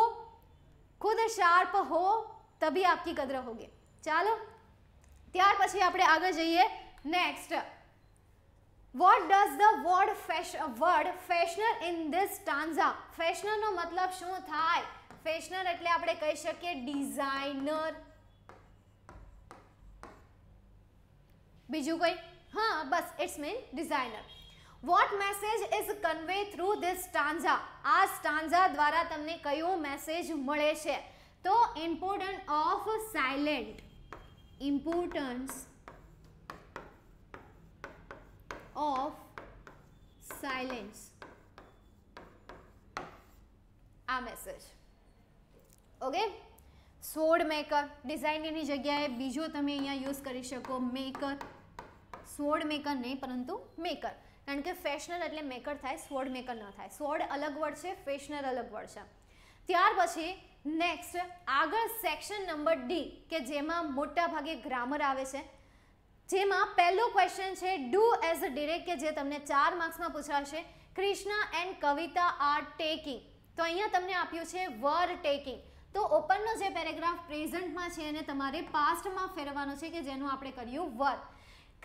खुद शार्प हो तभी आपकी कद्र होगी चलो ત્યાર પછી આપણે આગળ જઈએ next what does the word ફેશ word fashioner in this stanza ફેશનરનો મતલબ શું થાય ફેશનર એટલે આપણે કહી શકીએ ડિઝાઇનર બીજું કોઈ હા બસ it's mean designer what message is convey through this stanza આ સ્ટાન્ઝા દ્વારા તમને કયો મેસેજ મળે છે તો important of silent importance of silence આ મેસેજ ઓકે સોડ મેકર ડિઝાઇનની જગ્યાએ બીજો તમે અહીંયા યુઝ કરી શકો મેકર સોડ મેકર નહીં પરંતુ મેકર કારણ કે ફેશનર એટલે મેકર થાય સોડ મેકર ન થાય સોડ અલગ વર્ડ છે ફેશનર અલગ વર્ડ છે ત્યાર પછી નેક્સ્ટ આગળ સેક્શન નંબર ડી કે જેમાં મોટા ભાગે ગ્રામર આવે છે જેમાં પહેલો ક્વેશ્ચન છે ડુ એઝ અ ડિરેક્ટ કે જે તમને ચાર માર્ક્સમાં પૂછાશે Krishna and Kavita are talking તો અહીંયા તમને આપ્યું છે વર ટેકિંગ તો ઓપનનો જે પેરેગ્રાફ પ્રેઝન્ટમાં છે એને તમારે પાસ્ટમાં ફેરવાનો છે કે જેનું આપણે કર્યું વર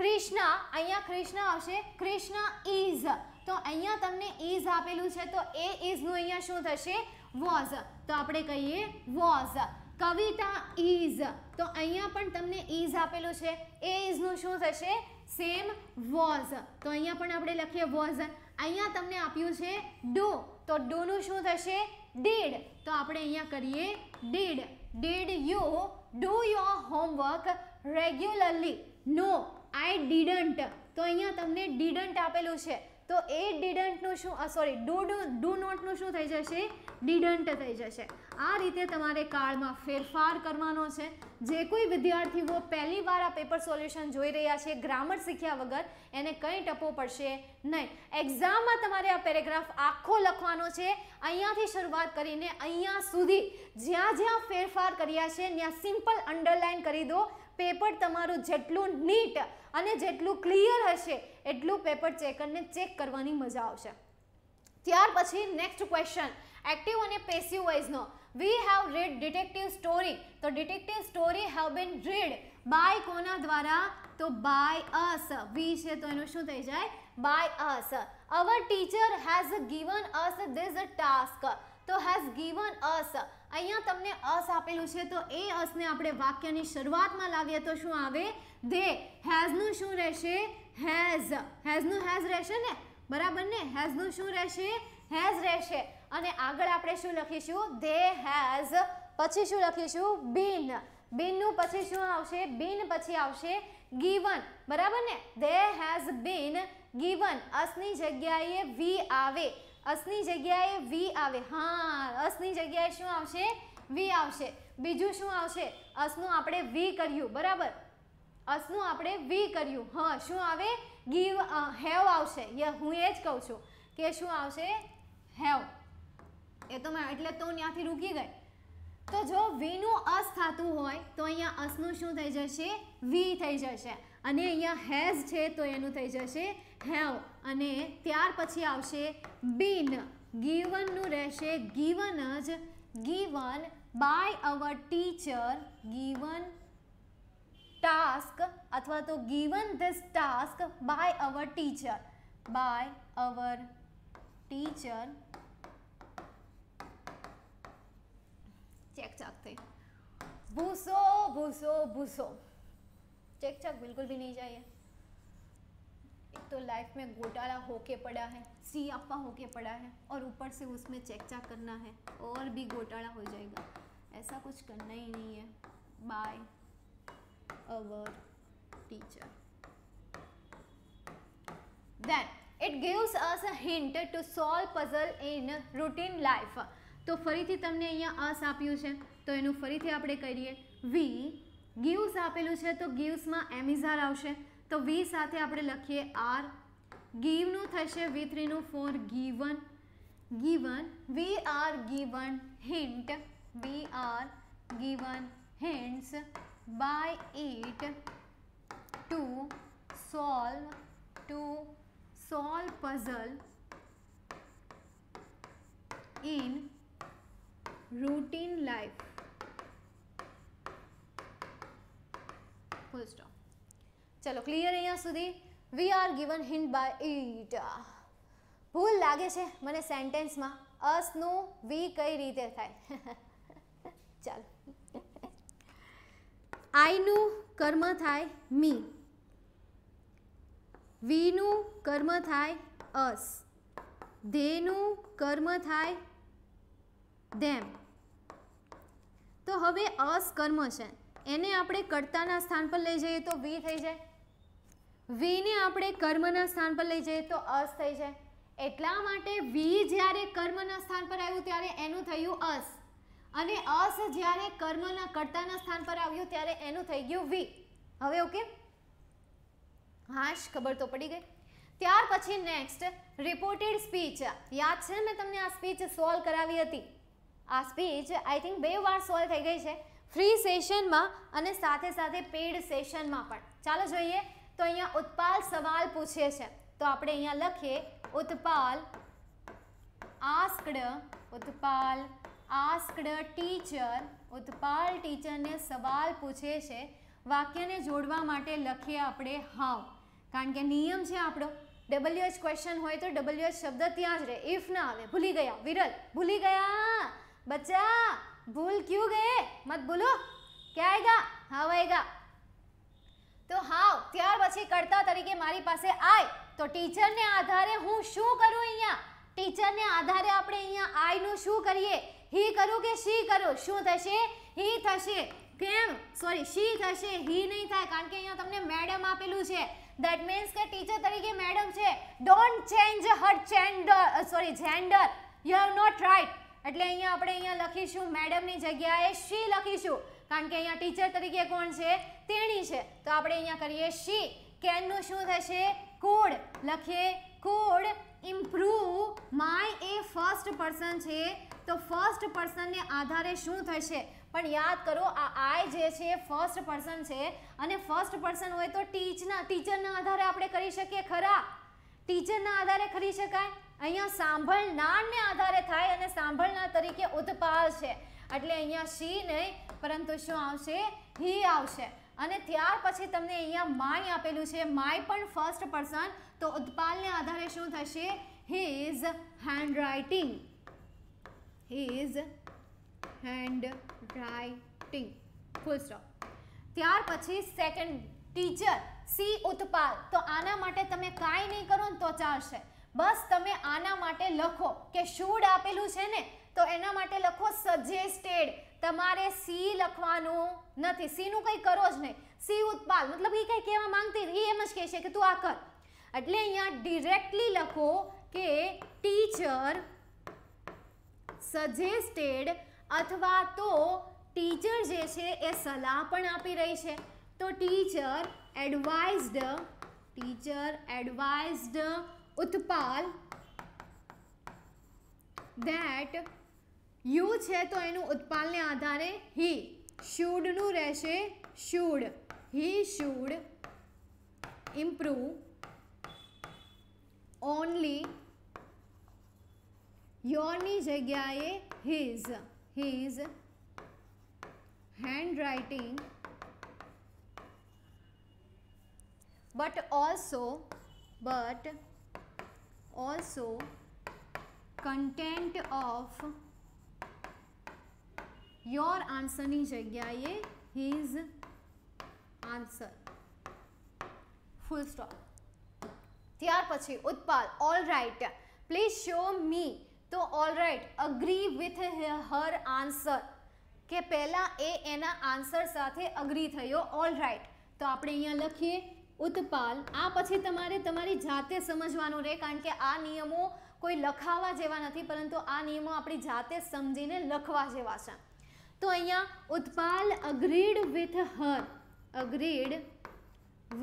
ક્રિષ્ના અહીંયા ક્રિષ્ના આવશે ક્રિષ્ના ઇઝ તો અહીંયા તમને ઇઝ આપેલું છે તો એ ઇઝનું અહીંયા શું થશે વોઝ તો આપણે કહીએ વોઝ કવિતા ઇઝ તો અહીંયા પણ તમને ઇઝ આપેલું છે એ ઇઝનું શું થશે સેમ વોઝ તો અહીંયા પણ આપણે લખીએ વોઝ અહીંયા તમને આપ્યું છે ડુ તો ડુનું શું થશે ડીડ તો આપણે અહીંયા કરીએ did did you do your homework regularly no I didn't તો અહીંયા તમને ડીડન્ટ આપેલું છે તો એ ડીડન્ટનું શું સોરી ડુ ડુ નોટનું શું થઈ જશે ડીડન્ટ થઈ જશે આ રીતે તમારે કાળમાં ફેરફાર કરવાનો છે જે કોઈ વિદ્યાર્થીઓ પહેલી વાર આ પેપર સોલ્યુશન જોઈ રહ્યા છે ગ્રામર શીખ્યા વગર એને કંઈ ટપો પડશે નહીં એક્ઝામમાં તમારે આ પેરેગ્રાફ આખો લખવાનો છે અહીંયાથી શરૂઆત કરીને અહીંયા સુધી જ્યાં જ્યાં ફેરફાર કર્યા છે ત્યાં સિમ્પલ અંડરલાઇન કરી દો પેપર તમારું જેટલું નીટ અને જેટલું ક્લિયર હશે એટલું પેપર ચેકરને ચેક કરવાની મજા આવશે ત્યાર પછી નેક્સ્ટ ક્વેશ્ચન એક્ટિવ અને પેસિવ વાઇઝનો we have read detective story તો detective story have been read by કોના દ્વારા તો બાય અસ વી છે તો એનું શું થઈ જાય by us our teacher has given us these task તો હેઝ ગીવન અસ અહીંયા તમને અસ આપેલું છે તો એ અસને આપણે વાક્યની શરૂઆતમાં લાવીએ તો શું આવે ધે હેઝનું શું રહેશે હેઝ હેઝનું હેઝ રહેશે ને બરાબર ને હેઝનું શું રહેશે હેઝ રહેશે અને આગળ આપણે શું લખીશું દે હેઝ પછી શું લખીશું બીન બીનનું પછી શું આવશે બીન પછી આવશે ગીવન બરાબર ને દે હેઝ બીન ગીવન અસની જગ્યાએ વી આવે અસની જગ્યાએ વી આવે હા અસની જગ્યાએ શું આવશે વી આવશે બીજું શું આવશે અસનું આપણે વી કર્યું બરાબર અસનું આપણે વી કર્યું હા શું આવે ગીવ હેવ આવશે ય હું એ જ કહું છું કે શું આવશે હેવ એ તો મેં એટલે તો ત્યાંથી રૂકી ગઈ તો જો વીનું અસ થતું હોય તો અહીંયા અસનું શું થઈ જશે વી થઈ જશે અને અહીંયા હેઝ છે તો એનું થઈ જશે હેવ અને ત્યાર પછી આવશે બીન ગીવનનું રહેશે ગીવન જ given by our teacher given task अथवा तो given this task by our teacher by our teacher check भूसो भूसो भूसो चेक चाक बिल्कुल भी नहीं चाहिए एक तो लाइफ में घोटाला होके पड़ा है सी अपा होके पड़ा है और ऊपर से उसमें चेक चाक करना है और भी घोटाला हो जाएगा ऐसा कुछ करना ही नहीं है by our teacher. Then it gives us a hint to solve puzzle in routine life. તો ફરીથી તમને અહીંયા અસ આપ્યું છે તો એનું ફરીથી આપણે કરીએ વી ગીવ્સ આપેલું છે તો ગીવ્સમાં એમિઝાર e આવશે તો વી સાથે આપણે લખીએ આર ગીવનું થશે વી થ્રીનું four given given we are given hint we are given hints by it to solve to solve puzzle in routine life full stop ચલો ક્લિયર અહીંયા સુધી we are given hint by it ભૂલ લાગે છે મને સેન્ટેન્સમાં અસનું વી કઈ રીતે થાય ચાલો આઈનું કર્મ થાય મી વીનું કર્મ થાય અસ ધેનું કર્મ થાય ધેમ તો હવે અસ કર્મ છે એને આપણે કર્તાના સ્થાન પર લઈ જઈએ તો વી થઈ જાય વીને આપણે કર્મના સ્થાન પર લઈ જઈએ તો અસ થઈ જાય એટલા માટે વી જ્યારે કર્મના સ્થાન પર આવ્યું ત્યારે એનું થયું અસ અને અસ જ્યારે કર્મના કર્તાના સ્થાન પર આવ્યું ત્યારે એનું થઈ ગયું વી હવે ઓકે હાશ ખબર તો પડી ગઈ ત્યાર પછી નેક્સ્ટ રિપોર્ટેડ સ્પીચ યાદ છે મેં તમને આ સ્પીચ સોલ્વ કરાવી હતી આ સ્પીચ આઈ થિંક બે વાર સોલ્વ થઈ ગઈ છે ફ્રી સેશનમાં અને સાથે સાથે પેડ સેશનમાં પણ ચાલો જોઈએ તો અહીંયા ઉત્પાલ સવાલ પૂછે છે તો આપણે અહીંયા લખીએ Utpal asked Utpal asked teacher Utpal ટીચરને સવાલ પૂછે છે વાક્યને જોડવા માટે લખીએ આપણે હાવ કારણ કે નિયમ છે આપણો ડબલ્યુ એચ ક્વેશ્ચન હોય તો ડબલ્યુ એચ શબ્દ ત્યાં જ રહે ઇફ ના આવે ભૂલી ગયા વિરલ ભૂલી ગયા બચ્ચા ભૂલ ક્યુ ગયે મત ભૂલો ક્યાં આવેગા હાવ આયગા તો હાવ ત્યાર પછી કરતા તરીકે મારી પાસે આય તો ટીચરને આધારે હું શું કરું અહીંયા ટીચરને આધારે આપણે અહીંયા આયનું શું કરીએ હી કરું કે શી કરું શું થશે હી થશે કેમ સોરી શી થશે હી નહીં થાય કારણ કે અહીંયા તમને મેડમ આપેલું છે ધેટ મીન્સ કે ટીચર તરીકે મેડમ છે don't change her gender sorry gender you have not right એટલે અહીંયા આપણે અહીંયા લખીશું મેડમની જગ્યાએ શી લખીશું કારણ કે અહીંયા ટીચર તરીકે કોણ છે તેણી છે તો આપણે અહીંયા કરીએ શી કેનનું શું થશે કુડ લખીએ કુડ ઇમ્પ્રૂવ માય એ ફર્સ્ટ પર્સન છે તો ફર્સ્ટ પર્સનને આધારે શું થશે પણ યાદ કરો આ આય જે છે ફર્સ્ટ પર્સન છે અને ફર્સ્ટ પર્સન હોય તો ટીચના ટીચરના આધારે આપણે કરી શકીએ ખરા ટીચરના આધારે કરી શકાય અહીંયા સાંભળનારને આધારે થાય અને સાંભળનાર તરીકે ઉત્પાલ છે એટલે અહીંયા શી નહીં પરંતુ શું આવશે હી આવશે અને ત્યાર પછી તમને અહીંયા માય આપેલું છે માય પણ ફર્સ્ટ પર્સન તો ઉત્પાલને આધારે શું થશે he is hand writing his hand writing full stop ત્યાર પછી સેકન્ડ ટીચર સી ઉત્પાલ તો આના માટે તમે કાંઈ નહીં કરો ને તો ચાલશે બસ તમે આના માટે લખો કે શૂડ આપેલું છે ને તો એના માટે લખો સજેસ્ટેડ તમારે સી લખવાનું નથી સીનું કંઈ કરો જ નહીં સી ઉત્પાલ મતલબ એ કંઈ કહેવા માંગતી એ એમ જ કહે છે કે તું આ કર એટલે અહીંયા ડિરેક્ટલી લખો કે ટીચર સજેસ્ટેડ અથવા તો ટીચર જે છે એ સલાહ પણ આપી રહી છે તો teacher advised teacher advised Utpal that you છે તો એનું ઉત્પાલને આધારે હી શુડનું રહેશે should he should improve only your जगह his his hand writing but also but also content of your answer जगह हिज आंसर फूल स्टॉप त्यार Utpal all right please show me તો all right agree with her answer કે પહેલાં એ એના answer સાથે agree થયો all all right તો આપણે અહીંયા લખીએ ઉત્પાલ આ પછી તમારે તમારી જાતે સમજવાનું રહે કારણ કે આ નિયમો કોઈ લખાવા જેવા નથી પરંતુ આ નિયમો આપણી જાતે સમજીને લખવા જેવા છે તો અહીંયા Utpal agreed with her agreed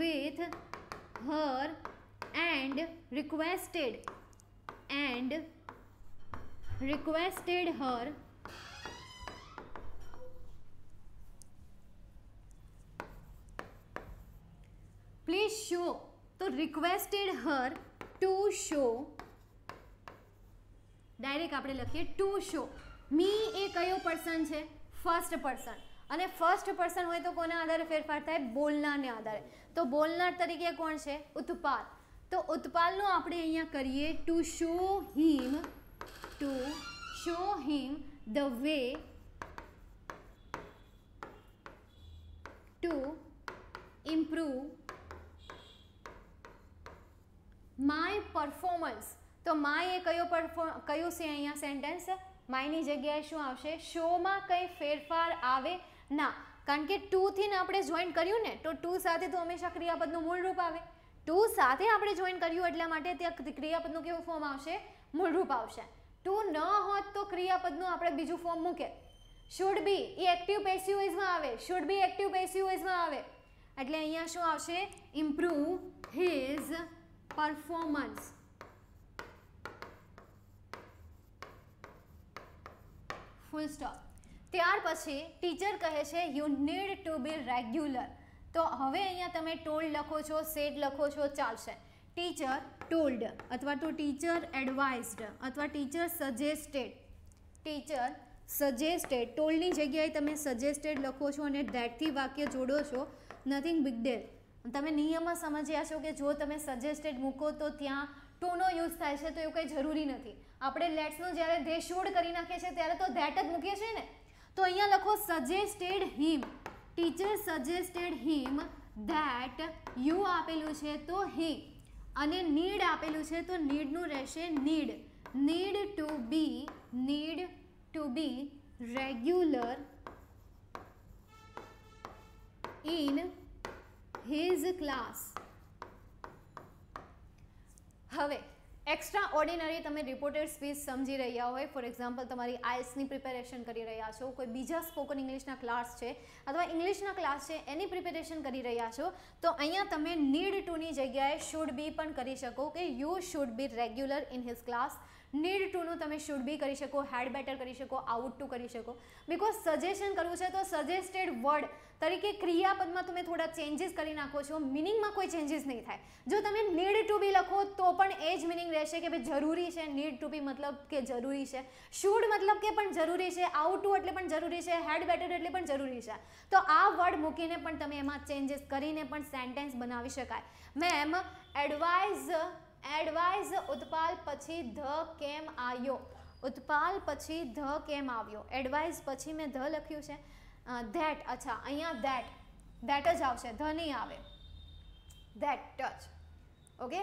with her and requested and requested her please show તો requested her to show direct આપણે લખીએ ટુ શો મી એ કયો પર્સન છે ફર્સ્ટ પર્સન અને ફર્સ્ટ પર્સન હોય તો કોના આધારે ફેરફાર થાય બોલનારને આધારે તો બોલનાર તરીકે કોણ છે ઉત્પાલ તો ઉત્પાલનું આપણે અહીંયા કરીએ to show him to show him the way to improve my performance તો માય એ કયો પરફોર્મ કયું છે અહીંયા સેન્ટેન્સ માયની જગ્યાએ શું આવશે શોમાં કંઈ ફેરફાર આવે ના કારણ કે ટુથી ને આપણે જોઈન કર્યું ને તો ટુ સાથે તો હંમેશા ક્રિયાપદનું મૂળરૂપ આવે ટુ સાથે આપણે જોઈન કર્યું એટલા માટે ત્યાં ક્રિયાપદનું કેવું ફોર્મ આવશે મૂળરૂપ આવશે ટુ ન હોત તો ક્રિયાપદનું આપણે બીજું ફોર્મ મૂકે શુડ બી એ એક્ટિવ પેસ્યુઇઝમાં આવે શુડ બી એક્ટિવ પેસ્યુઇઝમાં આવે એટલે અહીંયા શું આવશે improve his performance full stop ત્યાર પછી ટીચર કહે છે you need to be regular તો હવે અહીંયા તમે ટોલ લખો છો સેટ લખો છો ચાલશે ટીચર ટોલ્ડ અથવા તો ટીચર એડવાઇઝડ અથવા ટીચર સજેસ્ટેડ ટીચર સજેસ્ટેડ ટોલની જગ્યાએ તમે સજેસ્ટેડ લખો છો અને ધેટથી વાક્ય જોડો છો નથિંગ બિગ ડેલ તમે નિયમમાં સમજ્યા છો કે જો તમે સજેસ્ટેડ મૂકો તો ત્યાં ટુનો યુઝ થાય છે તો એવું કંઈ જરૂરી નથી આપણે લેટ્સનું જ્યારે ધે શૂડ કરી નાખીએ છીએ ત્યારે તો ધેટ જ મૂકીએ છીએ ને તો અહીંયા લખો suggested him teacher suggested him that you આપેલું છે તો હિમ અને નીડ આપેલું છે તો નીડનું રહેશે need need to be need to be regular in his class હવે એક્સ્ટ્રા ઓર્ડિનરી તમે રિપોર્ટેડ સ્પીચ સમજી રહ્યા હોય ફોર એક્ઝામ્પલ તમારી આઈસની પ્રિપેરેશન કરી રહ્યા છો કોઈ બીજા સ્પોકન ઇંગ્લિશના ક્લાસ છે અથવા ઇંગ્લિશના ક્લાસ છે એની પ્રિપેરેશન કરી રહ્યા છો તો અહીંયા તમે નીડ ટુની જગ્યાએ શુડ બી પણ કરી શકો કે you should be regular in his class need ટુનું તમે શુડ બી કરી શકો હેડ બેટર કરી શકો આઉટ ટુ કરી શકો બિકોઝ સજેશન કરવું છે તો સજેસ્ટેડ વર્ડ તરીકે ક્રિયાપદમાં તમે થોડા ચેન્જીસ કરી નાખો છો મિનિંગમાં કોઈ ચેન્જીસ નહીં થાય જો તમે નીડ ટુ બી લખો તો પણ એ જ મિનિંગ રહેશે કે ભાઈ જરૂરી છે નીડ ટુ બી મતલબ કે જરૂરી છે શુડ મતલબ કે પણ જરૂરી છે આઉટ ટુ એટલે પણ જરૂરી છે હેડ બેટર એટલે પણ જરૂરી છે તો આ વર્ડ મૂકીને પણ તમે એમાં ચેન્જીસ કરીને પણ સેન્ટેન્સ બનાવી શકાય મેમ એડવાઇઝ એડવાઇઝ ઉત્પાલ પછી ધ કેમ આવ્યો ઉત્પાલ પછી ધ કેમ આવ્યો એડવાઇઝ પછી મેં ધ લખ્યું છે ધેટ અચ્છા અહીંયા ધેટ ધેટ જ આવશે ધ નહીં આવે ધેટ ટચ ઓકે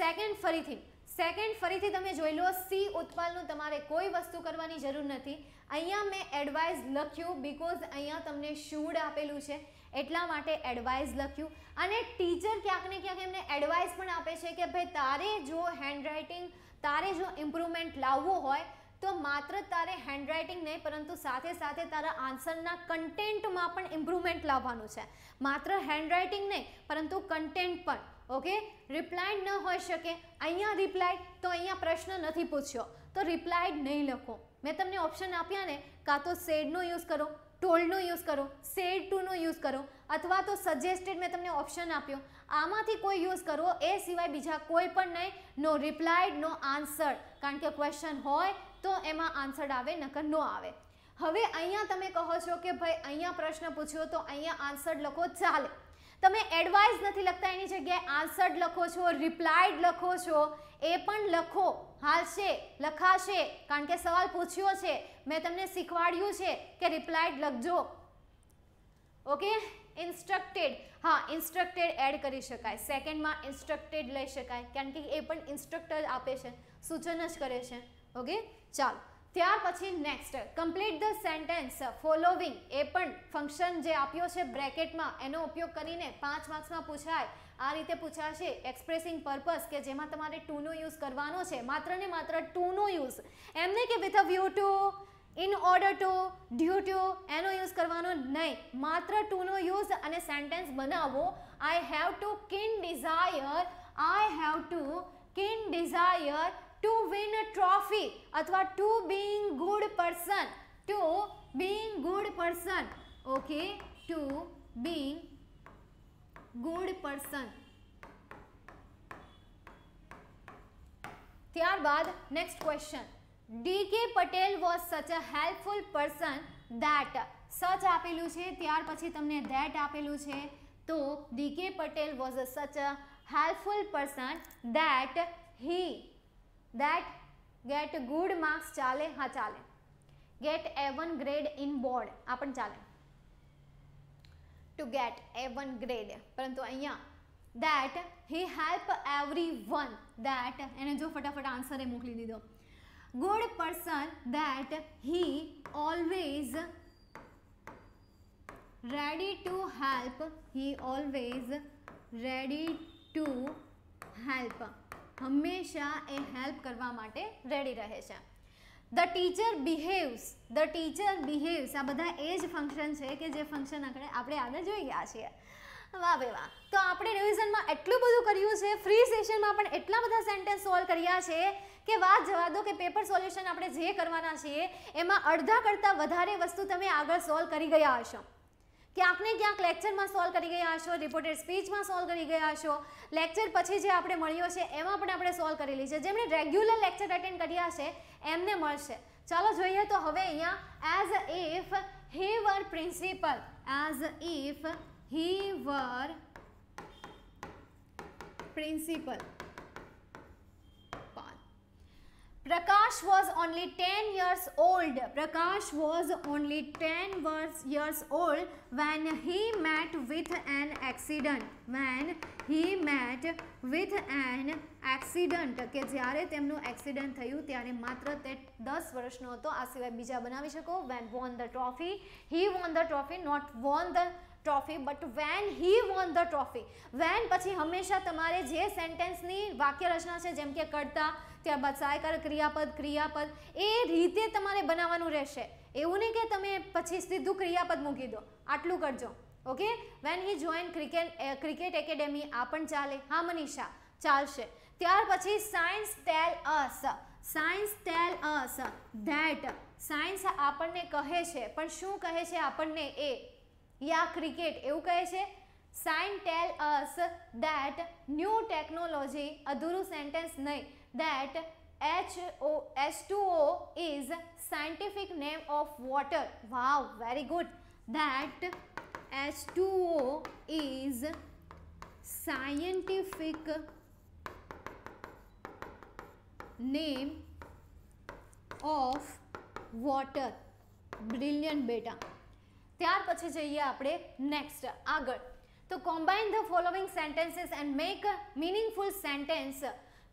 સેકન્ડ ફરીથી સેકન્ડ ફરીથી તમે જોઈ લો સી ઉત્પાલનું તમારે કોઈ વસ્તુ કરવાની જરૂર નથી અહીંયા મેં એડવાઇઝ લખ્યું બિકોઝ અહીંયા તમને શૂડ આપેલું છે એટલા માટે એડવાઇસ લખ્યું અને ટીચર ક્યાંક ને ક્યાંક એમને એડવાઇસ પણ આપે છે કે ભાઈ તારે જો હેન્ડરાઇટિંગ તારે જો ઇમ્પ્રુવમેન્ટ લાવવું હોય તો માત્ર તારે હેન્ડરાઇટિંગ નહીં પરંતુ સાથે સાથે તારા આન્સરના કન્ટેન્ટમાં પણ ઇમ્પ્રુવમેન્ટ લાવવાનું છે માત્ર હેન્ડરાઇટિંગ નહીં પરંતુ કન્ટેન્ટ પણ ઓકે રિપ્લાઇડ ન હોઈ શકે અહીંયા રિપ્લાઇડ તો અહીંયા પ્રશ્ન નથી પૂછ્યો તો રિપ્લાઇડ નહીં લખો મેં તમને ઓપ્શન આપ્યા ને કાં તો સેડનો યુઝ કરો ટોલનો યુઝ કરો સેડ ટુનો યુઝ કરો અથવા તો સજેસ્ટેડ મેં તમને ઓપ્શન આપ્યો આમાંથી કોઈ યુઝ કરો એ સિવાય બીજા કોઈ પણ નહીં નો રિપ્લાયડ નો આન્સર કારણ કે ક્વેશ્ચન હોય તો એમાં આન્સર આવે નકર નો આવે હવે અહીંયા તમે કહો છો કે ભાઈ અહીંયા પ્રશ્ન પૂછ્યો તો અહીંયા આન્સર લખો ચાલે તમે એડવાઇસ નથી લખતા એની જગ્યાએ આન્સર્ડ લખો છો રિપ્લાયડ લખો છો એ પણ લખો હાલશે લખાશે કારણ કે સવાલ પૂછ્યો છે મેં તમને શીખવાડ્યું છે કે રિપ્લાઇડ લખજો ઓકે ઇન્સ્ટ્રક્ટેડ હા ઇન્સ્ટ્રક્ટેડ એડ કરી શકાય સેકન્ડમાં ઇન્સ્ટ્રક્ટેડ લઈ શકાય કારણ કે એ પણ ઇન્સ્ટ્રક્ટર આપે છે સૂચન જ કરે છે ઓકે ચાલો ત્યાર પછી next complete the sentence following એ પણ ફંક્શન જે આપ્યો છે બ્રેકેટમાં એનો ઉપયોગ કરીને પાંચ માર્ક્સમાં પૂછાય આ રીતે પૂછાશે એક્સપ્રેસિંગ પર્પસ કે જેમાં તમારે ટુનો યુઝ કરવાનો છે માત્ર ને માત્ર ટુનો યુઝ એમને કે with a view to in order to due to એનો યુઝ કરવાનો નહીં માત્ર ટુનો યુઝ અને સેન્ટેન્સ બનાવો I have to keen desire I have to keen desire to win a trophy અથવા to being good person to being good person okay to being good person ત્યારબાદ next question D K Patel was સચ a helpful person that સચ આપેલું છે ત્યાર પછી તમને that આપેલું છે તો D K Patel was a such a helpful person that he that get good marks ચાલે હા ચાલે get A one grade in board આ પણ ચાલે to get A one grade પરંતુ અહીંયા that he help everyone that એને જો ફટાફટ આન્સર એ મોકલી દીધો good person that he always ready to help he always ready to help હંમેશા એ હેલ્પ કરવા માટે રેડી રહે છે the teacher behaves the teacher બિહેવ્સ આ બધા એ જ ફંક્શન છે કે જે ફંક્શન આપણે આપણે આગળ જોઈ ગયા છીએ વાહ બે વાહ તો આપણે રિવિઝનમાં એટલું બધું કર્યું છે ફ્રી સેશનમાં પણ એટલા બધા સેન્ટેન્સ સોલ્વ કર્યા છે કે વાત જવા દો કે પેપર સોલ્યુશન આપણે જે કરવાના છીએ એમાં અડધા કરતાં વધારે વસ્તુ તમે આગળ સોલ્વ કરી ગયા હશો ક્યાંકને ક્યાંક લેક્ચરમાં સોલ્વ કરી ગયા હશો રિપોર્ટેડ સ્પીચમાં સોલ્વ કરી ગયા હશો લેક્ચર પછી જે આપણે મળ્યો છે એમાં પણ આપણે સોલ્વ કરેલી છે જેમણે રેગ્યુલર લેક્ચર અટેન્ડ કર્યા છે એમને મળશે ચાલો જોઈએ તો હવે અહીંયા as if he were principal as if he were principal Prakash was only 10 years old. Prakash was only 10 years old when he met with an accident. When he met with an accident. કે જ્યારે તેમનું accident થયું ત્યારે માત્ર તે 10 વર્ષનો હતો આ સિવાય બીજા બનાવી શકો when won the trophy. He won the trophy not won the trophy but when he won the trophy when પછી હંમેશા તમારે જે સેન્ટેન્સની વાક્ય રચના છે જેમ કે કરતા ત્યારબાદ સહાયકાર ક્રિયાપદ ક્રિયાપદ એ રીતે તમારે બનાવવાનું રહેશે એવું નહીં કે તમે પછી સીધું ક્રિયાપદ મૂકી દો આટલું કરજો okay when he join cricket cricket academy આ પણ ચાલે હા મનીષા ચાલશે ત્યાર પછી science tell us science tell us that science આપણને કહે છે પણ શું કહે છે આપણને એ યા ક્રિકેટ એવું કહે છે science tell us that new technology અધૂરું સેન્ટેન્સ નહીં that H2O is scientific name of water. Wow, very good. That H2O is scientific name of water. Brilliant beta. त्यार पछे जाइए आपड़े next आगर. तो combine the following sentences and make a meaningful sentence.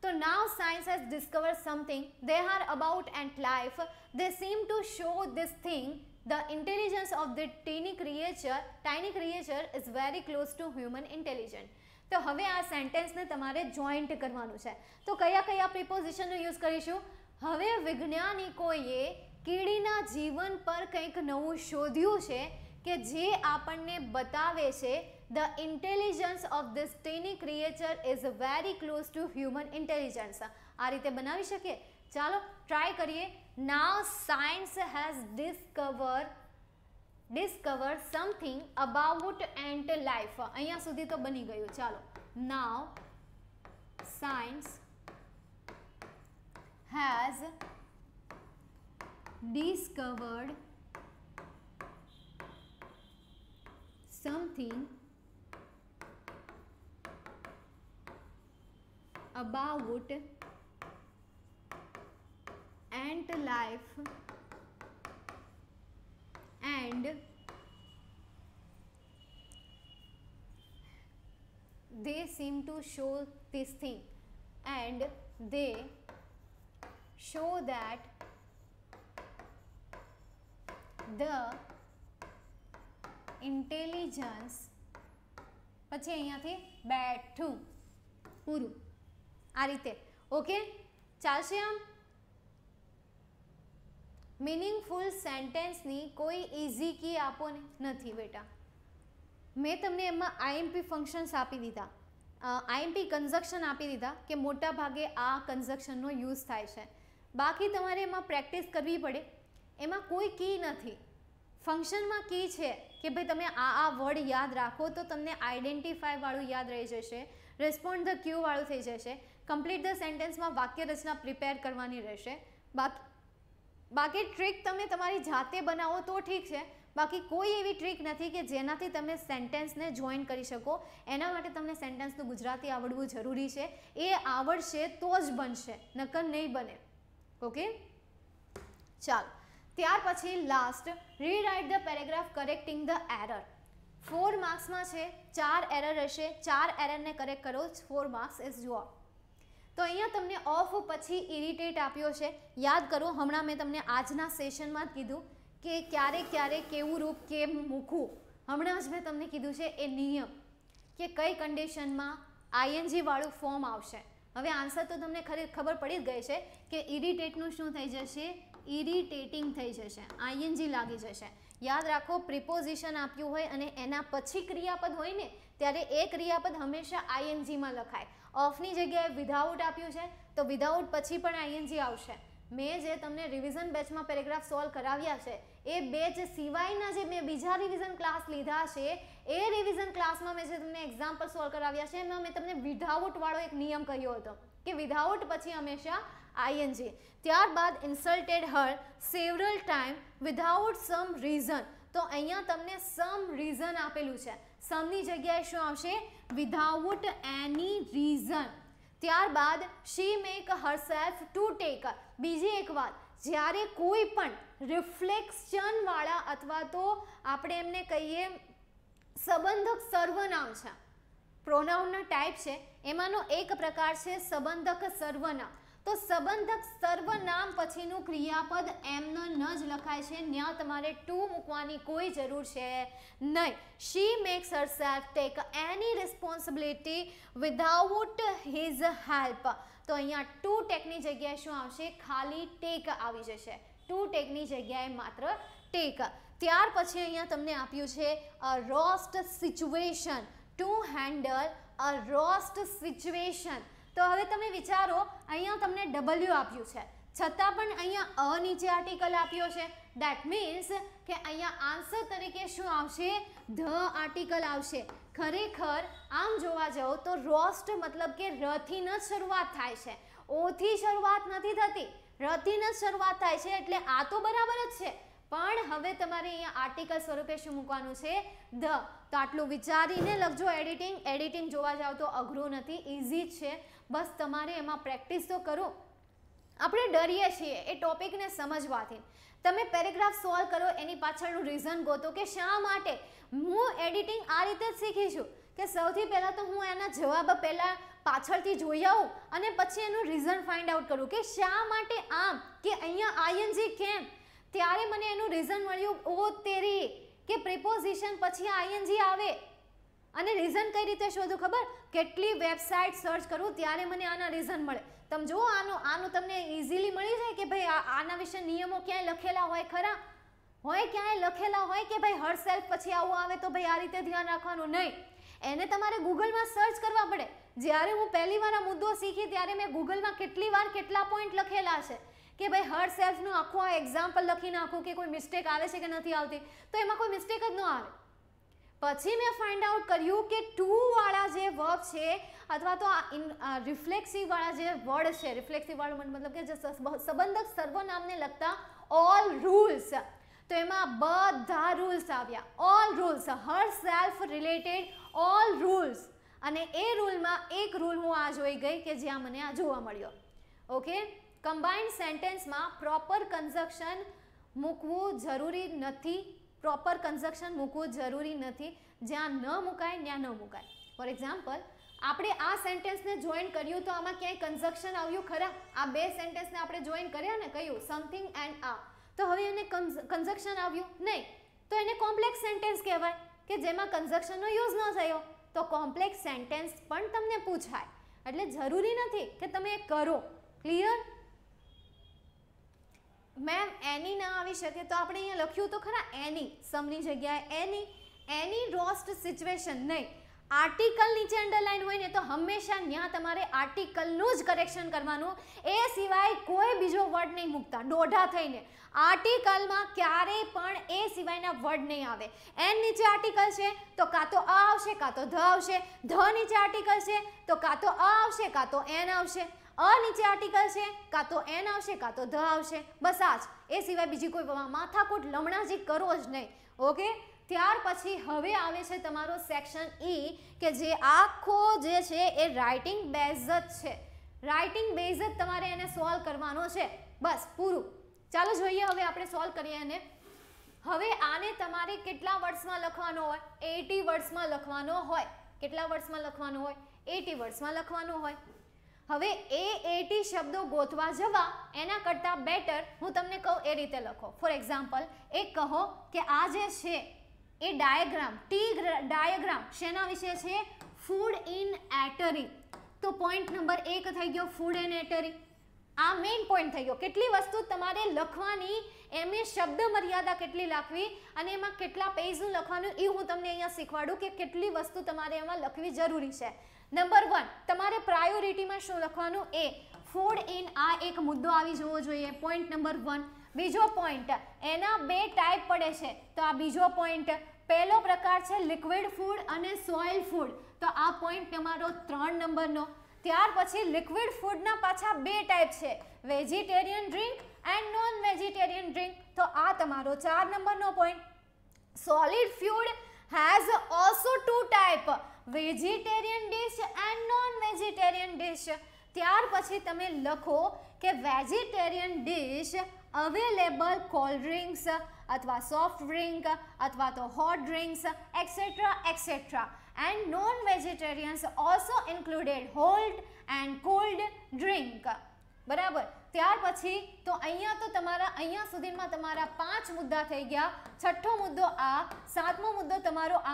So now science has discovered something they are about ant life. They seem to show this thing. The intelligence of the tiny creature, tiny creature is very close to human intelligence. તો હવે આ સેન્ટેન્સને તમારે joint કરવાનું છે તો કયા કયા પ્રિપોઝિશનનો use કરીશું હવે વૈજ્ઞાનિકોએ કીડીના જીવન પર કંઈક નવું શોધ્યું છે કે જે આપણને બતાવે છે the intelligence of this tiny creature is very close to human intelligence આ રીતે બનાવી શકીએ ચાલો ટ્રાય કરીએ now science has discover discover something about ant life અહીંયા સુધી તો બની ગયું ચાલો now science has discovered something about ant life and they seem to show this thing and they show that the intelligence પછી અહીંયાથી બેઠું પૂરું આ રીતે ઓકે ચાલશે આમ મિનિંગફુલ સેન્ટેન્સની કોઈ ઇઝી કી આપોને નથી બેટા મેં તમને એમાં આઈએમપી ફંક્શન્સ આપી દીધા આઈએમપી કન્ઝક્શન આપી દીધા કે મોટા ભાગે આ કન્ઝક્શનનો યુઝ થાય છે બાકી તમારે એમાં પ્રેક્ટિસ કરવી પડે એમાં કોઈ કી નથી ફંક્શનમાં કી છે કે ભાઈ તમે આ આ વર્ડ યાદ રાખો તો તમને આઈડેન્ટિફાયવાળું યાદ રહી જશે રિસ્પોન્ડ ધ ક્યુવાળું થઈ જશે કમ્પ્લીટ ધ સેન્ટેન્સમાં વાક્ય રચના પ્રિપેર કરવાની રહેશે બાકી બાકી ટ્રીક તમે તમારી જાતે બનાવો તો ઠીક છે બાકી કોઈ એવી ટ્રીક નથી કે જેનાથી તમે સેન્ટેન્સને જોઈન કરી શકો એના માટે તમને સેન્ટેન્સનું ગુજરાતી આવડવું જરૂરી છે એ આવડશે તો જ બનશે નકર નહીં બને ઓકે ચાલ ત્યાર પછી last rewrite the paragraph correcting the error four માર્ક્સમાં છે ચાર એરર હશે ચાર એરરને કરેક્ટ કરો ફોર માર્ક્સ ઇઝ યોર તો અહીંયા તમને ઓફ પછી ઇરિટેટ આપ્યો છે યાદ કરો હમણાં મેં તમને આજના સેશનમાં કીધું કે ક્યારે ક્યારે કેવું રૂપ કેમ મૂકવું હમણાં જ મેં તમને કીધું છે એ નિયમ કે કઈ કન્ડિશનમાં આઈએનજીવાળું ફોર્મ આવશે હવે આન્સર તો તમને ખરી ખબર પડી જ ગઈ છે કે ઇરિટેટનું શું થઈ જશે ઇરિટેટિંગ થઈ જશે આઈએનજી લાગી જશે યાદ રાખો પ્રિપોઝિશન આપ્યું હોય અને એના પછી ક્રિયાપદ હોય ને ત્યારે એ ક્રિયાપદ હંમેશા આઈએનજીમાં લખાય ઓફની જગ્યાએ વિધાઉટ આપ્યું છે તો વિધાઉટ પછી પણ આઈએનજી આવશે મેં જે તમને રિવિઝન બેચમાં પેરેગ્રાફ સોલ્વ કરાવ્યા છે એ બેચ સિવાયના જે મેં બીજા રિવિઝન ક્લાસ લીધા છે એ રિવિઝન ક્લાસમાં મેં જે તમને એક્ઝામ્પલ સોલ્વ કરાવ્યા છે એમાં મેં તમને વિધાઉટવાળો એક નિયમ કહ્યો હતો કે વિધાઉટ પછી હંમેશા આઈએનજી ત્યારબાદ insulted her several time without some reason તો અહીંયા તમને સમ રીઝન આપેલું છે સમની જગ્યાએ શું આવશે વિધાઉટ એની રીઝન ત્યારબાદ she make herself to take બીજી એક વાત જ્યારે કોઈ પણ રિફ્લેક્શનવાળા અથવા તો આપણે એમને કહીએ સંબંધક સર્વનામ છે પ્રોનાઉનના ટાઈપ છે એમાંનો એક પ્રકાર છે સંબંધક સર્વનામ તો સંબંધક સર્વનામ પછીનું ક્રિયાપદ એમનો ન જ લખાય છે ત્યાં તમારે ટુ મૂકવાની કોઈ જરૂર છે નહીં she makes her self take any responsibility without his help તો અહીંયા ટુ ટેકની જગ્યાએ શું આવશે ખાલી ટેક આવી જશે ટુ ટેકની જગ્યાએ માત્ર ટેક ત્યાર પછી અહીંયા તમને આપ્યું છે a worst situation to handle a worst situation તો હવે તમે વિચારો અહીંયા તમને ડબલ્યુ આપ્યું છે છતાં પણ અહીંયા અ નીચે આર્ટિકલ આપ્યો છે દેટ મીન્સ કે અહીંયા આન્સર તરીકે શું આવશે ધ આર્ટિકલ આવશે ખરેખર આમ જોવા જાઓ તો રોસ્ટ મતલબ કે રથી ન શરૂઆત થાય છે ઓથી શરૂઆત નથી થતી રથી ન શરૂઆત થાય છે એટલે આ તો બરાબર જ છે પણ હવે તમારે અહીંયા આર્ટિકલ સ્વરૂપે શું મૂકવાનું છે ધ તો આટલું વિચારીને લખજો એડિટિંગ એડિટિંગ જોવા જાઓ તો અઘરું નથી ઇઝી જ છે બસ તમારે એમાં પ્રેક્ટિસ તો કરો આપણે ડરીએ છીએ એ ટોપિકને સમજવાથી તમે પેરેગ્રાફ સોલ્વ કરો એની પાછળનું રીઝન ગોતો કે શા માટે હું એડિટિંગ આ રીતે જ શીખી છું કે સૌથી પહેલાં તો હું એના જવાબ પહેલાં પાછળથી જોઈ આવું અને પછી એનું રીઝન ફાઇન્ડ આઉટ કરું કે શા માટે આમ કે અહીંયા આઈએનજી કેમ ત્યારે મને એનું રીઝન મળ્યું ઓ તેરી કે પ્રિપોઝિશન પછી આઈએનજી આવે અને રીઝન કઈ રીતે શોધું ખબર કેટલી વેબસાઇટ સર્ચ કરું ત્યારે મને આના રીઝન મળે તમે જુઓ આનો આનું તમને ઇઝીલી મળી જાય કે ભાઈ આના વિશે નિયમો ક્યાંય લખેલા હોય ખરા હોય ક્યાંય લખેલા હોય કે ભાઈ હર સેલ્ફ પછી આવું આવે તો ભાઈ આ રીતે ધ્યાન રાખવાનું નહીં એને તમારે ગૂગલમાં સર્ચ કરવા પડે જ્યારે હું પહેલી વાર આ મુદ્દો શીખી ત્યારે મેં ગૂગલમાં કેટલી વાર કેટલા પોઈન્ટ લખેલા છે કે ભાઈ હર સેલ્ફનું આખું આ એક્ઝામ્પલ લખી નાખું કે કોઈ મિસ્ટેક આવે છે કે નથી આવતી તો એમાં કોઈ મિસ્ટેક જ ન આવે પછી મેં ફાઇન્ડ આઉટ કર્યું કે ટુવાળા જે વર્બ છે અથવા તો આ રિફ્લેક્સિવવાળા જે વર્ડ છે રિફ્લેક્સિવવાળો મતલબ કે જે સંબંધક સર્વનામને લગતા ઓલ રૂલ્સ તો એમાં બધા રૂલ્સ આવ્યા all rules herself related all rules અને એ રૂલમાં એક રૂલ હું આ જોઈ ગઈ કે જ્યાં મને આ જોવા મળ્યો ઓકે કમ્બાઇન્ડ સેન્ટેન્સમાં પ્રોપર કન્ઝક્શન મૂકવું જરૂરી નથી પ્રોપર કન્ઝક્શન મૂકવું જરૂરી નથી જ્યાં ન મુકાય ત્યાં ન મુકાય ફોર એક્ઝામ્પલ આપણે આ સેન્ટેન્સને જોઈન કર્યું તો આમાં ક્યાંય કન્ઝક્શન આવ્યું ખરા આ બે સેન્ટેન્સને આપણે જોઈન કર્યા ને કહ્યું સમથિંગ એન્ડ આ તો હવે એને કન્ઝક્શન આવ્યું નહીં તો એને કોમ્પ્લેક્સ સેન્ટેન્સ કહેવાય કે જેમાં કન્ઝક્શનનો યુઝ ન થયો તો કોમ્પ્લેક્સ સેન્ટેન્સ પણ તમને પૂછાય એટલે જરૂરી નથી કે તમે એ કરો ક્લિયર મેમ એની ના આવી શકે તો આપણે અહીંયા લખ્યું તો ખરા એની સમની જગ્યાએ એની એની રોસ્ટ સિચ્યુએશન નહીં આર્ટિકલ નીચે અંડરલાઈન હોય ને તો હંમેશા ત્યાં તમારે આર્ટિકલનું જ કરેક્શન કરવાનું એ સિવાય કોઈ બીજો વર્ડ નહીં મૂકતા દોઢા થઈને આર્ટિકલમાં ક્યારેય પણ એ સિવાયના વર્ડ નહીં આવે એન નીચે આર્ટિકલ છે તો કાં તો અ આવશે કાં તો ધ આવશે ધ નીચે આર્ટિકલ છે તો કાં તો અ આવશે કાં તો એન આવશે અ નીચે આર્ટિકલ છે કાં તો એન આવશે કાં તો ધ આવશે બસ આ જ એ સિવાય બીજી કોઈ માથાકૂટ લમણાજી કરો જ નહીં ઓકે ત્યાર પછી હવે આવે છે તમારો સેક્શન ઈ e, કે જે આખો જે છે એ રાઇટિંગ બેઝ જ છે રાઇટિંગ બેઝ જ તમારે એને સોલ્વ કરવાનો છે બસ પૂરું ચાલો જોઈએ હવે આપણે સોલ્વ કરીએ એને હવે આને તમારે કેટલા વર્ષમાં લખવાનો હોય એટી વર્ષમાં લખવાનો હોય કેટલા વર્ષમાં લખવાનો હોય એટી વર્ષમાં લખવાનો હોય હવે એ એટી શબ્દો ગોતવા જવા એના કરતાં બેટર હું તમને કહું એ રીતે લખો ફોર એક્ઝામ્પલ એ કહો કે આ જે છે એ ડાયાગ્રામ ટી ડાયાગ્રામ શેના વિશે છે ફૂડ ઇન એટરી તો પોઈન્ટ નંબર એક થઈ ગયો ફૂડ એન્ડ એટરી આ મેઇન પોઈન્ટ થઈ ગયો કેટલી વસ્તુ તમારે લખવાની એમની શબ્દ મર્યાદા કેટલી રાખવી અને એમાં કેટલા પેજનું લખવાનું એ હું તમને અહીંયા શીખવાડું કે કેટલી વસ્તુ તમારે એમાં લખવી જરૂરી છે નંબર વન તમારે પ્રાયોરિટીમાં શું લખવાનું એ ફૂડ ઇન આ એક મુદ્દો આવી જવો જોઈએ પોઈન્ટ નંબર વન બીજો પોઈન્ટ એના બે ટાઈપ પડે છે તો આ બીજો પોઈન્ટ પહેલો પ્રકાર છે લિક્વિડ ફૂડ અને સોઇલ ફૂડ તો આ પોઈન્ટ તમારો ત્રણ નંબરનો ત્યાર પછી લિક્વિડ ફૂડના પાછા બે ટાઈપ છે vegetarian drink and non vegetarian drink તો આ તમારો ચાર નંબરનો point solid food has also two type vegetarian dish and non vegetarian dish ત્યાર પછી તમે લખો કે vegetarian dish available cold drinks અથવા સોફ્ટ ડ્રિંક અથવા તો hot drinks etcetera etcetera and non vegetarians also included hot and cold drink બરાબર ત્યાર પછી તો અહીંયા તો તમારા અહીંયા સુધીમાં તમારા પાંચ મુદ્દા થઈ ગયા છઠ્ઠો મુદ્દો આ સાતમો મુદ્દો તમારો આ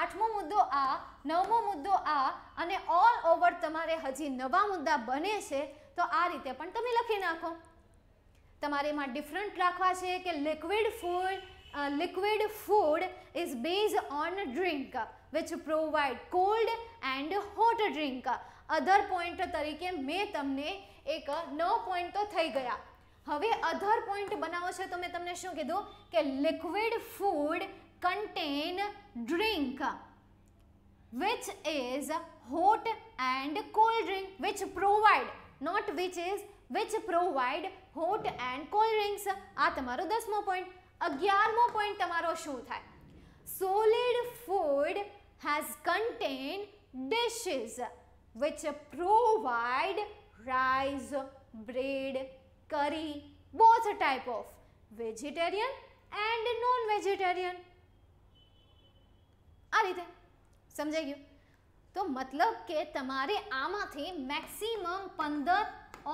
આઠમો મુદ્દો આ નવમો મુદ્દો આ અને ઓલ ઓવર તમારે હજી નવા મુદ્દા બને છે તો આ રીતે પણ તમે લખી નાખો તમારે એમાં ડિફરન્ટ રાખવા છે કે liquid food liquid food is base on drink which provide cold and hot drink other point તરીકે મેં તમને એક નવ પોઈન્ટ તો થઈ ગયા હવે અધર પોઈન્ટ બનાવો છે તો મેં તમને શું કીધું કે liquid food contain drink which is hot and cold drink which provide not which is which provide hot and cold drinks આ તમારો દસમો પોઈન્ટ અગિયારમો પોઈન્ટ તમારો શું થાય solid food has contain dishes which provide rice, bread, curry, both type of vegetarian and non vegetarian આ રીતે સમજાઈ ગયું તો મતલબ કે તમારે આમાંથી મેક્સિમમ પંદર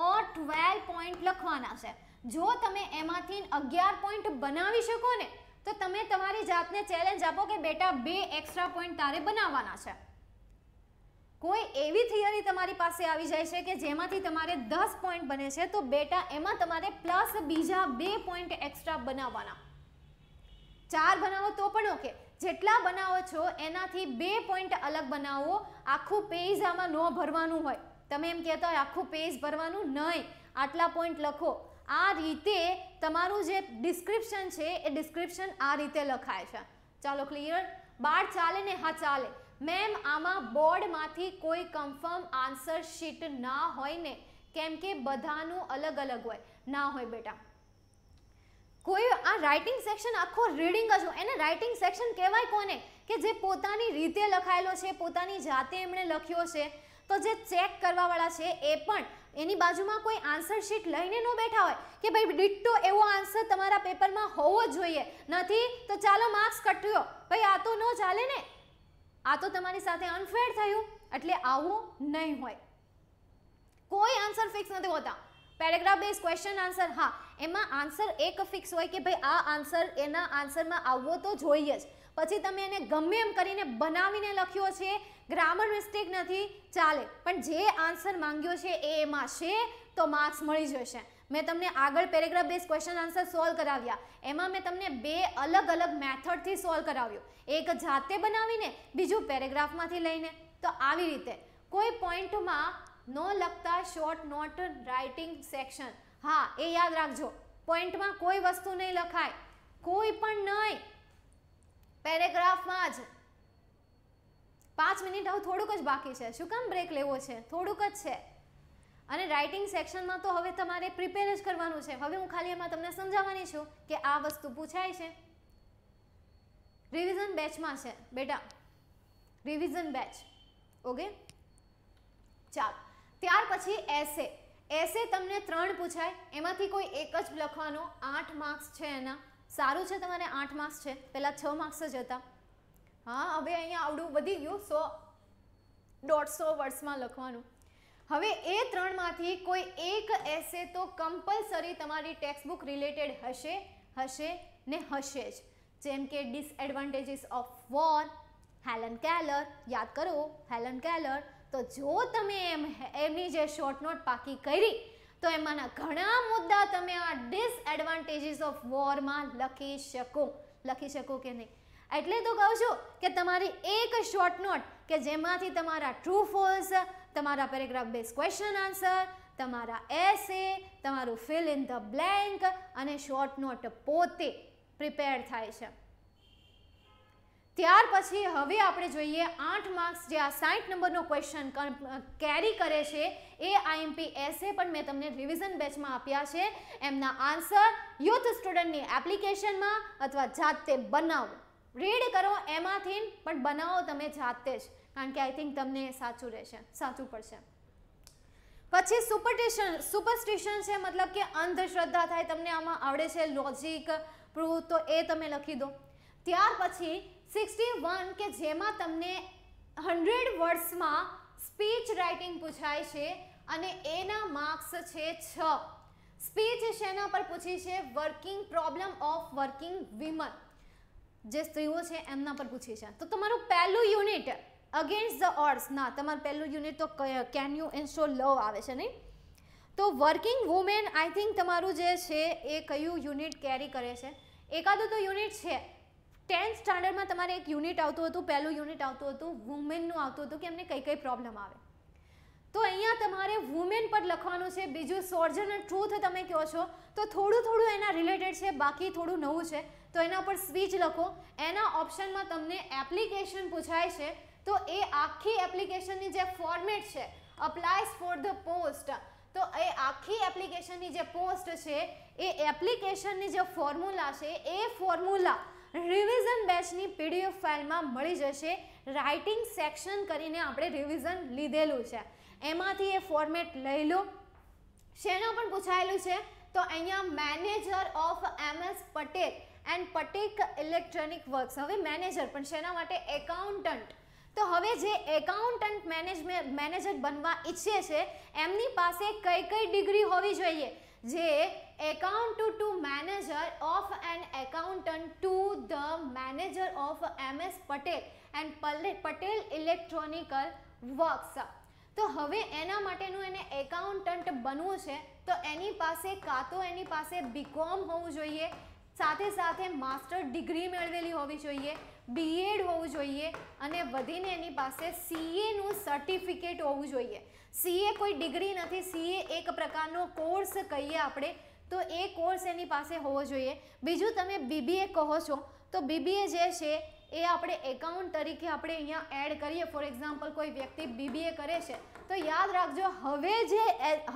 ઓર ટ્વેલ્વ પોઈન્ટ લખવાના છે જો તમે એમાંથી અગિયાર પોઈન્ટ બનાવી શકો ને તો તમે તમારી જાતને ચેલેન્જ આપો કે બેટા બે એક્સ્ટ્રા પોઈન્ટ તારે બનાવવાના છે કોઈ એવી થિયરી તમારી પાસે આવી જાય છે કે જેમાંથી તમારે દસ પોઈન્ટ બને છે તો બેટા એમાં તમારે પ્લસ બીજા બે પોઈન્ટ એક્સ્ટ્રા બનાવવાના ચાર બનાવો તો પણ ઓકે જેટલા બનાવો છો એનાથી બે પોઈન્ટ અલગ બનાવો આખું પેજ આમાં ન ભરવાનું હોય તમે એમ કહેતા હોય આખું પેજ ભરવાનું નહીં આટલા પોઈન્ટ લખો આ રીતે તમારું જે ડિસ્ક્રિપ્શન છે એ ડિસ્ક્રિપ્શન આ રીતે લખાય છે ચાલો ક્લિયર બાર ચાલે ને હા ચાલે મેમ આમાં બોર્ડમાંથી કોઈ કન્ફર્મ આન્સર શીટ ના હોય ને કેમ કે બધાનું અલગ અલગ હોય ના હોય બેટા કોઈ આ રાઇટિંગ સેક્શન આખો રીડિંગ જ હોય એને રાઇટિંગ સેક્શન કહેવાય કોને કે જે પોતાની રીતે લખાયેલો છે પોતાની જાતે એમણે લખ્યો છે તો જે ચેક કરવાવાળા છે એ પણ એની બાજુમાં કોઈ આન્સર શીટ લઈને ન બેઠા હોય કે ભાઈ ડિટ્ટો એવો આન્સર તમારા પેપરમાં હોવો જ જોઈએ નથી તો ચાલો માર્ક્સ કટ્યો ભાઈ આ તો ન ચાલે ને આ તો તમારી સાથે અનફેર થયું એટલે આવું નહીં હોય કોઈ આન્સર ફિક્સ નથી હોતા પેરેગ્રાફ બેઝ ક્વેશ્ચન આન્સર હા એમાં આન્સર એક ફિક્સ હોય કે ભાઈ આ આન્સર એના આન્સરમાં આવવો તો જોઈએ જ પછી તમે એને ગમે એમ કરીને બનાવીને લખ્યો છે ગ્રામર મિસ્ટેક નથી ચાલે પણ જે આન્સર માંગ્યો છે એ એમાં છે તો માર્ક્સ મળી જશે મેં તમને આગળ paragraph base question answer solve કરાવ્યા એમાં મેં તમને બે અલગ અલગ મેથડથી સોલ્વ કરાવ્યું એક જાતે બનાવીને બીજું પેરેગ્રાફમાંથી લઈને તો આવી રીતે કોઈ પોઈન્ટમાં ન લખતા શોર્ટ નોટ રાઇટિંગ સેક્શન હા એ યાદ રાખજો પોઈન્ટમાં કોઈ વસ્તુ નહીં લખાય કોઈ પણ નહીં પેરેગ્રાફમાં જ પાંચ મિનિટ હવે થોડુંક જ બાકી છે શું કામ બ્રેક લેવો છે થોડુંક જ છે અને રાઇટિંગ સેક્શનમાં તો હવે તમારે પ્રિપેર જ કરવાનું છે હવે હું ખાલી એમાં તમને સમજાવવાની છું કે આ વસ્તુ પૂછાય છે રિવિઝન બેચમાં છે બેટા રિવિઝન બેચ ઓકે ચાલ ત્યાર પછી એસે એસે તમને ત્રણ પૂછાય એમાંથી કોઈ એક જ લખવાનો આઠ માર્ક્સ છે એના સારું છે તમારે આઠ માર્ક્સ છે પહેલાં છ માર્ક્સ જ હતા હા હવે અહીંયા આવડું વધી ગયું સો દોઢસો વર્ષમાં લખવાનું હવે એ ત્રણમાંથી કોઈ એક એસે તો કમ્પલસરી તમારી ટેક્સ્ટબુક રિલેટેડ હશે હશે ને હશે જ જેમ કે disadvantages of war Helen Keller યાદ કરો હેલન કેલર તો જો તમે એમ એમની જે શોર્ટ નોટ પાકી કરી તો એમાંના ઘણા મુદ્દા તમે આ ડિસએડવાન્ટેજીસ ઓફ વોરમાં લખી શકો લખી શકો કે નહીં એટલે તો કહું છું કે તમારી એક શોર્ટ નોટ કે જેમાંથી તમારા ટ્રુ ફોલ્સ તમારા પેરેગ્રાફ બેઝ ક્વેશ્ચન આન્સર તમારા એસે તમારું ફિલ ઇન ધ બ્લેન્ક અને શોર્ટ નોટ પોતે પ્રિપેર થાય છે ત્યાર પછી હવે આપણે જોઈએ આઠ માર્ક્સ જે આ સાઠ નંબરનો ક્વેશ્ચન કેરી કરે છે એ આઈએમપી એસે પણ મેં તમને રિવિઝન બેચમાં આપ્યા છે એમના આન્સર યુથ સ્ટુડન્ટની એપ્લિકેશનમાં અથવા જાતે બનાવો રીડ કરો એમાંથી પણ બનાવો તમે જાતે જ કારણ કે આઈ થિંક તમને સાચું રહેશે સાચું પડશે પછી સુપરસ્ટિશન સુપરસ્ટિશન છે મતલબ કે અંધશ્રદ્ધા થાય તમને આમાં આવડે છે લોજિક પ્રૂફ તો એ તમે લખી દો ત્યાર પછી સિક્સટી વન કે જેમાં તમને હંડ્રેડ વર્ડ્સમાં સ્પીચ રાઇટિંગ પૂછાય છે અને એના માર્ક્સ છે છ સ્પીચ શેના પર પૂછી છે working problem of working women જે સ્ત્રીઓ છે એમના પર પૂછી છે તો તમારું પહેલું યુનિટ અગેન્સ્ટ ધ ઓર્ડ્સ ના તમારું પહેલું યુનિટ તો કેન યુ ઇન્સ્ટો લવ આવે છે નહીં તો વર્કિંગ વુમેન આઈ થિંક તમારું જે છે એ કયું યુનિટ કેરી કરે છે એકાદું તો યુનિટ છે ટેન્થ સ્ટાન્ડર્ડમાં તમારે એક યુનિટ આવતું હતું પહેલું યુનિટ આવતું હતું વુમેનનું આવતું હતું કે એમને કઈ કઈ પ્રોબ્લેમ આવે તો અહીંયા તમારે વુમેન પર લખવાનું છે બીજું સોર્જન એન્ડ ટ્રુથ તમે કહો છો તો થોડું થોડું એના રિલેટેડ છે બાકી થોડું નવું છે તો એના પર સ્પીચ લખો એના ઓપ્શનમાં તમને એપ્લિકેશન પૂછાય છે તો એ આખી એપ્લિકેશનની જે ફોર્મેટ છે અપ્લાયસ ફોર ધ પોસ્ટ તો એ આખી એપ્લિકેશનની જે પોસ્ટ છે એ એપ્લિકેશનની જે ફોર્મ્યુલા છે એ ફોર્મ્યુલા રિવિઝન બેચની પીડીએફ ફાઇલમાં મળી જશે રાઇટિંગ સેક્શન કરીને આપણે રિવિઝન લીધેલું છે એમાંથી એ ફોર્મેટ લઈ લો શેના પણ પૂછાયેલું છે તો અહીંયા manager of M S Patel and Patel electronic works હવે મેનેજર પણ શેના માટે એકાઉન્ટન્ટ તો હવે જે એકાઉન્ટન્ટ મેનેજમેન્ટ મેનેજર બનવા ઈચ્છે છે એમની પાસે કઈ કઈ ડિગ્રી હોવી જોઈએ જે account to manager of an accountant to the manager of M S Patel and Patel electronical works તો હવે એના માટેનું એને એકાઉન્ટન્ટ બનવું છે તો એની પાસે કાં તો એની પાસે બીકોમ હોવું જોઈએ સાથે સાથે માસ્ટર ડિગ્રી મેળવેલી હોવી જોઈએ બીએડ હોવું જોઈએ અને વધીને એની પાસે સીએનું સર્ટિફિકેટ હોવું જોઈએ સીએ કોઈ ડિગ્રી નથી સીએ એક પ્રકારનો કોર્સ કહીએ આપણે તો એ કોર્સ એની પાસે હોવો જોઈએ બીજું તમે બીબીએ કહો છો તો બીબીએ જે છે એ આપણે એકાઉન્ટ તરીકે આપણે અહીંયા એડ કરીએ ફોર એક્ઝામ્પલ કોઈ વ્યક્તિ બીબીએ કરે છે તો યાદ રાખજો હવે જે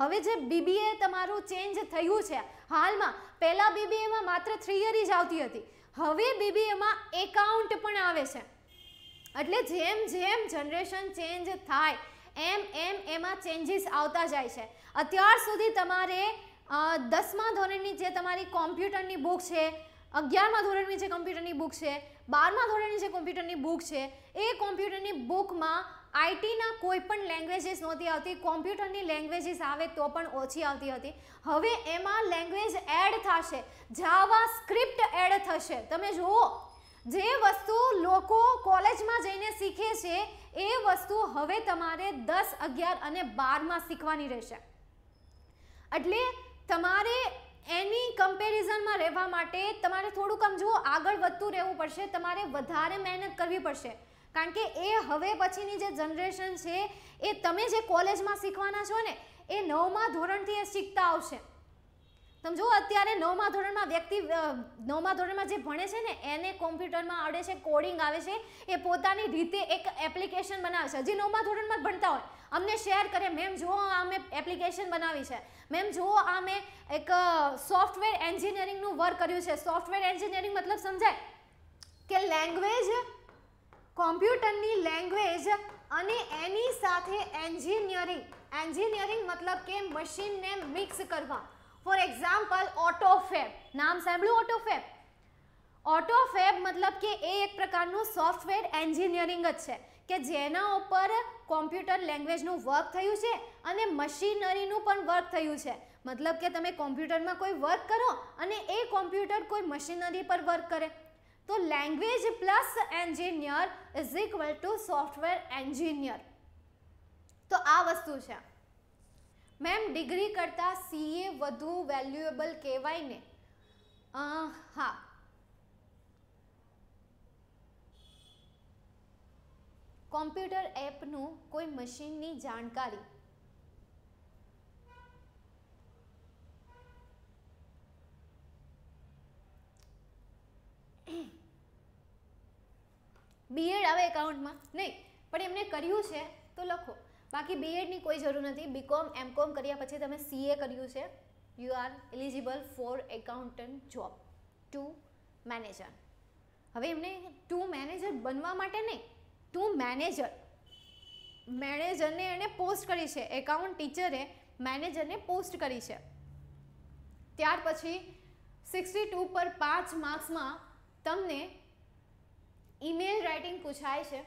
હવે જે બીબીએ તમારું ચેન્જ થયું છે હાલમાં પહેલાં બીબીએમાં માત્ર થ્રી યર જ આવતી હતી હવે બીબીએમાં એકાઉન્ટ પણ આવે છે એટલે જેમ જેમ જનરેશન ચેન્જ થાય એમ એમ એમાં ચેન્જીસ આવતા જાય છે અત્યાર સુધી તમારે દસમા ધોરણની જે તમારી કોમ્પ્યુટરની બુક છે અગિયારમા ધોરણની જે કોમ્પ્યુટરની બુક છે બારમા ધોરણની જે કોમ્પ્યુટરની બુક છે એ કોમ્પ્યુટરની બુકમાં આઈટીના કોઈ પણ લેંગ્વેજીસ નહોતી આવતી કોમ્પ્યુટરની લેંગ્વેજીસ આવે તો પણ ઓછી આવતી હતી હવે એમાં લેંગ્વેજ એડ થશે જાવા સ્ક્રિપ્ટ એડ થશે તમે જુઓ જે વસ્તુ લોકો કોલેજમાં જઈને શીખે છે એ વસ્તુ હવે તમારે દસ અગિયાર અને બારમાં શીખવાની રહેશે એટલે તમારે એની કમ્પેરિઝનમાં રહેવા માટે તમારે થોડુંક આમ જુઓ આગળ વધતું રહેવું પડશે તમારે વધારે મહેનત કરવી પડશે કારણ કે એ હવે પછીની જે જનરેશન છે એ તમે જે કોલેજમાં શીખવાના છો ને એ નવમા ધોરણથી એ શીખતા આવશે તમે જુઓ અત્યારે નવમા ધોરણમાં વ્યક્તિ નવમા ધોરણમાં જે ભણે છે ને એને કોમ્પ્યુટરમાં આવડે છે કોડિંગ આવે છે એ પોતાની રીતે એક એપ્લિકેશન બનાવે છે હજી નવમા ધોરણમાં જ ભણતા હોય અમને શેર કરે મેમ જુઓ આ મેં એપ્લિકેશન બનાવી છે મેમ જુઓ આ મેં એક સોફ્ટવેર એન્જિનિયરિંગનું વર્ક કર્યું છે સોફ્ટવેર એન્જિનિયરિંગ મતલબ સમજાય કે લેંગ્વેજ કોમ્પ્યુટરની લેંગ્વેજ અને એની સાથે એન્જિનિયરિંગ એન્જિનિયરિંગ મતલબ કે મશીનને મિક્સ કરવા ફોર એક્ઝામ્પલ ઓટોફેબ નામ સાંભળ્યું ઓટોફેબ ઓટોફેબ મતલબ કે એ એક પ્રકારનું સોફ્ટવેર એન્જિનિયરિંગ જ છે કે જેના ઉપર કોમ્પ્યુટર લેંગ્વેજનું વર્ક થયું છે અને મશીનરીનું પણ વર્ક થયું છે મતલબ કે તમે કોમ્પ્યુટરમાં કોઈ વર્ક કરો અને એ કોમ્પ્યુટર કોઈ મશીનરી પર વર્ક કરે તો language plus engineer is equal to software engineer તો આ વસ્તુ છે મેમ ડિગ્રી કરતાં સીએ વધુ વેલ્યુએબલ કહેવાય ને હા કોમ્પ્યુટર એપનું કોઈ મશીનની જાણકારી બીએડ આવે એકાઉન્ટમાં નહીં પણ એમને કર્યું છે તો લખો બાકી બીએડની કોઈ જરૂર નથી બીકોમ એમકોમ કર્યા પછી તમે સીએ કર્યું છે you are eligible for accountant job to manager હવે એમને ટુ મેનેજર બનવા માટે નહીં ટુ મેનેજર મેનેજરને એને પોસ્ટ કરી છે એકાઉન્ટ ટીચરે મેનેજરને પોસ્ટ કરી છે ત્યાર પછી સિક્સટી ટુ પર પાંચ માર્ક્સમાં તમને ઇમેલ રાઇટિંગ પૂછાય છે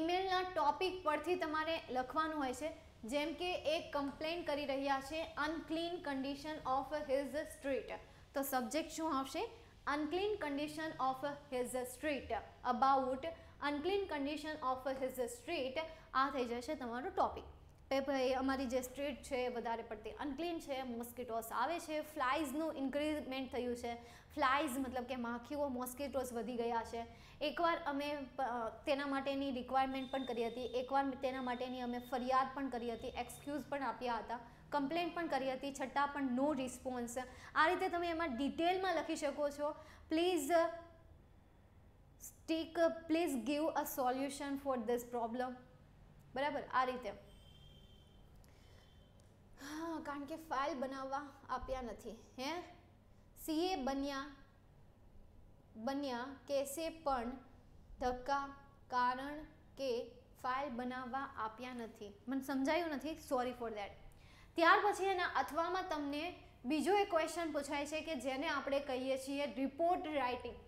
ઇમેલના ટોપિક પરથી તમારે લખવાનું હોય છે જેમ કે એક કમ્પ્લેન કરી રહ્યા છે unclean condition of his street તો સબ્જેક્ટ શું આવશે unclean condition of his street about unclean condition of his street આ થઈ જશે તમારો ટોપિક કે ભાઈ અમારી જે સ્ટ્રીટ છે વધારે પડતી અનક્લીન છે મોસ્કીટોસ આવે છે ફ્લાઇઝનું ઇન્ક્રીઝમેન્ટ થયું છે ફ્લાઇઝ મતલબ કે માખીઓ મોસ્કીટોસ વધી ગયા છે એકવાર અમે તેના માટેની રિક્વાયરમેન્ટ પણ કરી હતી એકવાર તેના માટેની અમે ફરિયાદ પણ કરી હતી એક્સક્યુઝ પણ આપ્યા હતા કમ્પ્લેન પણ કરી હતી છતાં પણ નો રિસ્પોન્સ આ રીતે તમે એમાં ડિટેલમાં લખી શકો છો please stick please give a solution for this problem બરાબર આ રીતે હા કારણ કે ફાઇલ બનાવવા આપ્યા નથી હે સીએ બન્યા બન્યા કેસે પણ ધક્કા કારણ કે ફાઇલ બનાવવા આપ્યા નથી મને સમજાયું નથી સોરી ફોર દેટ ત્યાર પછી એના અથવામાં તમને બીજો એક ક્વેશ્ચન પૂછાય છે કે જેને આપણે કહીએ છીએ રિપોર્ટ રાઇટિંગ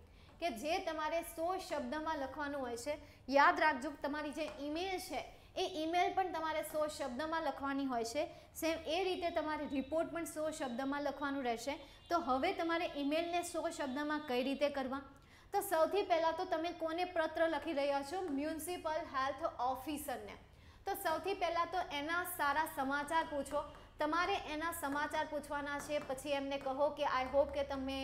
કે જે તમારે સો શબ્દમાં લખવાનું હોય છે યાદ રાખજો તમારી જે ઈમેલ છે એ ઈમેલ પણ તમારે સો શબ્દમાં લખવાની હોય છે સેમ એ રીતે તમારે રિપોર્ટ પણ સો શબ્દમાં લખવાનું રહેશે તો હવે તમારે ઈમેલને સો શબ્દમાં કઈ રીતે કરવા તો સૌથી પહેલાં તો તમે કોને પત્ર લખી રહ્યા છો મ્યુનિસિપલ હેલ્થ ઓફિસરને તો સૌથી પહેલાં તો એના સારા સમાચાર પૂછો તમારે એના સમાચાર પૂછવાના છે પછી એમને કહો કે આઈ હોપ કે તમે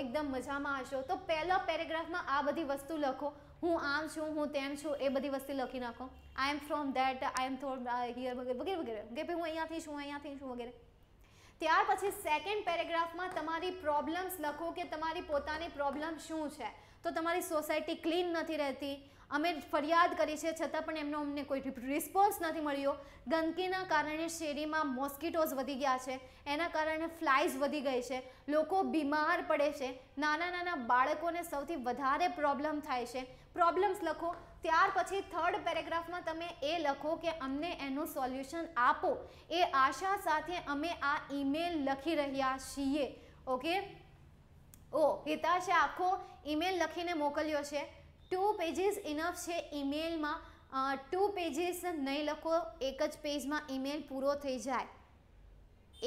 એકદમ મજામાં હશો તો પહેલા પેરેગ્રાફમાં આ બધી વસ્તુ લખો હું આમ છું હું તેમ છું એ બધી વસ્તુ લખી નાખો I am from that I am from here વગેરે વગેરે વગેરે કે ભાઈ હું અહીંયાથી છું અહીંયાથી છું વગેરે ત્યાર પછી સેકન્ડ પેરેગ્રાફમાં તમારી પ્રોબ્લેમ્સ લખો કે તમારી પોતાની પ્રોબ્લેમ શું છે તો તમારી સોસાયટી ક્લીન નથી રહેતી અમે ફરિયાદ કરી છે છતાં પણ એમનો અમને કોઈ રિસ્પોન્સ નથી મળ્યો ગંદકીના કારણે શેરીમાં મોસ્કિટોઝ વધી ગયા છે એના કારણે ફ્લાઇઝ વધી ગઈ છે લોકો બીમાર પડે છે નાના નાના બાળકોને સૌથી વધારે પ્રોબ્લેમ થાય છે પ્રોબ્લેમ્સ લખો ત્યાર પછી થર્ડ પેરેગ્રાફમાં તમે એ લખો કે અમને એનું સોલ્યુશન આપો એ આશા સાથે અમે આ ઈમેલ લખી રહ્યા છીએ ઓકે ઓ હિતાશે આખો ઈમેલ લખીને મોકલ્યો છે ટુ પેજીસ ઇનફ છે ઈમેલમાં ટુ પેજીસ નહીં લખો એક જ પેજમાં ઈમેલ પૂરો થઈ જાય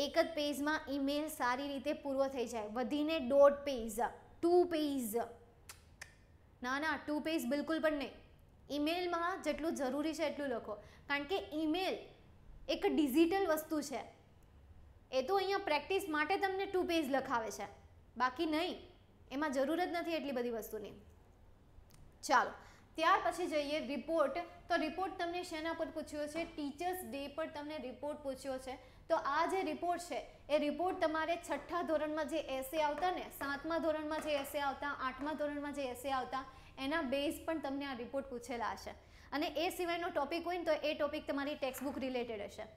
એક જ પેજમાં ઈમેલ સારી રીતે પૂરો થઈ જાય વધીને ડોટ પેજ ટુ પેજ ના ના ટુ પેજ બિલકુલ પણ નહીં ઇમેલમાં જેટલું જરૂરી છે એટલું લખો કારણ કે ઇમેલ એક ડિજિટલ વસ્તુ છે એ તો અહીંયા પ્રેક્ટિસ માટે તમને ટુ પેજ લખાવે છે બાકી નહીં એમાં જરૂર જ નથી એટલી બધી વસ્તુની ચાલો ત્યાર પછી જઈએ રિપોર્ટ તો રિપોર્ટ તમને શેના પર પૂછ્યો છે ટીચર્સ ડે પર તમને રિપોર્ટ પૂછ્યો છે તો આ જે રિપોર્ટ છે એ રિપોર્ટ તમારે છઠ્ઠા ધોરણમાં જે એસે આવતા ને સાતમા ધોરણમાં જે એસે આવતા આઠમા ધોરણમાં જે એસે આવતા એના બેઝ પણ તમને આ રિપોર્ટ પૂછેલા હશે અને એ સિવાયનો ટોપિક હોય ને તો એ ટોપિક તમારી ટેક્સ્ટબુક રિલેટેડ હશે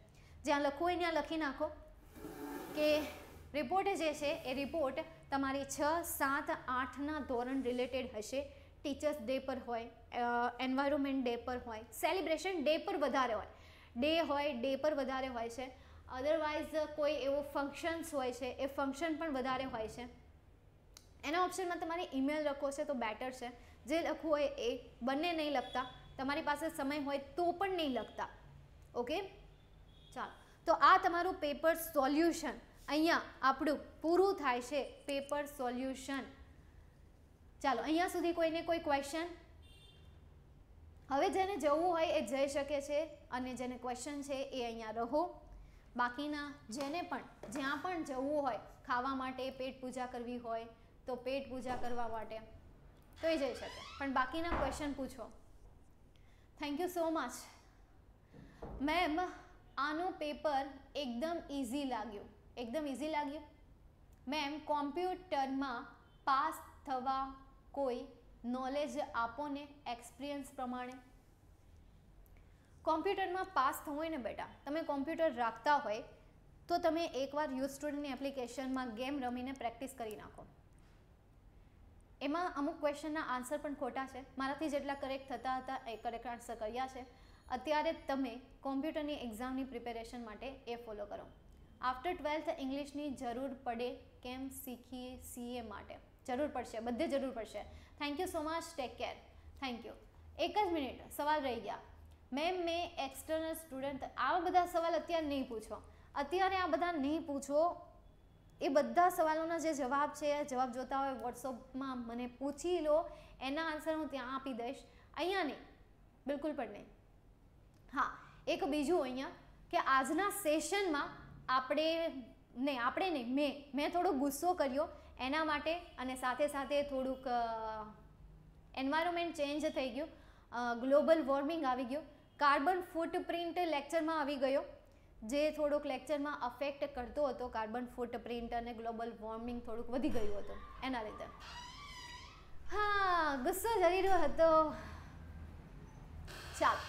જ્યાં લખવું હોય ત્યાં લખી નાખો કે રિપોર્ટ જે છે એ રિપોર્ટ તમારી છ સાત આઠના ધોરણ રિલેટેડ હશે ટીચર્સ ડે પર હોય એન્વાયરમેન્ટ ડે પર હોય સેલિબ્રેશન ડે પર વધારે હોય ડે હોય ડે પર વધારે હોય છે અધરવાઇઝ કોઈ એવો ફંક્શન્સ હોય છે એ ફંક્શન પણ વધારે હોય છે એના ઓપ્શનમાં તમારે ઈમેલ લખો છે તો બેટર છે જે લખવું હોય એ બંને નહીં લખતા તમારી પાસે સમય હોય તો પણ નહીં લખતા ઓકે ચાલો તો આ તમારું પેપર સોલ્યુશન અહીંયા આપણું પૂરું થાય છે પેપર સોલ્યુશન ચાલો અહીંયા સુધી કોઈને કોઈ ક્વેશ્ચન હવે જેને જવું હોય એ જઈ શકે છે અને જેને ક્વેશ્ચન છે એ અહીંયા રહો બાકીના જેને પણ જ્યાં પણ જવું હોય ખાવા માટે પેટ પૂજા કરવી હોય તો પેટ પૂજા કરવા માટે તો એ જઈ શકે પણ બાકીના ક્વેશ્ચન પૂછો thank you so much ma'am આનું પેપર એકદમ ઇઝી લાગ્યું એકદમ ઇઝી લાગ્યું મેમ કોમ્પ્યુટરમાં પાસ થવા કોઈ નોલેજ આપો ને એક્સપિરિયન્સ પ્રમાણે કોમ્પ્યુટરમાં પાસ થવું હોય ને બેટા તમે કોમ્પ્યુટર રાખતા હોય તો તમે એકવાર યુથ સ્ટુડન્ટની એપ્લિકેશનમાં ગેમ રમીને પ્રેક્ટિસ કરી નાખો એમાં અમુક ક્વેશ્ચનના આન્સર પણ ખોટા છે મારાથી જેટલા કરેક્ટ થતા હતા એ કરેક્ટ આન્સર કર્યા છે અત્યારે તમે કોમ્પ્યુટરની એક્ઝામની પ્રિપેરેશન માટે એ ફોલો કરો આફ્ટર ટ્વેલ્થ ઇંગ્લિશની જરૂર પડે કેમ શીખીએ સીએ માટે જરૂર પડશે બધે જરૂર પડશે thank you so much take care thank you એક જ મિનિટ સવાલ રહી ગયા મેમ મેં એક્સટર્નલ સ્ટુડન્ટ આવા બધા સવાલ અત્યારે નહીં પૂછો અત્યારે આ બધા નહીં પૂછો એ બધા સવાલોના જે જવાબ છે જવાબ જોતા હોય વોટ્સઅપમાં મને પૂછી લો એના આન્સર હું ત્યાં આપી દઈશ અહીંયા નહીં બિલકુલ પણ નહીં હા એક બીજું અહીંયા કે આજના સેશનમાં આપણે નહીં આપણે નહીં મેં મેં થોડો ગુસ્સો કર્યો એના માટે અને સાથે સાથે થોડુંક એન્વાયરમેન્ટ ચેન્જ થઈ ગયું ગ્લોબલ વોર્મિંગ આવી ગયું કાર્બન ફૂટપ્રિન્ટ લેક્ચરમાં આવી ગયો જે થોડોક લેક્ચરમાં અફેક્ટ કરતો હતો કાર્બન ફૂટપ્રિન્ટ અને ગ્લોબલ વોર્મિંગ થોડુંક વધી ગયું હતું એના લીધે હા ગુસ્સો જરી રહ્યો હતો ચાલો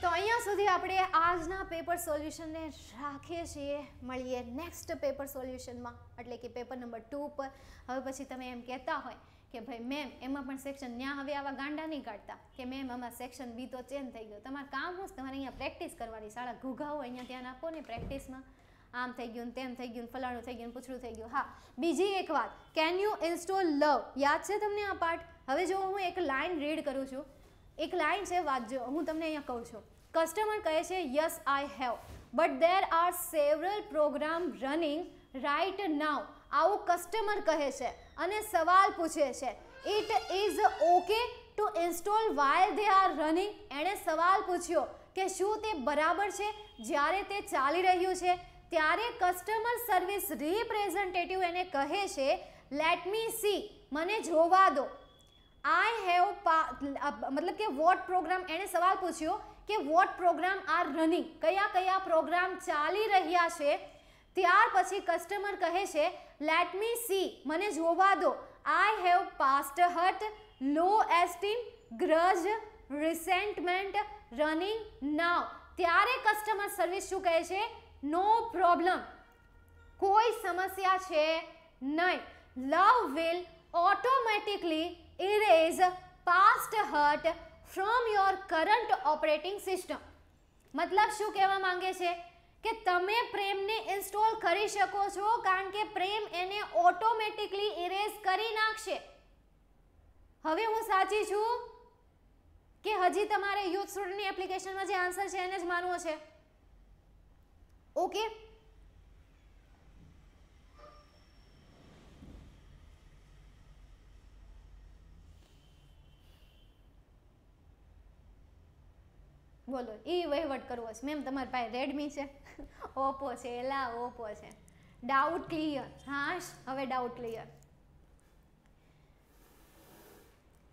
તો અહીંયા સુધી આપણે આજના પેપર સોલ્યુશનને રાખીએ છીએ મળીએ નેક્સ્ટ પેપર સોલ્યુશનમાં એટલે કે પેપર નંબર ટુ પર હવે પછી તમે એમ કહેતા હોય કે ભાઈ મેમ એમાં પણ સેક્શન ત્યાં હવે આવા ગાંડા નહીં કાઢતા કે મેમ આમાં સેક્શન બી તો ચેન્જ થઈ ગયો તમારે કામ હશે તમારે અહીંયા પ્રેક્ટિસ કરવાની શાળા ઘૂઘાઓ અહીંયા ધ્યાન આપો ને પ્રેક્ટિસમાં આમ થઈ ગયું તેમ થઈ ગયું ફલાણું થઈ ગયું પૂછડું થઈ ગયું હા બીજી એક વાત કેન યુ ઇન્સ્ટોલ લવ યાદ છે તમને આ પાર્ટ હવે જો હું એક લાઇન રીડ કરું છું એક લાઈન છે વાંચજો હું તમને અહીંયા કહું છું કસ્ટમર કહે છે yes I have but there are several program running right now આવું કસ્ટમર કહે છે અને સવાલ પૂછે છે it is okay to install why they are running એણે સવાલ પૂછ્યો કે શું તે બરાબર છે જ્યારે તે ચાલી રહ્યું છે ત્યારે કસ્ટમર સર્વિસ રિપ્રેઝન્ટેટિવ એને કહે છે લેટ મી સી મને જોવા દો આઈ હેવ મતલબ કે વોટ પ્રોગ્રામ એણે સવાલ પૂછ્યો કે વોટ પ્રોગ્રામ આર રનિંગ કયા કયા પ્રોગ્રામ ચાલી રહ્યા છે ત્યાર પછી કસ્ટમર કહે છે લેટ મી સી મને જોવા દો I have past hurt low esteem grudge resentment running now ત્યારે કસ્ટમર સર્વિસ શું કહે છે નો પ્રોબ્લમ કોઈ સમસ્યા છે નહીં love will automatically erase past hurt from your current operating system મતલબ શું કહેવા માંગે છે કે તમે પ્રેમને ઇન્સ્ટોલ કરી શકો છો કારણ કે પ્રેમ એને ઓટોમેટિકલી ઇરેઝ કરી નાખશે હવે હું સાચી છું કે હજી તમારે યુથ સ્ટુડન્ટની એપ્લિકેશનમાં જે આન્સર છે એને જ માનવો છે ઓકે બોલો એ વહીવટ કરવો છે મેમ તમારી પાસે રેડમી છે ઓપ્પો છે એલા ઓપ્પો છે ડાઉટ ક્લિયર હા હવે ડાઉટ ક્લિયર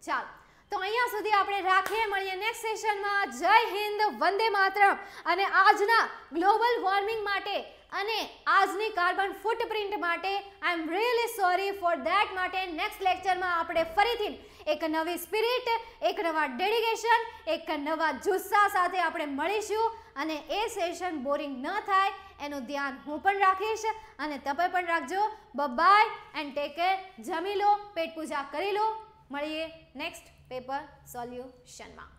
ચાલ તો અહીંયા સુધી આપણે રાખીએ મળીએ નેક્સ્ટ સેશનમાં જય હિન્દ વંદે માતરમ અને આજના ગ્લોબલ વોર્મિંગ માટે અને આજની કાર્બન ફૂટપ્રિન્ટ માટે I am really sorry for that માટે નેક્સ્ટ લેક્ચરમાં આપણે ફરીથી એક નવી સ્પિરિટ એક નવા ડેડિકેશન એક નવા જુસ્સા સાથે આપણે મળીશું અને એ સેશન બોરિંગ ન થાય એનું ધ્યાન હું પણ રાખીશ અને તમે પણ રાખજો બબાય એન્ડ ટેક કેર જમી લો પેટ પૂજા કરી લો મળીએ નેક્સ્ટ પેપર સોલ્યુશનમાં